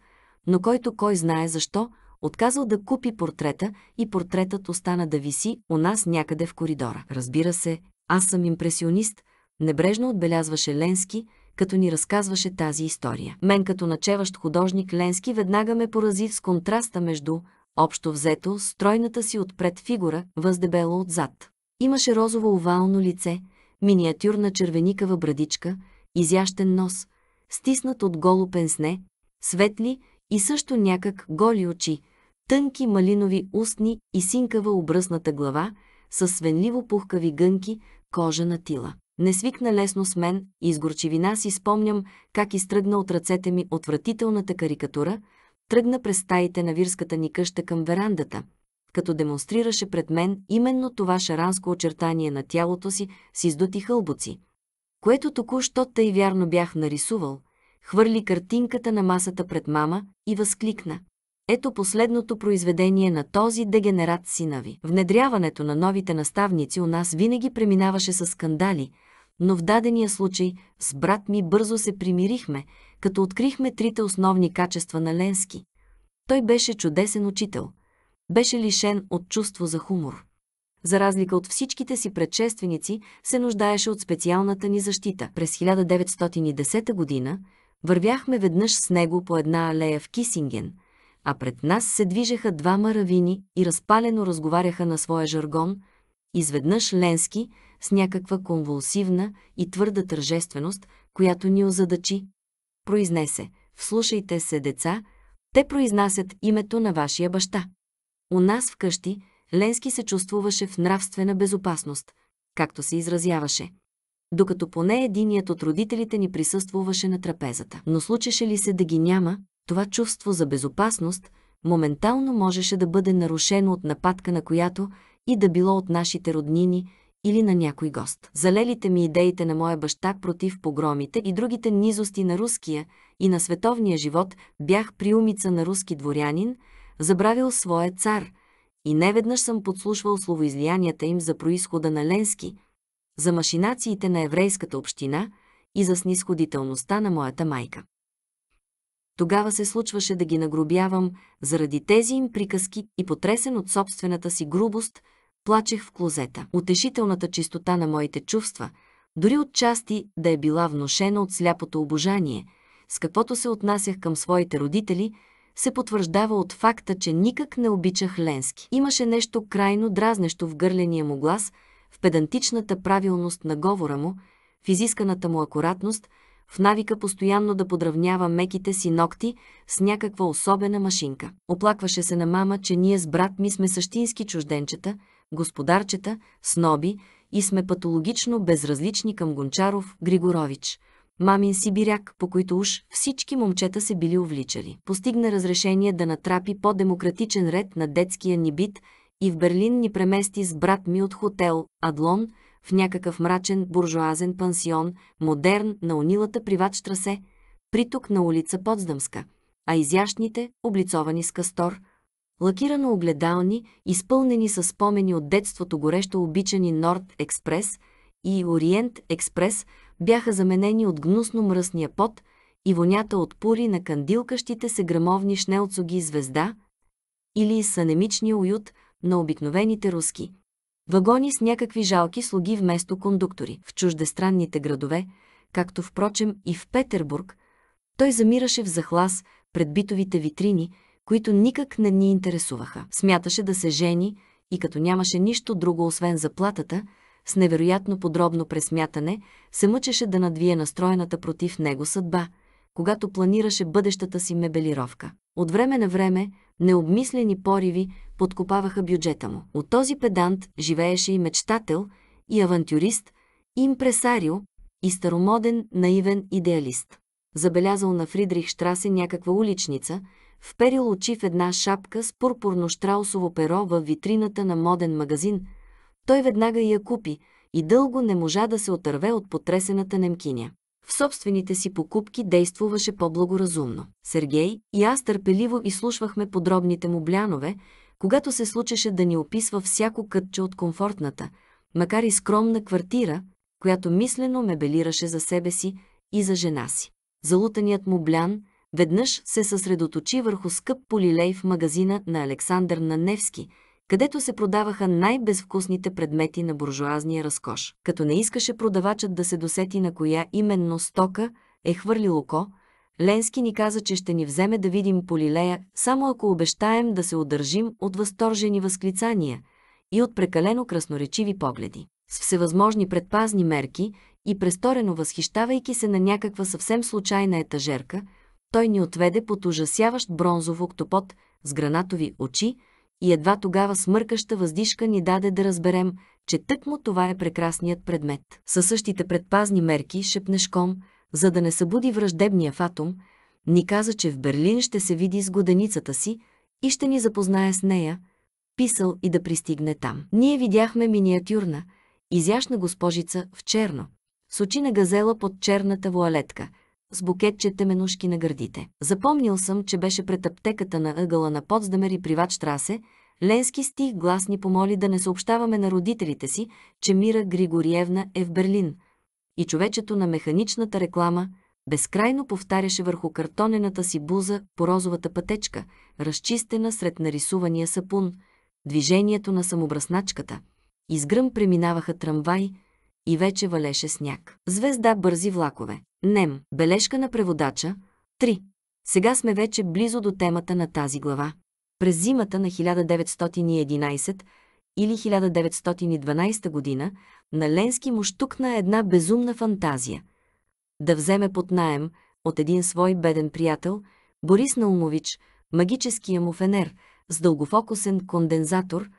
но който кой знае защо – отказал да купи портрета и портретът остана да виси у нас някъде в коридора. Разбира се, аз съм импресионист, небрежно отбелязваше Ленски, като ни разказваше тази история. Мен като начеващ художник Ленски веднага ме порази с контраста между, общо взето, стройната си отпред фигура, въздебела отзад. Имаше розово овално лице, миниатюрна червеникава брадичка, изящен нос, стиснат от голо пенсне, светли и също някак голи очи, тънки малинови устни и синкава обръсната глава, с свенливо пухкави гънки, кожа на тила. Не свикна лесно с мен и с горчивина си спомням как изтръгна от ръцете ми отвратителната карикатура, тръгна през стаите на вирската ни къща към верандата, като демонстрираше пред мен именно това шаранско очертание на тялото си с издути хълбуци, което току-що тъй вярно бях нарисувал, хвърли картинката на масата пред мама и възкликна. Ето последното произведение на този дегенерат сина ви. Внедряването на новите наставници у нас винаги преминаваше с скандали, но в дадения случай с брат ми бързо се примирихме, като открихме трите основни качества на Ленски. Той беше чудесен учител. Беше лишен от чувство за хумор. За разлика от всичките си предшественици, се нуждаеше от специалната ни защита. През 1910 година Вървяхме веднъж с него по една алея в Кисинген, а пред нас се движеха двама равини и разпалено разговаряха на своя жаргон, изведнъж Ленски с някаква конвулсивна и твърда тържественост, която ни озадачи. Произнесе, вслушайте се, деца, те произнасят името на вашия баща. У нас вкъщи Ленски се чувствуваше в нравствена безопасност, както се изразяваше докато поне единият от родителите ни присъствуваше на трапезата. Но случеше ли се да ги няма, това чувство за безопасност моментално можеше да бъде нарушено от нападка на която и да било от нашите роднини или на някой гост. Залелите ми идеите на моя баща против погромите и другите низости на руския и на световния живот бях приумица на руски дворянин, забравил своя цар и неведнъж съм подслушвал словоизлиянията им за происхода на Ленски – за машинациите на еврейската община и за снисходителността на моята майка. Тогава се случваше да ги нагробявам заради тези им приказки и потресен от собствената си грубост, плачех в клозета. Утешителната чистота на моите чувства, дори от части да е била вношена от сляпото обожание, с каквото се отнасях към своите родители, се потвърждава от факта, че никак не обичах Ленски. Имаше нещо крайно дразнещо в гърления му глас – в педантичната правилност на говора му, в изисканата му акуратност, в навика постоянно да подравнява меките си ногти с някаква особена машинка. Оплакваше се на мама, че ние с брат ми сме същински чужденчета, господарчета, сноби и сме патологично безразлични към Гончаров Григорович, мамин сибиряк, по които уж всички момчета се били увличали. Постигна разрешение да натрапи по-демократичен ред на детския ни бит и в Берлин ни премести с брат ми от хотел Адлон в някакъв мрачен буржуазен пансион, модерн на унилата приватштрасе, приток на улица Подздъмска, а изящните, облицовани с кастор, лакирано огледални, изпълнени с спомени от детството горещо обичани Норд Експрес и Ориент Експрес бяха заменени от гнусно мръсния пот и вонята от пури на кандилкащите се грамовни шнелцоги звезда или санемичния уют – на обикновените руски. Вагони с някакви жалки слуги вместо кондуктори в чуждестранните градове, както впрочем и в Петербург, той замираше в захлас пред битовите витрини, които никак не ни интересуваха. Смяташе да се жени и като нямаше нищо друго освен заплатата, с невероятно подробно пресмятане, се мъчеше да надвие настроената против него съдба, когато планираше бъдещата си мебелировка. От време на време необмислени пориви подкопаваха бюджета му. От този педант живееше и мечтател, и авантюрист, и импресарио, и старомоден, наивен идеалист. Забелязал на Фридрих Штрасе някаква уличница, вперил очи в една шапка с пурпурно штраусово перо във витрината на моден магазин. Той веднага я купи и дълго не можа да се отърве от потресената немкиня в собствените си покупки действуваше по-благоразумно. Сергей и аз търпеливо изслушвахме подробните му блянове, когато се случеше да ни описва всяко кътче от комфортната, макар и скромна квартира, която мислено мебелираше за себе си и за жена си. Залутаният му блян веднъж се съсредоточи върху скъп полилей в магазина на Александър Наневски – където се продаваха най-безвкусните предмети на буржуазния разкош. Като не искаше продавачът да се досети на коя именно стока е хвърлил око, Ленски ни каза, че ще ни вземе да видим Полилея, само ако обещаем да се удържим от възторжени възклицания и от прекалено красноречиви погледи. С всевъзможни предпазни мерки и престорено възхищавайки се на някаква съвсем случайна етажерка, той ни отведе под ужасяващ бронзов октопод с гранатови очи, и едва тогава смъркаща въздишка ни даде да разберем, че тъкмо това е прекрасният предмет. Със същите предпазни мерки Шепнешком, за да не събуди враждебния фатум, ни каза, че в Берлин ще се види с годеницата си и ще ни запознае с нея, писал и да пристигне там. Ние видяхме миниатюрна, изящна госпожица в черно, с очи на газела под черната вуалетка – с букетчета менушки на гърдите. Запомнил съм, че беше пред аптеката на ъгъла на Потсдамер и Приват Штрасе, Ленски стих глас ни помоли да не съобщаваме на родителите си, че Мира Григориевна е в Берлин. И човечето на механичната реклама безкрайно повтаряше върху картонената си буза по розовата пътечка, разчистена сред нарисувания сапун, движението на самобрасначката. Изгръм преминаваха трамвай и вече валеше сняг. Звезда бързи влакове. Нем. Бележка на преводача. 3. Сега сме вече близо до темата на тази глава. През зимата на 1911 или 1912 година на Ленски му штукна една безумна фантазия – да вземе под наем от един свой беден приятел, Борис Наумович, магическия му фенер с дългофокусен кондензатор,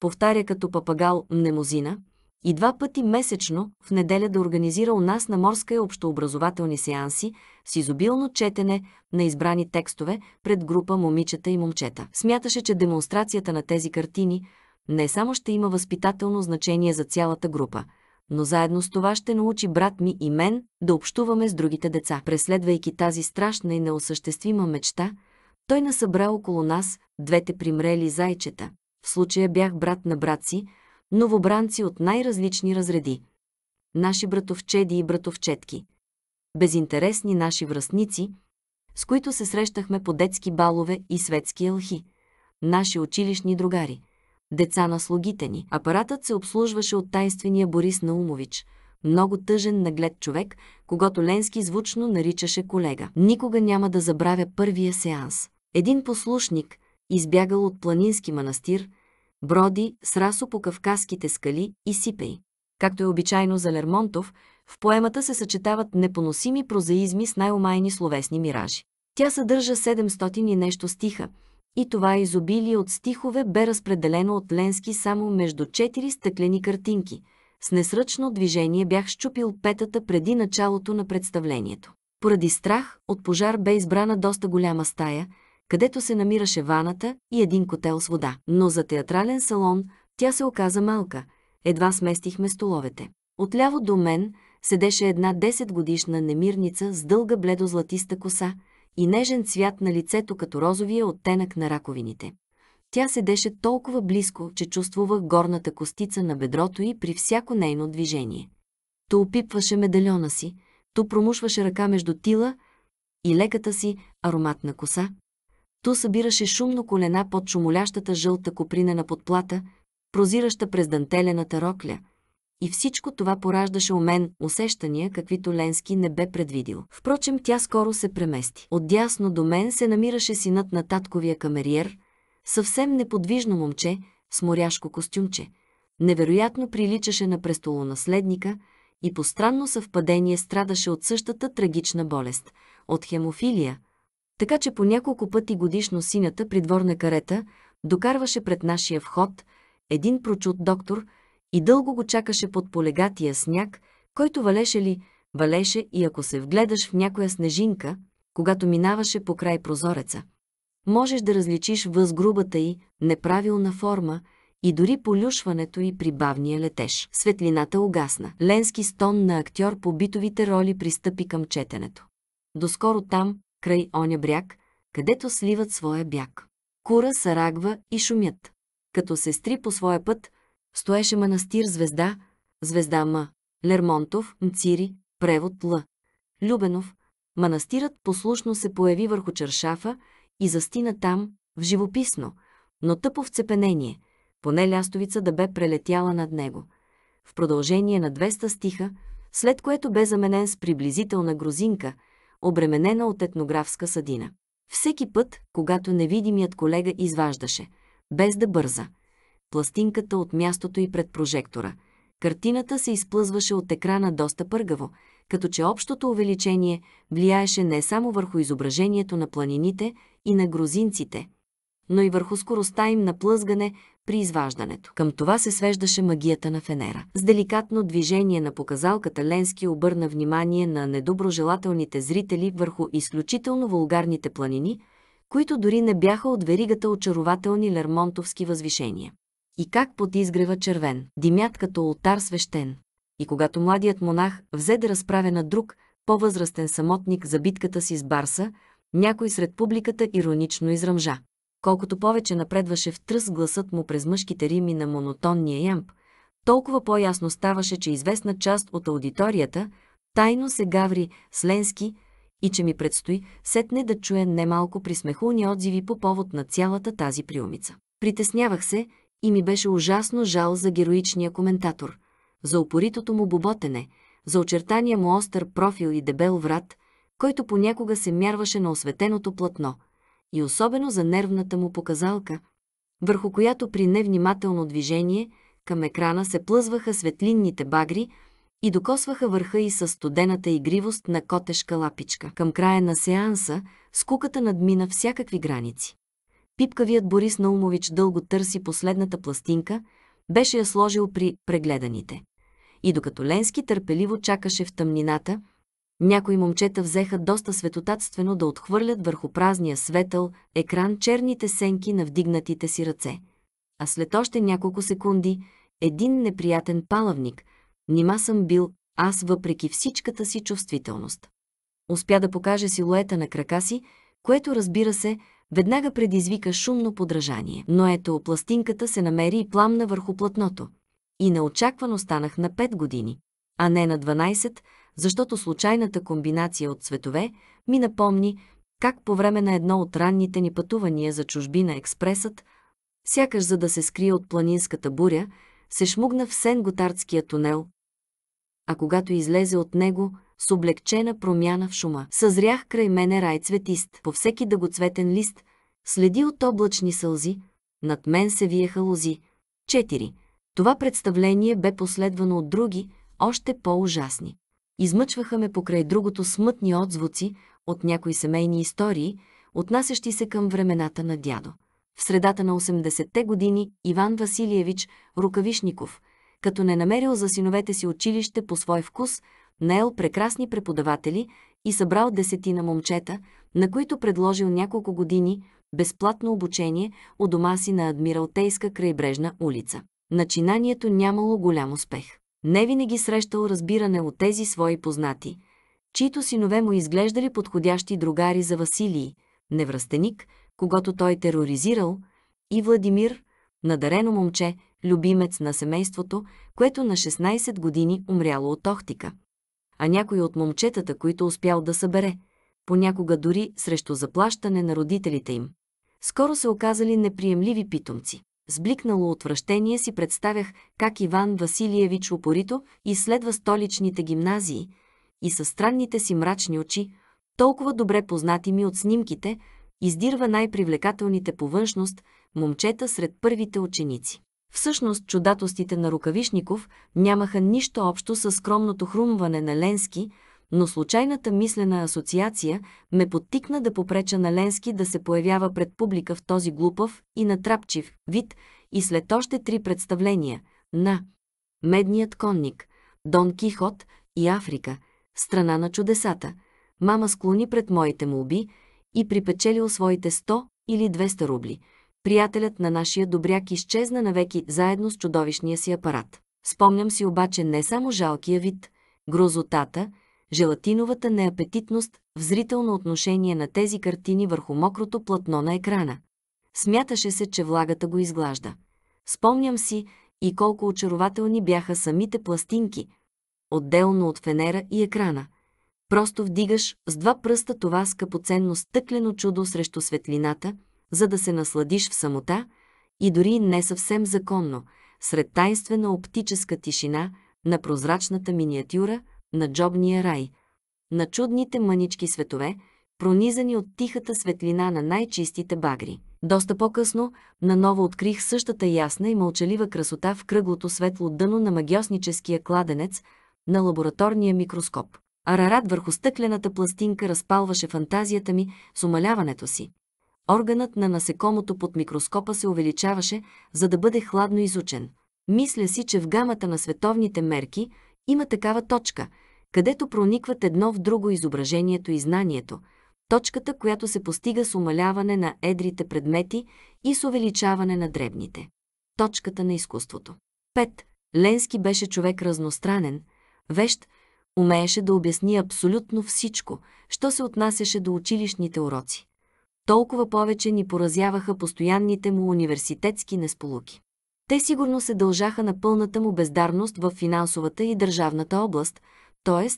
повтаря като папагал мнемозина – и два пъти месечно в неделя да организира у нас на морска и общообразователни сеанси с изобилно четене на избрани текстове пред група момичета и момчета. Смяташе, че демонстрацията на тези картини не само ще има възпитателно значение за цялата група, но заедно с това ще научи брат ми и мен да общуваме с другите деца. Преследвайки тази страшна и неосъществима мечта, той насъбра около нас двете примрели зайчета. В случая бях брат на брат си, новобранци от най-различни разреди, наши братовчеди и братовчетки, безинтересни наши връзници, с които се срещахме по детски балове и светски елхи, наши училищни другари, деца на слугите ни. Апаратът се обслужваше от тайнствения Борис Наумович – много тъжен наглед човек, когато Ленски звучно наричаше колега. Никога няма да забравя първия сеанс. Един послушник, избягал от планински манастир, Броди, срасо по кавказските скали и сипей. Както е обичайно за Лермонтов, в поемата се съчетават непоносими прозаизми с най-омайни словесни миражи. Тя съдържа 700 и нещо стиха, и това изобилие от стихове бе разпределено от Ленски само между четири стъклени картинки. С несръчно движение бях щупил петата преди началото на представлението. Поради страх от пожар бе избрана доста голяма стая – където се намираше ваната и един котел с вода. Но за театрален салон тя се оказа малка. Едва сместихме столовете. Отляво до мен седеше една 10-годишна немирница с дълга бледозлатиста коса и нежен цвят на лицето като розовия оттенък на раковините. Тя седеше толкова близко, че чувствувах горната костица на бедрото и при всяко нейно движение. То опипваше медальона си, то промушваше ръка между тила и леката си ароматна коса, то събираше шумно колена под шумолящата жълта копринена подплата, прозираща през дантелената рокля. И всичко това пораждаше у мен усещания, каквито Ленски не бе предвидил. Впрочем, тя скоро се премести. Отдясно до мен се намираше синът на татковия камериер, съвсем неподвижно момче с моряшко костюмче. Невероятно приличаше на престолонаследника и по странно съвпадение страдаше от същата трагична болест – от хемофилия – така че по няколко пъти годишно синята придворна карета докарваше пред нашия вход един прочут доктор и дълго го чакаше под полегатия сняг, който валеше ли, валеше и ако се вгледаш в някоя снежинка, когато минаваше по край прозореца. Можеш да различиш възгрубата й, неправилна форма и дори полюшването й при бавния летеж. Светлината угасна. Ленски стон на актьор по битовите роли пристъпи към четенето. Доскоро там, край оня бряг, където сливат своя бяг. Кура сарагва и шумят. Като сестри по своя път, стоеше манастир Звезда, Звезда М, Лермонтов, Мцири, превод Л. Любенов, манастирът послушно се появи върху чершафа и застина там, в живописно, но тъпо вцепенение, поне лястовица да бе прелетяла над него. В продължение на 200 стиха, след което бе заменен с приблизителна грузинка – обременена от етнографска съдина. Всеки път, когато невидимият колега изваждаше, без да бърза, пластинката от мястото и пред прожектора, картината се изплъзваше от екрана доста пъргаво, като че общото увеличение влияеше не само върху изображението на планините и на грузинците – но и върху скоростта им на плъзгане при изваждането. Към това се свеждаше магията на Фенера. С деликатно движение на показалката Ленски обърна внимание на недоброжелателните зрители върху изключително вулгарните планини, които дори не бяха от веригата очарователни лермонтовски възвишения. И как под изгрева червен, димят като ултар свещен. И когато младият монах взе да разправя на друг, по-възрастен самотник за битката си с Барса, някой сред публиката иронично изръмжа. Колкото повече напредваше в тръс гласът му през мъжките рими на монотонния ямб, толкова по-ясно ставаше, че известна част от аудиторията тайно се гаври с Ленски и че ми предстои сетне да чуя немалко присмехулни отзиви по повод на цялата тази приумица. Притеснявах се и ми беше ужасно жал за героичния коментатор, за упоритото му боботене, за очертания му остър профил и дебел врат, който понякога се мярваше на осветеното платно – и особено за нервната му показалка, върху която при невнимателно движение към екрана се плъзваха светлинните багри и докосваха върха и със студената игривост на котешка лапичка. Към края на сеанса скуката надмина всякакви граници. Пипкавият Борис Наумович дълго търси последната пластинка, беше я сложил при прегледаните. И докато Ленски търпеливо чакаше в тъмнината, някои момчета взеха доста светотатствено да отхвърлят върху празния светъл екран черните сенки на вдигнатите си ръце. А след още няколко секунди, един неприятен палавник, нима съм бил аз въпреки всичката си чувствителност. Успя да покаже силуета на крака си, което разбира се, веднага предизвика шумно подражание. Но ето, пластинката се намери и пламна върху платното. И неочаквано станах на 5 години, а не на 12, защото случайната комбинация от цветове ми напомни как по време на едно от ранните ни пътувания за чужбина експресът, сякаш за да се скрие от планинската буря, се шмугна в Сен-Готардския тунел, а когато излезе от него, с облегчена промяна в шума. Съзрях край мене рай цветист, по всеки дъгоцветен лист, следи от облачни сълзи, над мен се виеха лози. 4. Това представление бе последвано от други, още по-ужасни. Измъчваха ме покрай другото смътни отзвуци от някои семейни истории, отнасящи се към времената на дядо. В средата на 80-те години Иван Василиевич Рукавишников, като не намерил за синовете си училище по свой вкус, наел прекрасни преподаватели и събрал десетина момчета, на които предложил няколко години безплатно обучение у дома си на Адмиралтейска крайбрежна улица. Начинанието нямало голям успех не винаги срещал разбиране от тези свои познати, чието синове му изглеждали подходящи другари за Василий, невръстеник, когато той тероризирал, и Владимир, надарено момче, любимец на семейството, което на 16 години умряло от охтика. А някои от момчетата, които успял да събере, понякога дори срещу заплащане на родителите им, скоро се оказали неприемливи питомци. С бликнало отвращение си представях как Иван Василиевич упорито изследва столичните гимназии и със странните си мрачни очи, толкова добре познати ми от снимките, издирва най-привлекателните по външност момчета сред първите ученици. Всъщност чудатостите на Рукавишников нямаха нищо общо с скромното хрумване на Ленски – но случайната мислена асоциация ме подтикна да попреча на Ленски да се появява пред публика в този глупав и натрапчив вид и след още три представления на «Медният конник», «Дон Кихот» и «Африка», «Страна на чудесата», мама склони пред моите молби и припечелил своите 100 или 200 рубли. Приятелят на нашия добряк изчезна навеки заедно с чудовищния си апарат. Спомням си обаче не само жалкия вид, грозотата – желатиновата неапетитност в зрително отношение на тези картини върху мокрото платно на екрана. Смяташе се, че влагата го изглажда. Спомням си и колко очарователни бяха самите пластинки, отделно от фенера и екрана. Просто вдигаш с два пръста това скъпоценно стъклено чудо срещу светлината, за да се насладиш в самота и дори не съвсем законно, сред тайнствена оптическа тишина на прозрачната миниатюра – на джобния рай, на чудните мънички светове, пронизани от тихата светлина на най-чистите багри. Доста по-късно, наново открих същата ясна и мълчалива красота в кръглото светло дъно на магиосническия кладенец на лабораторния микроскоп. Арарат върху стъклената пластинка разпалваше фантазията ми с умаляването си. Органът на насекомото под микроскопа се увеличаваше, за да бъде хладно изучен. Мисля си, че в гамата на световните мерки – има такава точка, където проникват едно в друго изображението и знанието, точката, която се постига с умаляване на едрите предмети и с увеличаване на дребните. Точката на изкуството. 5. Ленски беше човек разностранен, вещ, умееше да обясни абсолютно всичко, що се отнасяше до училищните уроци. Толкова повече ни поразяваха постоянните му университетски несполуки. Те сигурно се дължаха на пълната му бездарност в финансовата и държавната област, т.е.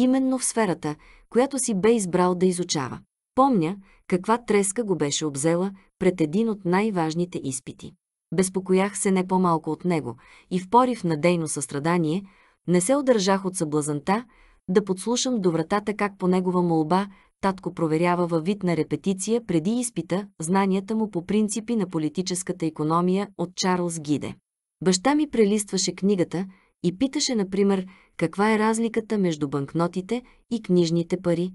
именно в сферата, която си бе избрал да изучава. Помня каква треска го беше обзела пред един от най-важните изпити. Безпокоях се не по-малко от него и в порив на дейно състрадание не се удържах от съблазанта да подслушам до вратата как по негова молба татко проверява във вид на репетиция преди изпита знанията му по принципи на политическата економия от Чарлз Гиде. Баща ми прелистваше книгата и питаше, например, каква е разликата между банкнотите и книжните пари,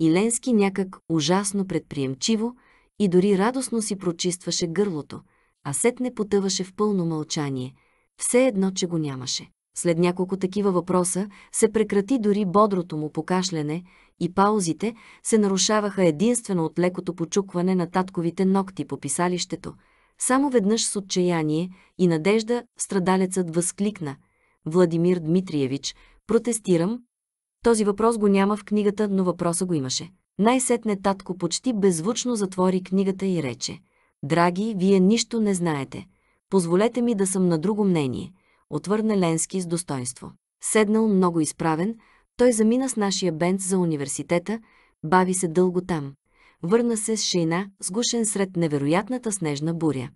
и Ленски някак ужасно предприемчиво и дори радостно си прочистваше гърлото, а сетне потъваше в пълно мълчание, все едно, че го нямаше. След няколко такива въпроса се прекрати дори бодрото му покашляне и паузите се нарушаваха единствено от лекото почукване на татковите ногти по писалището. Само веднъж с отчаяние и надежда страдалецът възкликна «Владимир Дмитриевич, протестирам». Този въпрос го няма в книгата, но въпроса го имаше. Най-сетне татко почти беззвучно затвори книгата и рече «Драги, вие нищо не знаете. Позволете ми да съм на друго мнение» отвърна Ленски с достоинство. Седнал много изправен, той замина с нашия бенц за университета, бави се дълго там. Върна се с шейна, сгушен сред невероятната снежна буря.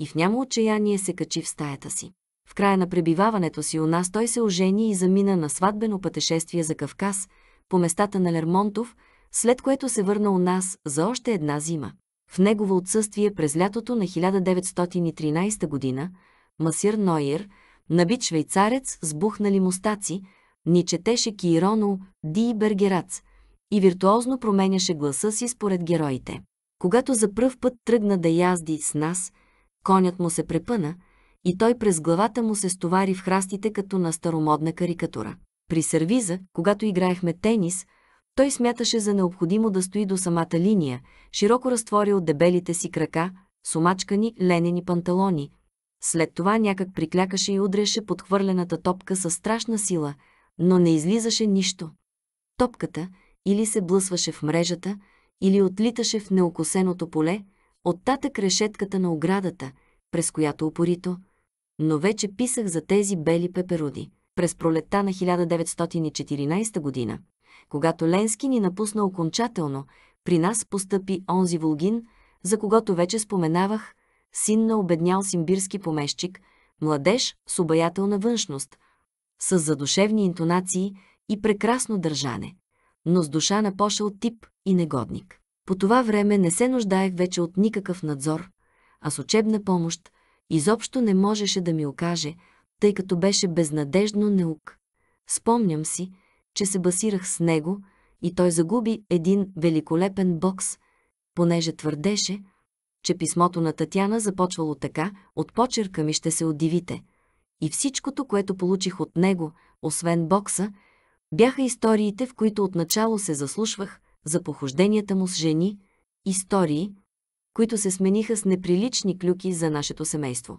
И в няма отчаяние се качи в стаята си. В края на пребиваването си у нас той се ожени и замина на сватбено пътешествие за Кавказ, по местата на Лермонтов, след което се върна у нас за още една зима. В негово отсъствие през лятото на 1913 година Масир Нойер – набит швейцарец с бухнали мустаци, ни четеше Кироно Ди Бергерац и виртуозно променяше гласа си според героите. Когато за пръв път тръгна да язди с нас, конят му се препъна и той през главата му се стовари в храстите като на старомодна карикатура. При сервиза, когато играехме тенис, той смяташе за необходимо да стои до самата линия, широко разтворил дебелите си крака, сумачкани ленени панталони, след това някак приклякаше и удреше подхвърлената топка със страшна сила, но не излизаше нищо. Топката или се блъсваше в мрежата, или отлиташе в неокосеното поле, оттатък решетката на оградата, през която опорито, но вече писах за тези бели пеперуди. През пролетта на 1914 година, когато Ленски ни напусна окончателно, при нас постъпи онзи Волгин, за когото вече споменавах – син на обеднял симбирски помещик, младеж с обаятелна външност, с задушевни интонации и прекрасно държане, но с душа на пошел тип и негодник. По това време не се нуждаех вече от никакъв надзор, а с учебна помощ изобщо не можеше да ми окаже, тъй като беше безнадежно неук. Спомням си, че се басирах с него и той загуби един великолепен бокс, понеже твърдеше, че писмото на Татяна започвало така, от почерка ми ще се удивите. И всичкото, което получих от него, освен бокса, бяха историите, в които отначало се заслушвах за похожденията му с жени, истории, които се смениха с неприлични клюки за нашето семейство.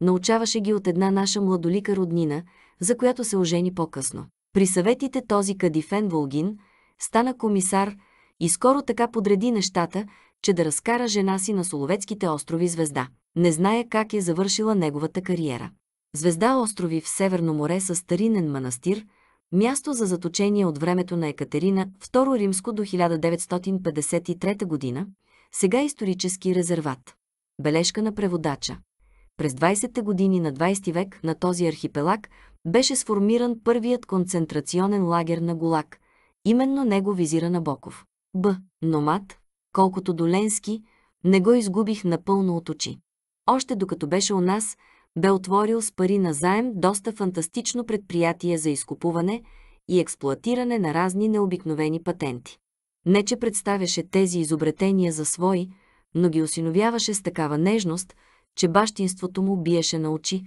Научаваше ги от една наша младолика роднина, за която се ожени по-късно. При съветите този Кадифен Волгин стана комисар и скоро така подреди нещата, че да разкара жена си на Соловецките острови Звезда. Не знае как е завършила неговата кариера. Звезда острови в Северно море са старинен манастир, място за заточение от времето на Екатерина II Римско до 1953 година, сега исторически резерват. Бележка на преводача. През 20-те години на 20 век на този архипелаг беше сформиран първият концентрационен лагер на Голак. Именно него визира Набоков. Б. Номад, Колкото до Ленски, не го изгубих напълно от очи. Още докато беше у нас, бе отворил с пари на заем доста фантастично предприятие за изкупуване и експлуатиране на разни необикновени патенти. Не, че представяше тези изобретения за свои, но ги осиновяваше с такава нежност, че бащинството му биеше на очи,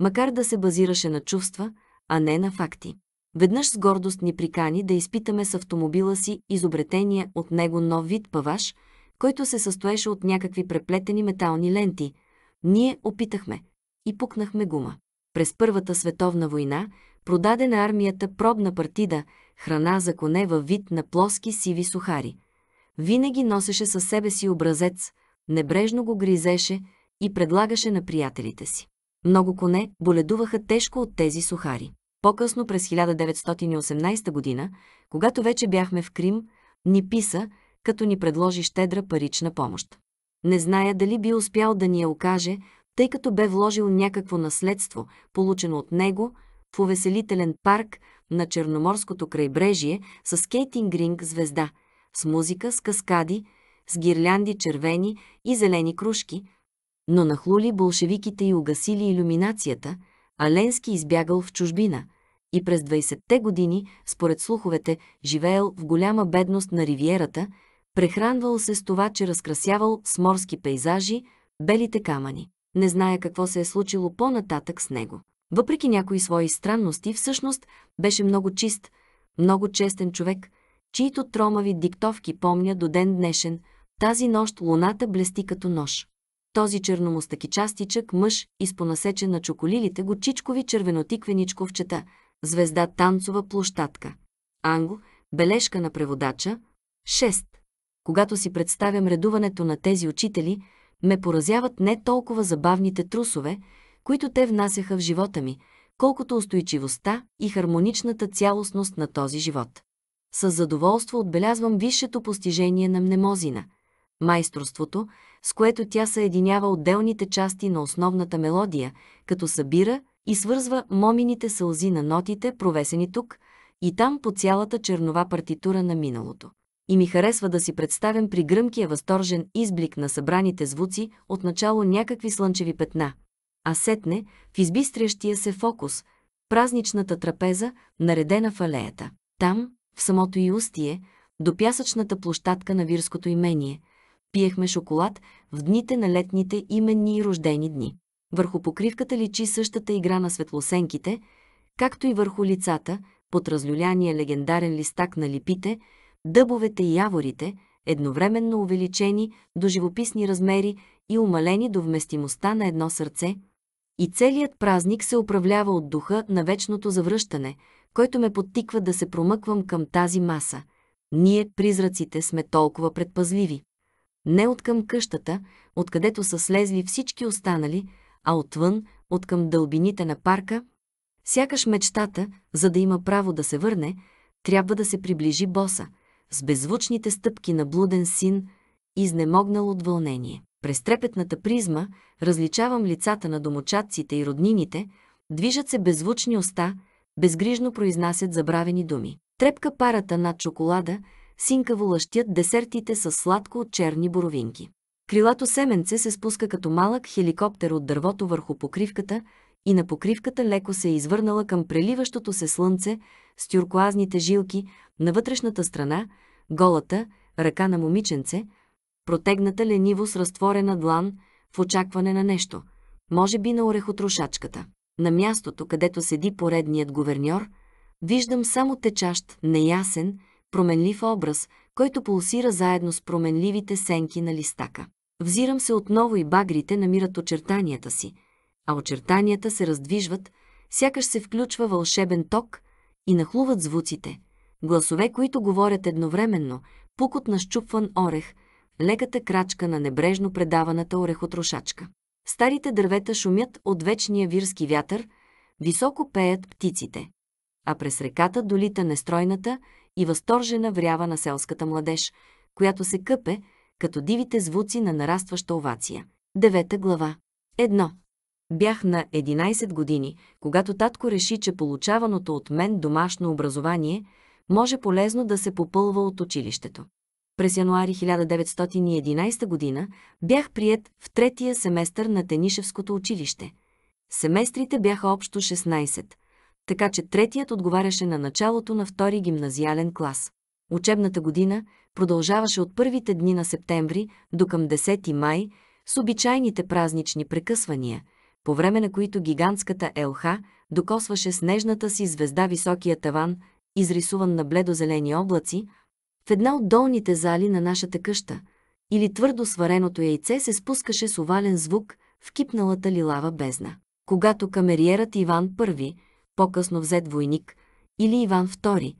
макар да се базираше на чувства, а не на факти. Веднъж с гордост ни прикани да изпитаме с автомобила си изобретения от него нов вид паваш, който се състоеше от някакви преплетени метални ленти. Ние опитахме и пукнахме гума. През Първата световна война продаде на армията пробна партида, храна за коне във вид на плоски сиви сухари. Винаги носеше със себе си образец, небрежно го гризеше и предлагаше на приятелите си. Много коне боледуваха тежко от тези сухари. По-късно през 1918 година, когато вече бяхме в Крим, ни писа, като ни предложи щедра парична помощ. Не зная дали би успял да ни я окаже, тъй като бе вложил някакво наследство, получено от него, в увеселителен парк на Черноморското крайбрежие с скейтинг ринг звезда, с музика, с каскади, с гирлянди червени и зелени кружки, но нахлули болшевиките и угасили иллюминацията, а Ленски избягал в чужбина – и през 20-те години, според слуховете, живеел в голяма бедност на ривиерата, прехранвал се с това, че разкрасявал с морски пейзажи белите камъни. Не зная какво се е случило по-нататък с него. Въпреки някои свои странности, всъщност беше много чист, много честен човек, чието тромави диктовки помня до ден днешен, тази нощ луната блести като нож. Този черномостъки частичък мъж, изпонасечен на чоколилите, го чичкови червенотиквеничковчета – звезда танцова площадка. Анго, бележка на преводача. 6. Когато си представям редуването на тези учители, ме поразяват не толкова забавните трусове, които те внасяха в живота ми, колкото устойчивостта и хармоничната цялостност на този живот. С задоволство отбелязвам висшето постижение на мнемозина – майсторството, с което тя съединява отделните части на основната мелодия, като събира – и свързва момините сълзи на нотите, провесени тук и там по цялата чернова партитура на миналото. И ми харесва да си представям при гръмкия възторжен изблик на събраните звуци отначало някакви слънчеви петна, а сетне в избистрящия се фокус, празничната трапеза, наредена в алеята. Там, в самото и устие, до пясъчната площадка на Вирското имение, пиехме шоколад в дните на летните именни и рождени дни. Върху покривката личи същата игра на светлосенките, както и върху лицата, под разлюляния легендарен листак на липите, дъбовете и яворите, едновременно увеличени до живописни размери и умалени до вместимостта на едно сърце, и целият празник се управлява от духа на вечното завръщане, който ме подтиква да се промъквам към тази маса. Ние, призраците, сме толкова предпазливи. Не от към къщата, откъдето са слезли всички останали, а отвън, от към дълбините на парка, сякаш мечтата, за да има право да се върне, трябва да се приближи боса, с беззвучните стъпки на блуден син, изнемогнал от вълнение. През трепетната призма различавам лицата на домочадците и роднините, движат се беззвучни уста, безгрижно произнасят забравени думи. Трепка парата над шоколада, синкаво лъщят десертите с сладко от черни боровинки. Крилато семенце се спуска като малък хеликоптер от дървото върху покривката и на покривката леко се е извърнала към преливащото се слънце с тюркоазните жилки на вътрешната страна, голата, ръка на момиченце, протегната лениво с разтворена длан в очакване на нещо, може би на орехотрушачката. На мястото, където седи поредният гуверньор, виждам само течащ, неясен, променлив образ, който пулсира заедно с променливите сенки на листака. Взирам се отново и багрите намират очертанията си, а очертанията се раздвижват, сякаш се включва вълшебен ток и нахлуват звуците. Гласове, които говорят едновременно, пукот на щупван орех, леката крачка на небрежно предаваната орехотрошачка. Старите дървета шумят от вечния вирски вятър, високо пеят птиците. А през реката долита нестройната и възторжена врява на селската младеж, която се къпе, като дивите звуци на нарастваща овация. Девета глава. Едно. Бях на 11 години, когато татко реши, че получаваното от мен домашно образование може полезно да се попълва от училището. През януари 1911 година бях прият в третия семестър на Тенишевското училище. Семестрите бяха общо 16, така че третият отговаряше на началото на втори гимназиален клас. Учебната година продължаваше от първите дни на септември до към 10 май с обичайните празнични прекъсвания, по време на които гигантската елха докосваше снежната си звезда високия таван, изрисуван на бледозелени облаци, в една от долните зали на нашата къща, или твърдо свареното яйце се спускаше с овален звук в кипналата лилава бездна. Когато камериерът Иван I, по-късно взет войник, или Иван II,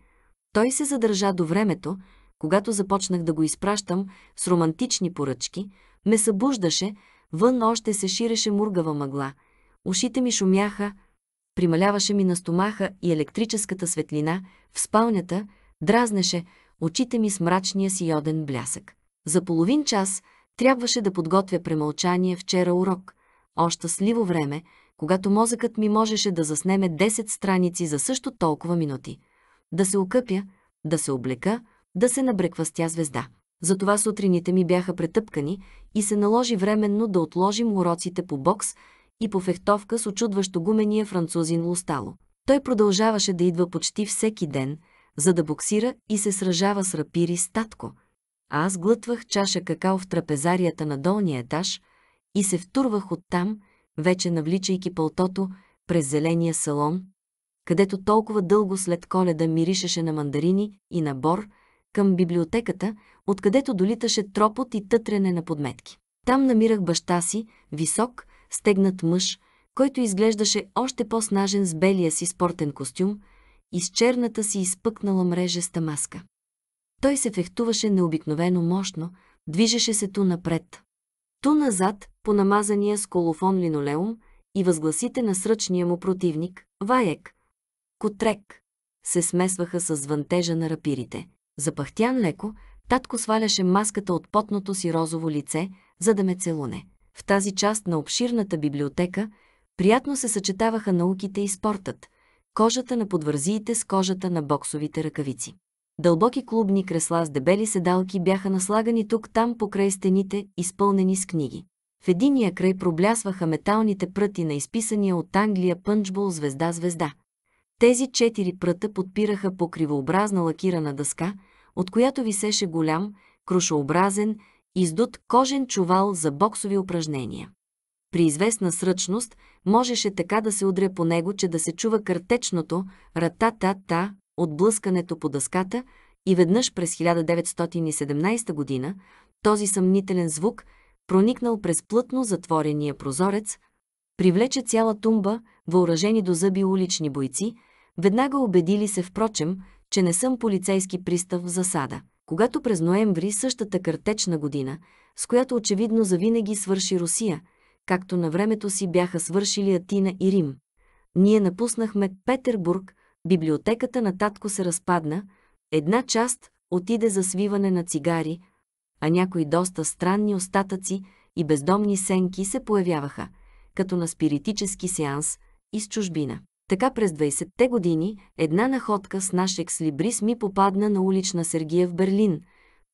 той се задържа до времето, когато започнах да го изпращам с романтични поръчки, ме събуждаше, вън още се ширеше мургава мъгла, ушите ми шумяха, прималяваше ми на стомаха и електрическата светлина в спалнята, дразнеше очите ми с мрачния си йоден блясък. За половин час трябваше да подготвя премълчание вчера урок, още сливо време, когато мозъкът ми можеше да заснеме 10 страници за също толкова минути. Да се окъпя, да се облека, да се набреква с тя звезда. Затова сутрините ми бяха претъпкани и се наложи временно да отложим уроците по бокс и по фехтовка с очудващо гумения французин лустало. Той продължаваше да идва почти всеки ден, за да боксира и се сражава с рапири с татко. А аз глътвах чаша какао в трапезарията на долния етаж и се втурвах оттам, вече навличайки пълтото през зеления салон, където толкова дълго след коледа миришеше на мандарини и на бор към библиотеката, откъдето долиташе тропот и тътрене на подметки. Там намирах баща си, висок, стегнат мъж, който изглеждаше още по-снажен с белия си спортен костюм и с черната си изпъкнала мрежеста маска. Той се фехтуваше необикновено мощно, движеше се ту напред. Ту назад, по намазания с колофон линолеум и възгласите на сръчния му противник – Ваек, Котрек, се смесваха с звънтежа на рапирите, Запахтян леко, татко сваляше маската от потното си розово лице, за да ме целуне. В тази част на обширната библиотека приятно се съчетаваха науките и спортът, кожата на подвързиите с кожата на боксовите ръкавици. Дълбоки клубни кресла с дебели седалки бяха наслагани тук-там покрай стените, изпълнени с книги. В единия край проблясваха металните пръти на изписания от Англия пънчбол звезда-звезда. Тези четири пръта подпираха по кривообразна лакирана дъска, от която висеше голям, крушообразен, издут кожен чувал за боксови упражнения. При известна сръчност можеше така да се удря по него, че да се чува картечното та та от блъскането по дъската и веднъж през 1917 година този съмнителен звук, проникнал през плътно затворения прозорец, привлече цяла тумба, въоръжени до зъби улични бойци, Веднага убедили се, впрочем, че не съм полицейски пристав в засада. Когато през ноември същата картечна година, с която очевидно завинаги свърши Русия, както на времето си бяха свършили Атина и Рим. Ние напуснахме Петербург, библиотеката на татко се разпадна, една част отиде за свиване на цигари, а някои доста странни остатъци и бездомни сенки се появяваха, като на спиритически сеанс из чужбина. Така през 20-те години една находка с наш екслибрис ми попадна на улична Сергия в Берлин,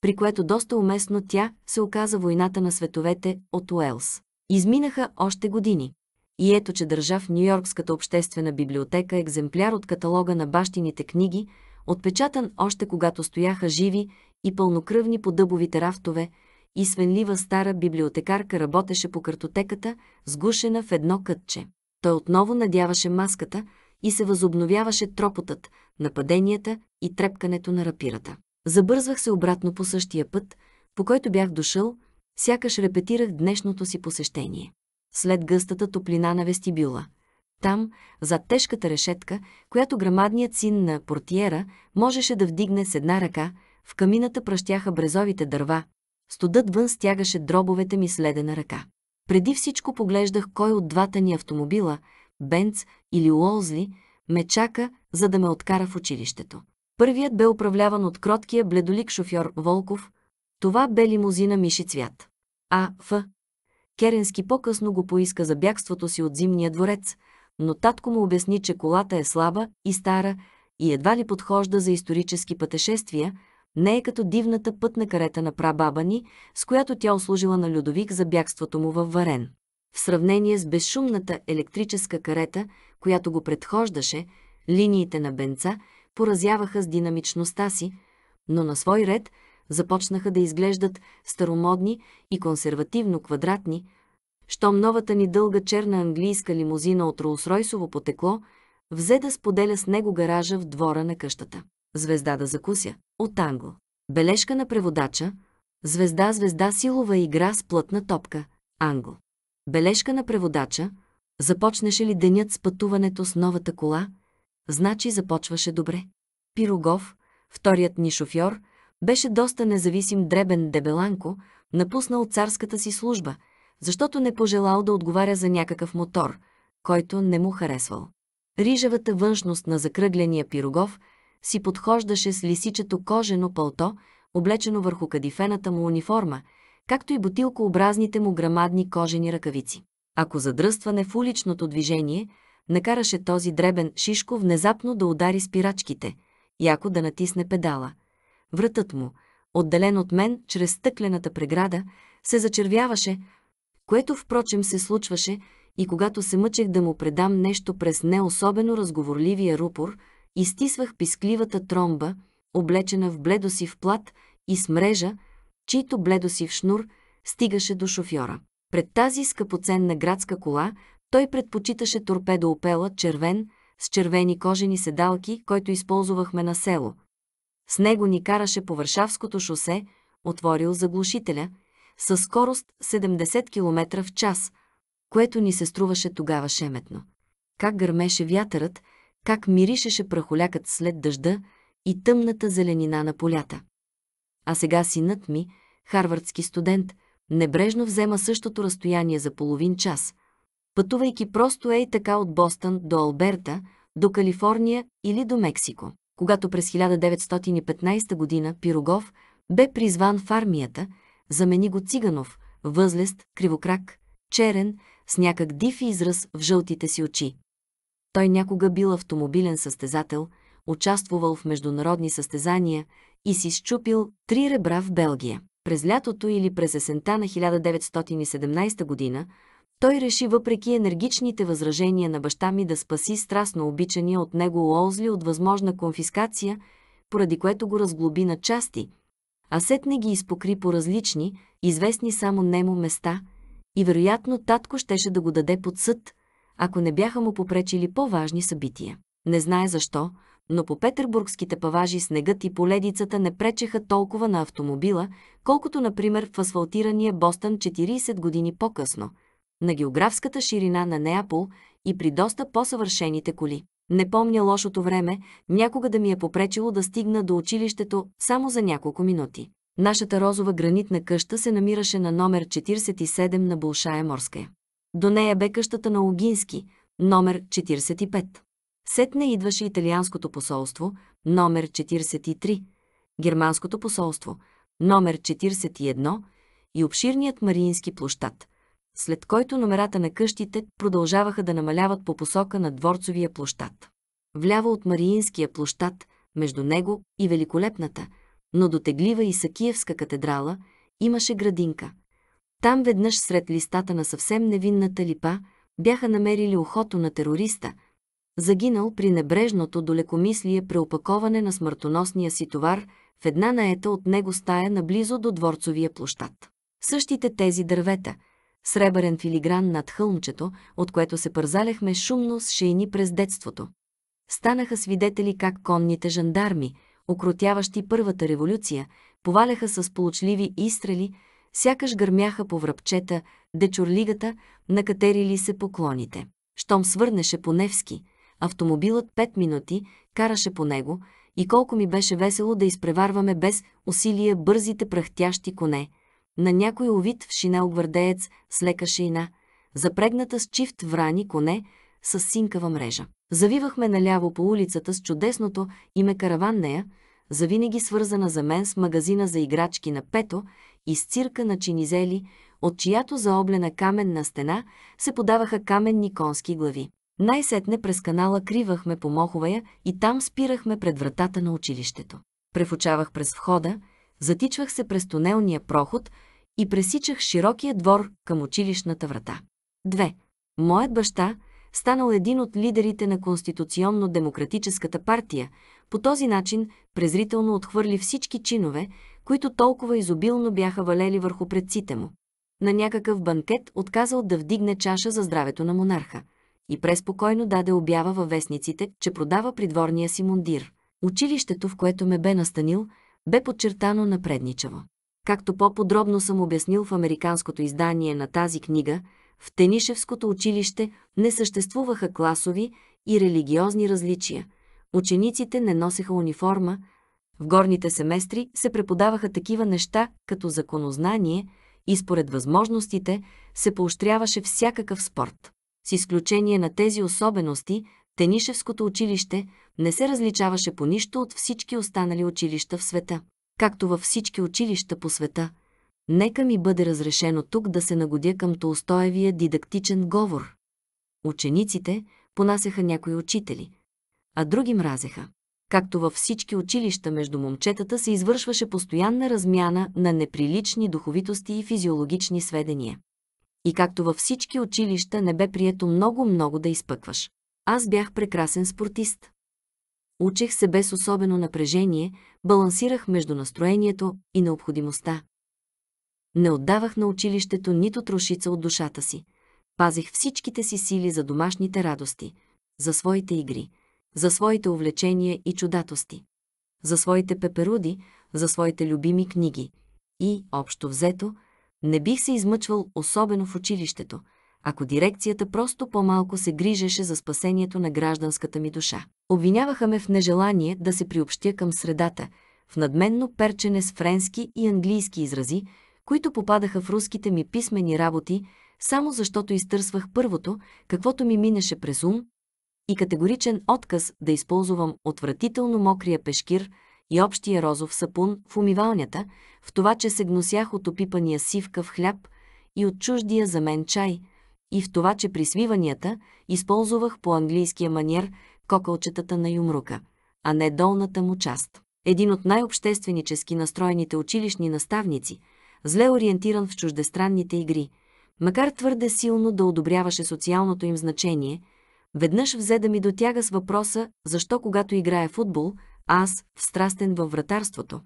при което доста уместно тя се оказа войната на световете от Уелс. Изминаха още години. И ето, че държа в Нью-Йоркската обществена библиотека екземпляр от каталога на бащините книги, отпечатан още когато стояха живи и пълнокръвни по дъбовите рафтове, и свенлива стара библиотекарка работеше по картотеката, сгушена в едно кътче. Той отново надяваше маската и се възобновяваше тропотът, нападенията и трепкането на рапирата. Забързвах се обратно по същия път, по който бях дошъл, сякаш репетирах днешното си посещение. След гъстата топлина на вестибюла. Там, зад тежката решетка, която грамадният син на портиера можеше да вдигне с една ръка, в камината пръщяха брезовите дърва. Студът вън стягаше дробовете ми с ледена ръка. Преди всичко поглеждах кой от двата ни автомобила, Бенц или Уолзли, ме чака, за да ме откара в училището. Първият бе управляван от кроткия бледолик шофьор Волков. Това бе лимузина Миши Цвят. А. Ф. Керенски по-късно го поиска за бягството си от зимния дворец, но татко му обясни, че колата е слаба и стара и едва ли подхожда за исторически пътешествия – не е като дивната пътна карета на прабаба ни, с която тя ослужила на Людовик за бягството му във Варен. В сравнение с безшумната електрическа карета, която го предхождаше, линиите на бенца поразяваха с динамичността си, но на свой ред започнаха да изглеждат старомодни и консервативно квадратни, щом новата ни дълга черна английска лимузина от роус-ройсово потекло, взе да споделя с него гаража в двора на къщата звезда да закуся, от танго. Бележка на преводача, звезда, звезда, силова игра с плътна топка, анго. Бележка на преводача, започнеше ли денят с пътуването с новата кола, значи започваше добре. Пирогов, вторият ни шофьор, беше доста независим дребен дебеланко, напуснал царската си служба, защото не пожелал да отговаря за някакъв мотор, който не му харесвал. Рижевата външност на закръгления пирогов си подхождаше с лисичето кожено пълто, облечено върху кадифената му униформа, както и бутилкообразните му грамадни кожени ръкавици. Ако задръстване в уличното движение накараше този дребен шишко внезапно да удари спирачките, яко да натисне педала. Вратът му, отделен от мен чрез стъклената преграда, се зачервяваше, което впрочем се случваше и когато се мъчех да му предам нещо през не особено разговорливия рупор – изтисвах пискливата тромба, облечена в бледосив плат и с мрежа, чийто бледосив шнур стигаше до шофьора. Пред тази скъпоценна градска кола той предпочиташе торпедо опела червен, с червени кожени седалки, който използвахме на село. С него ни караше по Варшавското шосе, отворил заглушителя, със скорост 70 км в час, което ни се струваше тогава шеметно. Как гърмеше вятърът, как миришеше прахолякът след дъжда и тъмната зеленина на полята. А сега синът ми, харвардски студент, небрежно взема същото разстояние за половин час, пътувайки просто ей така от Бостън до Алберта, до Калифорния или до Мексико. Когато през 1915 година Пирогов бе призван в армията, замени го Циганов, възлест, кривокрак, черен, с някак див израз в жълтите си очи. Той някога бил автомобилен състезател, участвувал в международни състезания и си щупил три ребра в Белгия. През лятото или през есента на 1917 година той реши въпреки енергичните възражения на баща ми да спаси страстно обичания от него Олзли от възможна конфискация, поради което го разглоби на части, а сетне ги изпокри по различни, известни само немо места и вероятно татко щеше да го даде под съд – ако не бяха му попречили по-важни събития. Не знае защо, но по петербургските паважи снегът и поледицата не пречеха толкова на автомобила, колкото, например, в асфалтирания Бостън 40 години по-късно, на географската ширина на Неапол и при доста по-съвършените коли. Не помня лошото време, някога да ми е попречило да стигна до училището само за няколко минути. Нашата розова гранитна къща се намираше на номер 47 на Булшая Морская. До нея бе къщата на Огински, номер 45. Сетне идваше италианското посолство, номер 43, германското посолство, номер 41 и обширният Мариински площад, след който номерата на къщите продължаваха да намаляват по посока на Дворцовия площад. Вляво от Мариинския площад, между него и великолепната, но дотеглива и Сакиевска катедрала, имаше градинка – там веднъж сред листата на съвсем невинната липа бяха намерили ухото на терориста, загинал при небрежното долекомислие преопаковане на смъртоносния си товар в една наета от него стая наблизо до дворцовия площад. Същите тези дървета, сребърен филигран над хълмчето, от което се пързаляхме шумно с шейни през детството. Станаха свидетели как конните жандарми, окротяващи първата революция, поваляха с получливи изстрели, сякаш гърмяха по връбчета, дечурлигата, накатерили се поклоните. Штом свърнеше по Невски, автомобилът пет минути караше по него и колко ми беше весело да изпреварваме без усилие бързите пръхтящи коне. На някой овид в шинел гвардеец с лека шейна, запрегната с чифт врани коне, с синкава мрежа. Завивахме наляво по улицата с чудесното име нея, завинаги свързана за мен с магазина за играчки на Пето из цирка на чинизели, от чиято заоблена каменна стена се подаваха каменни конски глави. Най-сетне през канала кривахме по Моховая и там спирахме пред вратата на училището. Префучавах през входа, затичвах се през тунелния проход и пресичах широкия двор към училищната врата. 2. Моят баща, станал един от лидерите на Конституционно-демократическата партия, по този начин презрително отхвърли всички чинове, които толкова изобилно бяха валели върху предците му. На някакъв банкет отказал да вдигне чаша за здравето на монарха и преспокойно даде обява във вестниците, че продава придворния си мундир. Училището, в което ме бе настанил, бе подчертано напредничаво. Както по-подробно съм обяснил в американското издание на тази книга, в Тенишевското училище не съществуваха класови и религиозни различия. Учениците не носеха униформа, в горните семестри се преподаваха такива неща, като законознание и според възможностите се поощряваше всякакъв спорт. С изключение на тези особености, Тенишевското училище не се различаваше по нищо от всички останали училища в света. Както във всички училища по света, нека ми бъде разрешено тук да се нагодя към Толстоевия дидактичен говор. Учениците понасяха някои учители, а други мразеха както във всички училища между момчетата се извършваше постоянна размяна на неприлични духовитости и физиологични сведения. И както във всички училища не бе прието много-много да изпъкваш. Аз бях прекрасен спортист. Учех се без особено напрежение, балансирах между настроението и необходимостта. Не отдавах на училището нито трошица от душата си. Пазих всичките си сили за домашните радости, за своите игри – за своите увлечения и чудатости, за своите пеперуди, за своите любими книги. И, общо взето, не бих се измъчвал особено в училището, ако дирекцията просто по-малко се грижеше за спасението на гражданската ми душа. Обвиняваха ме в нежелание да се приобщя към средата, в надменно перчене с френски и английски изрази, които попадаха в руските ми писмени работи, само защото изтърсвах първото, каквото ми минеше през ум и категоричен отказ да използвам отвратително мокрия пешкир и общия розов сапун в умивалнята, в това, че се гносях от опипания сивка в хляб и от чуждия за мен чай, и в това, че при свиванията използвах по английския манер кокълчетата на юмрука, а не долната му част. Един от най-общественически настроените училищни наставници, зле ориентиран в чуждестранните игри, макар твърде силно да одобряваше социалното им значение – Веднъж взе да ми дотяга с въпроса, защо когато играе футбол, аз, встрастен във вратарството,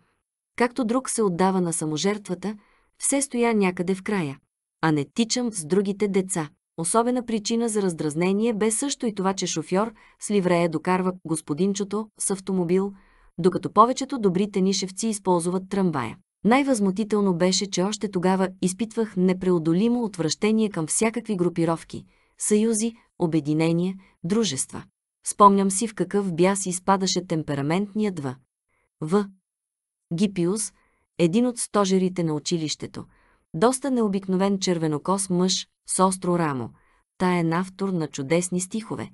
както друг се отдава на саможертвата, все стоя някъде в края, а не тичам с другите деца. Особена причина за раздразнение бе също и това, че шофьор с ливрея докарва господинчето с автомобил, докато повечето добри тенишевци използват трамвая. Най-възмутително беше, че още тогава изпитвах непреодолимо отвращение към всякакви групировки, съюзи, обединения, дружества. Спомням си в какъв бяс изпадаше темпераментният В. В. Гипиус, един от стожерите на училището, доста необикновен червенокос мъж с остро рамо. Та е автор на чудесни стихове.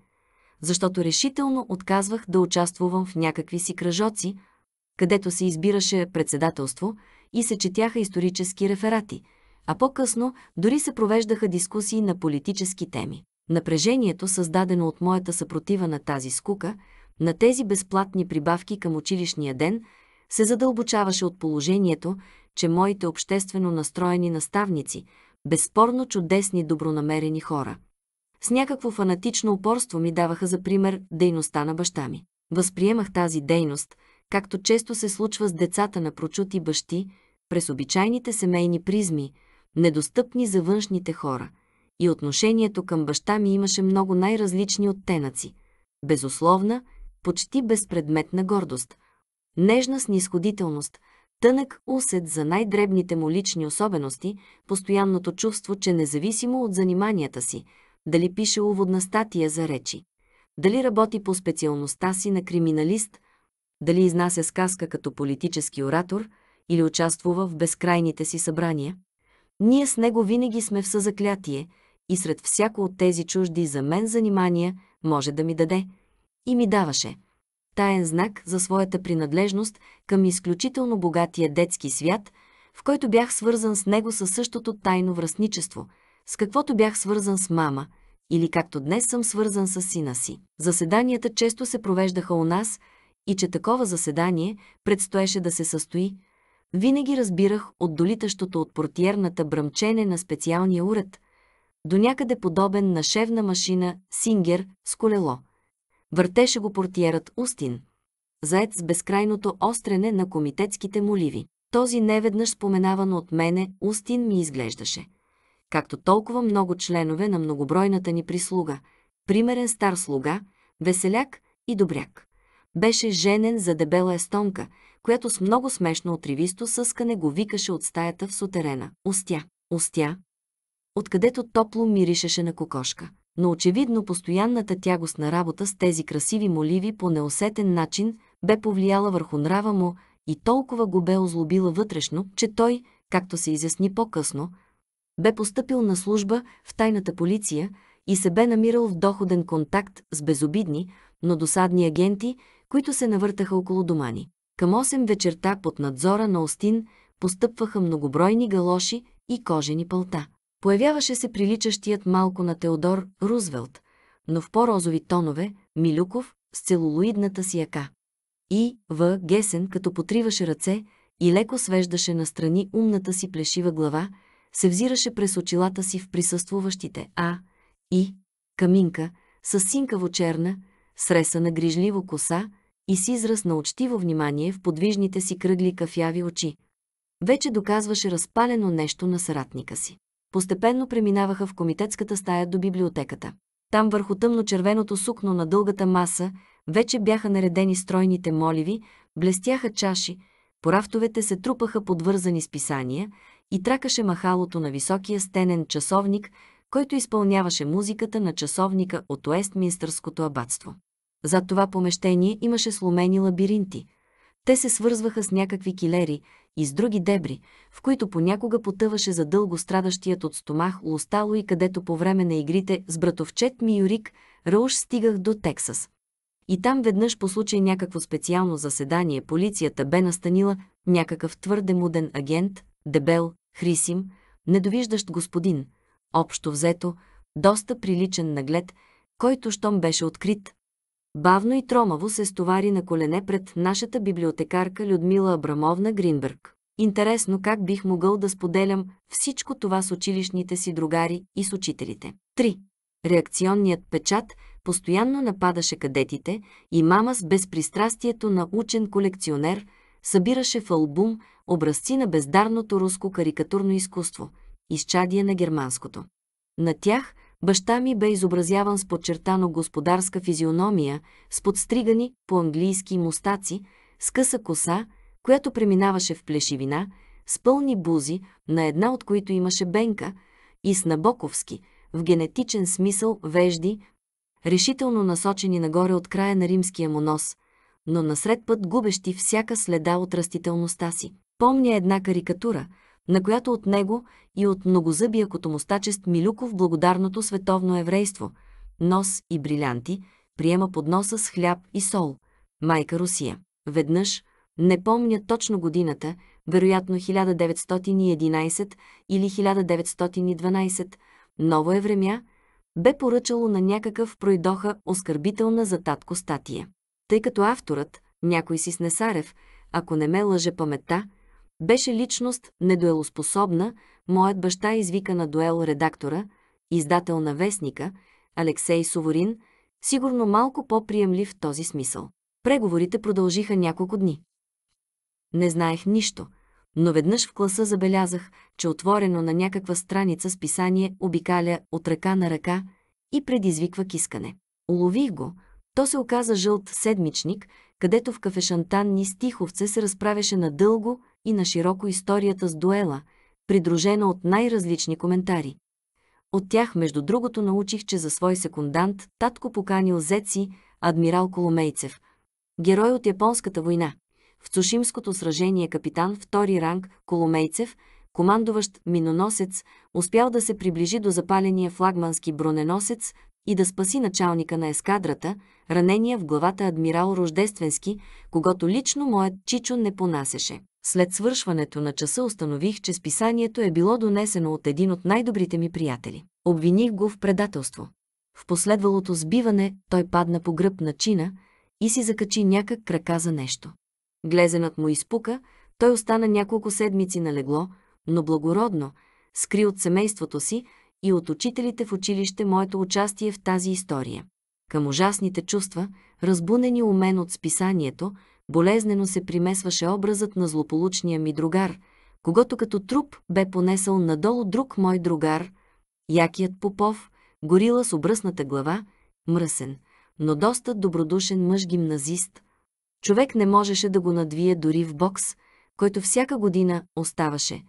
Защото решително отказвах да участвувам в някакви си кръжоци, където се избираше председателство и се четяха исторически реферати, а по-късно дори се провеждаха дискусии на политически теми. Напрежението, създадено от моята съпротива на тази скука, на тези безплатни прибавки към училищния ден, се задълбочаваше от положението, че моите обществено настроени наставници, безспорно чудесни добронамерени хора, с някакво фанатично упорство ми даваха за пример дейността на баща ми. Възприемах тази дейност, както често се случва с децата на прочути бащи, през обичайните семейни призми, недостъпни за външните хора – и отношението към баща ми имаше много най-различни оттенъци. Безусловна, почти безпредметна гордост, нежна снисходителност, тънък усет за най-дребните му лични особености, постоянното чувство, че независимо от заниманията си, дали пише уводна статия за речи, дали работи по специалността си на криминалист, дали изнася сказка като политически оратор или участвува в безкрайните си събрания, ние с него винаги сме в съзаклятие – и сред всяко от тези чужди за мен занимания може да ми даде. И ми даваше. Таен знак за своята принадлежност към изключително богатия детски свят, в който бях свързан с него със същото тайно връзничество, с каквото бях свързан с мама – или както днес съм свързан с сина си. Заседанията често се провеждаха у нас и че такова заседание предстоеше да се състои, винаги разбирах от долитащото от портиерната бръмчене на специалния уред – до някъде подобен на шевна машина Сингер с колело. Въртеше го портиерът Устин, заед с безкрайното острене на комитетските моливи. Този неведнъж споменаван от мене Устин ми изглеждаше. Както толкова много членове на многобройната ни прислуга, примерен стар слуга, веселяк и добряк. Беше женен за дебела естонка, която с много смешно отривисто съскане го викаше от стаята в сутерена. Устя. Устя откъдето топло миришеше на кокошка. Но очевидно постоянната тягост на работа с тези красиви моливи по неосетен начин бе повлияла върху нрава му и толкова го бе озлобила вътрешно, че той, както се изясни по-късно, бе поступил на служба в тайната полиция и се бе намирал в доходен контакт с безобидни, но досадни агенти, които се навъртаха около дома ни. Към 8 вечерта под надзора на Остин постъпваха многобройни галоши и кожени пълта. Появяваше се приличащият малко на Теодор Рузвелт, но в по-розови тонове, Милюков с целулоидната си яка. И, В. Гесен, като потриваше ръце и леко свеждаше настрани умната си плешива глава, се взираше през очилата си в присъствуващите А, И, Каминка, с синкаво черна, на грижливо коса и с израз на учтиво внимание в подвижните си кръгли кафяви очи. Вече доказваше разпалено нещо на съратника си постепенно преминаваха в комитетската стая до библиотеката. Там върху тъмно-червеното сукно на дългата маса вече бяха наредени стройните моливи, блестяха чаши, по рафтовете се трупаха подвързани с писания и тракаше махалото на високия стенен часовник, който изпълняваше музиката на часовника от Уестминстърското абатство. За това помещение имаше сломени лабиринти. Те се свързваха с някакви килери, и с други дебри, в които понякога потъваше за дълго страдащият от стомах Лостало и където по време на игрите с братовчет ми Юрик Рауш стигах до Тексас. И там веднъж по случай някакво специално заседание полицията бе настанила някакъв твърде муден агент, дебел, хрисим, недовиждащ господин, общо взето, доста приличен наглед, който щом беше открит, Бавно и тромаво се стовари на колене пред нашата библиотекарка Людмила Абрамовна Гринберг. Интересно как бих могъл да споделям всичко това с училищните си другари и с учителите. 3. Реакционният печат постоянно нападаше кадетите и мама с безпристрастието на учен колекционер събираше в албум образци на бездарното руско карикатурно изкуство, изчадие на германското. На тях Баща ми бе изобразяван с подчертано господарска физиономия, с подстригани по-английски мустаци, с къса коса, която преминаваше в плешивина, с пълни бузи, на една от които имаше бенка, и с набоковски, в генетичен смисъл, вежди, решително насочени нагоре от края на римския му нос, но насред път губещи всяка следа от растителността си. Помня една карикатура – на която от него и от многозъбия котомостачест Милюков благодарното световно еврейство, нос и брилянти, приема подноса с хляб и сол. Майка Русия. Веднъж, не помня точно годината, вероятно 1911 или 1912, ново е время, бе поръчало на някакъв пройдоха оскърбителна за татко статия. Тъй като авторът, някой си Снесарев, ако не ме лъже паметта, беше личност недуелоспособна, моят баща извика на дуел редактора, издател на вестника, Алексей Суворин, сигурно малко по-приемлив в този смисъл. Преговорите продължиха няколко дни. Не знаех нищо, но веднъж в класа забелязах, че отворено на някаква страница с писание обикаля от ръка на ръка и предизвиква кискане. Улових го, то се оказа жълт седмичник, където в кафешантанни Стиховце се разправяше надълго и на широко историята с дуела, придружена от най-различни коментари. От тях, между другото, научих, че за свой секундант татко поканил зеци адмирал Коломейцев, герой от Японската война, в Цушимското сражение капитан втори ранг Коломейцев, командуващ миноносец, успял да се приближи до запаления флагмански броненосец и да спаси началника на ескадрата, ранения в главата адмирал Рождественски, когато лично моят Чичо не понасеше. След свършването на часа установих, че списанието е било донесено от един от най-добрите ми приятели. Обвиних го в предателство. В последвалото сбиване той падна по гръб на чина и си закачи някак крака за нещо. Глезенът му изпука, той остана няколко седмици на легло, но благородно, скри от семейството си и от учителите в училище моето участие в тази история. Към ужасните чувства, разбунени у мен от списанието, болезнено се примесваше образът на злополучния ми другар, когато като труп бе понесъл надолу друг мой другар, якият Попов, горила с обръсната глава, мръсен, но доста добродушен мъж-гимназист. Човек не можеше да го надвие дори в бокс, който всяка година оставаше.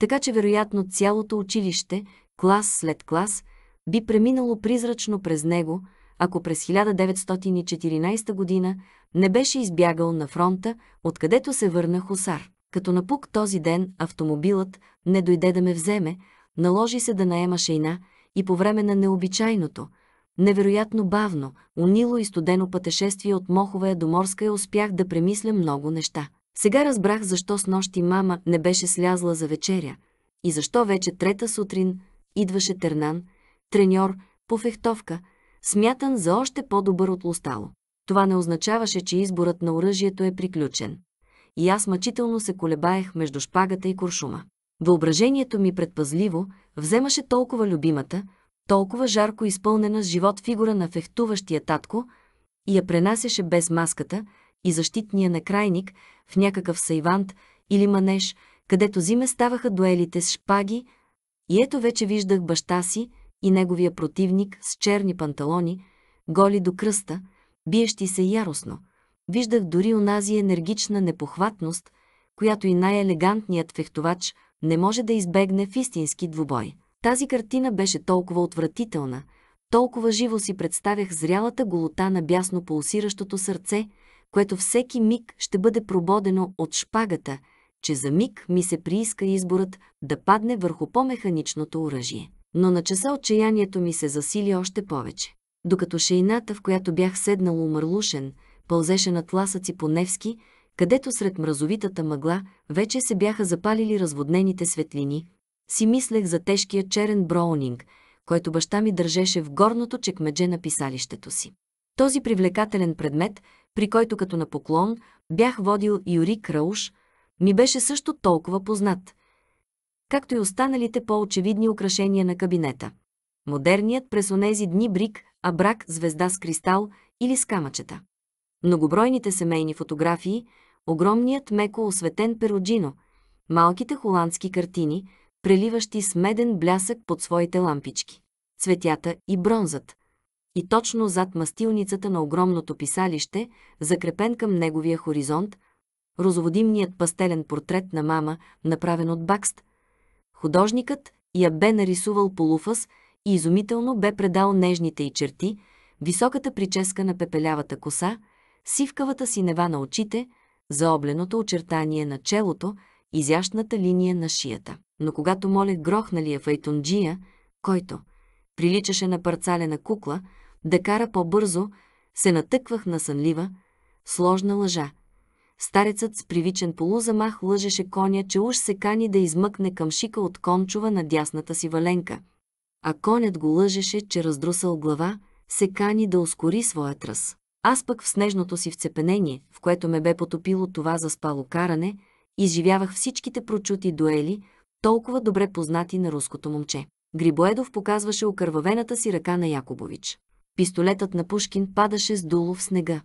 Така че вероятно цялото училище, клас след клас, би преминало призрачно през него – ако през 1914 година не беше избягал на фронта, откъдето се върна Хусар. Като напук този ден автомобилът не дойде да ме вземе, наложи се да наема шейна и по време на необичайното, невероятно бавно, унило и студено пътешествие от Моховая до Морская успях да премисля много неща. Сега разбрах защо с нощи мама не беше слязла за вечеря и защо вече трета сутрин идваше Тернан, треньор по фехтовка – смятан за още по-добър от Лостало. Това не означаваше, че изборът на оръжието е приключен. И аз мъчително се колебаех между шпагата и куршума. Въображението ми предпазливо вземаше толкова любимата, толкова жарко изпълнена с живот фигура на фехтуващия татко и я пренасяше без маската и защитния накрайник в някакъв сайвант или манеж, където зиме ставаха дуелите с шпаги, и ето вече виждах баща си, и неговия противник с черни панталони, голи до кръста, биещи се яростно. Виждах дори онази енергична непохватност, която и най-елегантният фехтовач не може да избегне в истински двубой. Тази картина беше толкова отвратителна, толкова живо си представях зрялата голота на бясно пулсиращото сърце, което всеки миг ще бъде прободено от шпагата, че за миг ми се прииска изборът да падне върху по-механичното оръжие но на часа отчаянието ми се засили още повече. Докато шейната, в която бях седнал умърлушен, пълзеше на тласъци по Невски, където сред мразовитата мъгла вече се бяха запалили разводнените светлини, си мислех за тежкия черен броунинг, който баща ми държеше в горното чекмедже на писалището си. Този привлекателен предмет, при който като на поклон бях водил Юрик Рауш, ми беше също толкова познат – както и останалите по-очевидни украшения на кабинета. Модерният през онези дни брик, а брак звезда с кристал или с камъчета. Многобройните семейни фотографии, огромният меко осветен пероджино, малките холандски картини, преливащи с меден блясък под своите лампички, цветята и бронзът. И точно зад мастилницата на огромното писалище, закрепен към неговия хоризонт, розоводимният пастелен портрет на мама, направен от Бакст – Художникът я бе нарисувал полуфас и изумително бе предал нежните й черти, високата прическа на пепелявата коса, сивкавата синева на очите, заобленото очертание на челото, изящната линия на шията. Но когато Моле грохналия файтунджия, който приличаше на парцалена кукла, да кара по-бързо, се натъквах на сънлива, сложна лъжа – старецът с привичен полузамах лъжеше коня, че уж се кани да измъкне към шика от кончова на дясната си валенка. А конят го лъжеше, че раздрусал глава, се кани да ускори своя тръс. Аз пък в снежното си вцепенение, в което ме бе потопило това заспало каране, изживявах всичките прочути дуели, толкова добре познати на руското момче. Грибоедов показваше окървавената си ръка на Якубович. Пистолетът на Пушкин падаше с дуло в снега.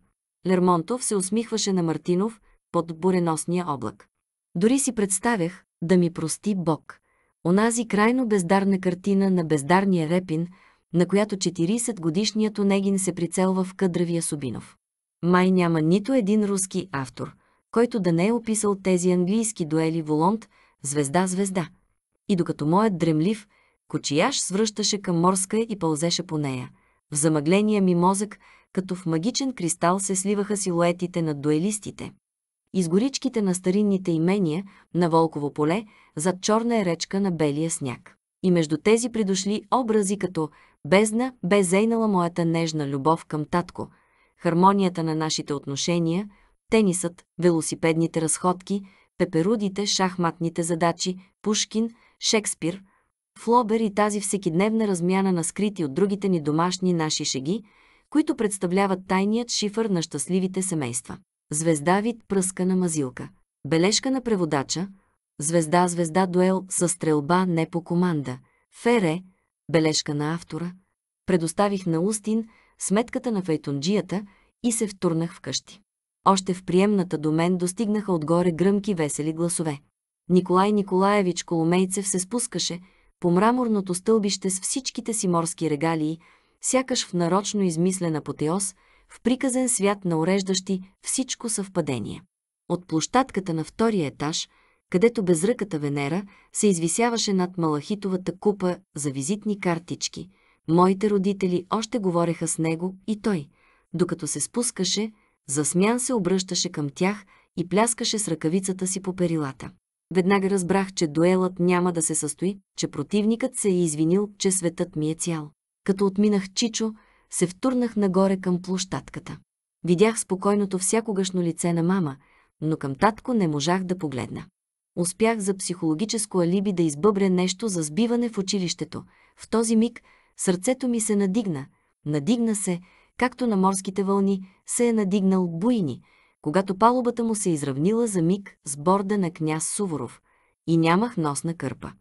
Лермонтов се усмихваше на Мартинов под буреносния облак. Дори си представях, да ми прости Бог, онази крайно бездарна картина на бездарния Репин, на която 40-годишният Онегин се прицелва в къдравия Собинов. Май няма нито един руски автор, който да не е описал тези английски дуели Волонт звезда-звезда. И докато моят дремлив кочияш свръщаше към морска и пълзеше по нея, в замъгления ми мозък като в магичен кристал се сливаха силуетите на дуелистите. Изгоричките на старинните имения на Волково поле зад черна е речка на белия сняг. И между тези придошли образи като «Бездна бе зейнала моята нежна любов към татко», «Хармонията на нашите отношения», «Тенисът», «Велосипедните разходки», «Пеперудите», «Шахматните задачи», «Пушкин», «Шекспир», Флобер и тази всекидневна размяна на скрити от другите ни домашни наши шеги – които представляват тайният шифър на щастливите семейства. Звезда вид пръска на мазилка. Бележка на преводача. Звезда звезда дуел с стрелба не по команда. Фере. Бележка на автора. Предоставих на Устин сметката на фейтонджията и се втурнах вкъщи. Още в приемната до мен достигнаха отгоре гръмки весели гласове. Николай Николаевич Коломейцев се спускаше по мраморното стълбище с всичките си морски регалии, сякаш в нарочно измислен апотеоз, в приказен свят на уреждащи всичко съвпадение. От площадката на втория етаж, където безръката Венера се извисяваше над малахитовата купа за визитни картички, моите родители още говореха с него и той, докато се спускаше, засмян се обръщаше към тях и пляскаше с ръкавицата си по перилата. Веднага разбрах, че дуелът няма да се състои, че противникът се е извинил, че светът ми е цял. Като отминах Чичо, се втурнах нагоре към площадката. Видях спокойното всякогашно лице на мама, но към татко не можах да погледна. Успях за психологическо алиби да избъбря нещо за сбиване в училището. В този миг сърцето ми се надигна. Надигна се, както на морските вълни се е надигнал буйни, когато палубата му се е изравнила за миг с борда на княз Суворов и нямах носна кърпа.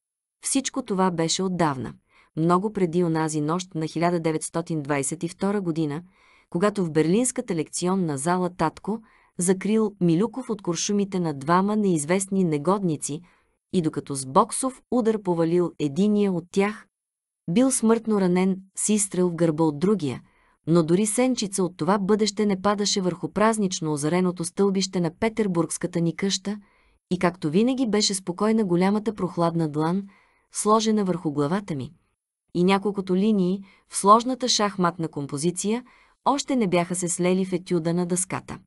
Всичко това беше отдавна много преди онази нощ на 1922 година, когато в Берлинската лекционна зала Татко закрил Милюков от куршумите на двама неизвестни негодници и докато с боксов удар повалил единия от тях, бил смъртно ранен с изстрел в гърба от другия, но дори сенчица от това бъдеще не падаше върху празнично озареното стълбище на петербургската ни къща и както винаги беше спокойна голямата прохладна длан, сложена върху главата ми – и няколкото линии в сложната шахматна композиция още не бяха се слели в етюда на дъската.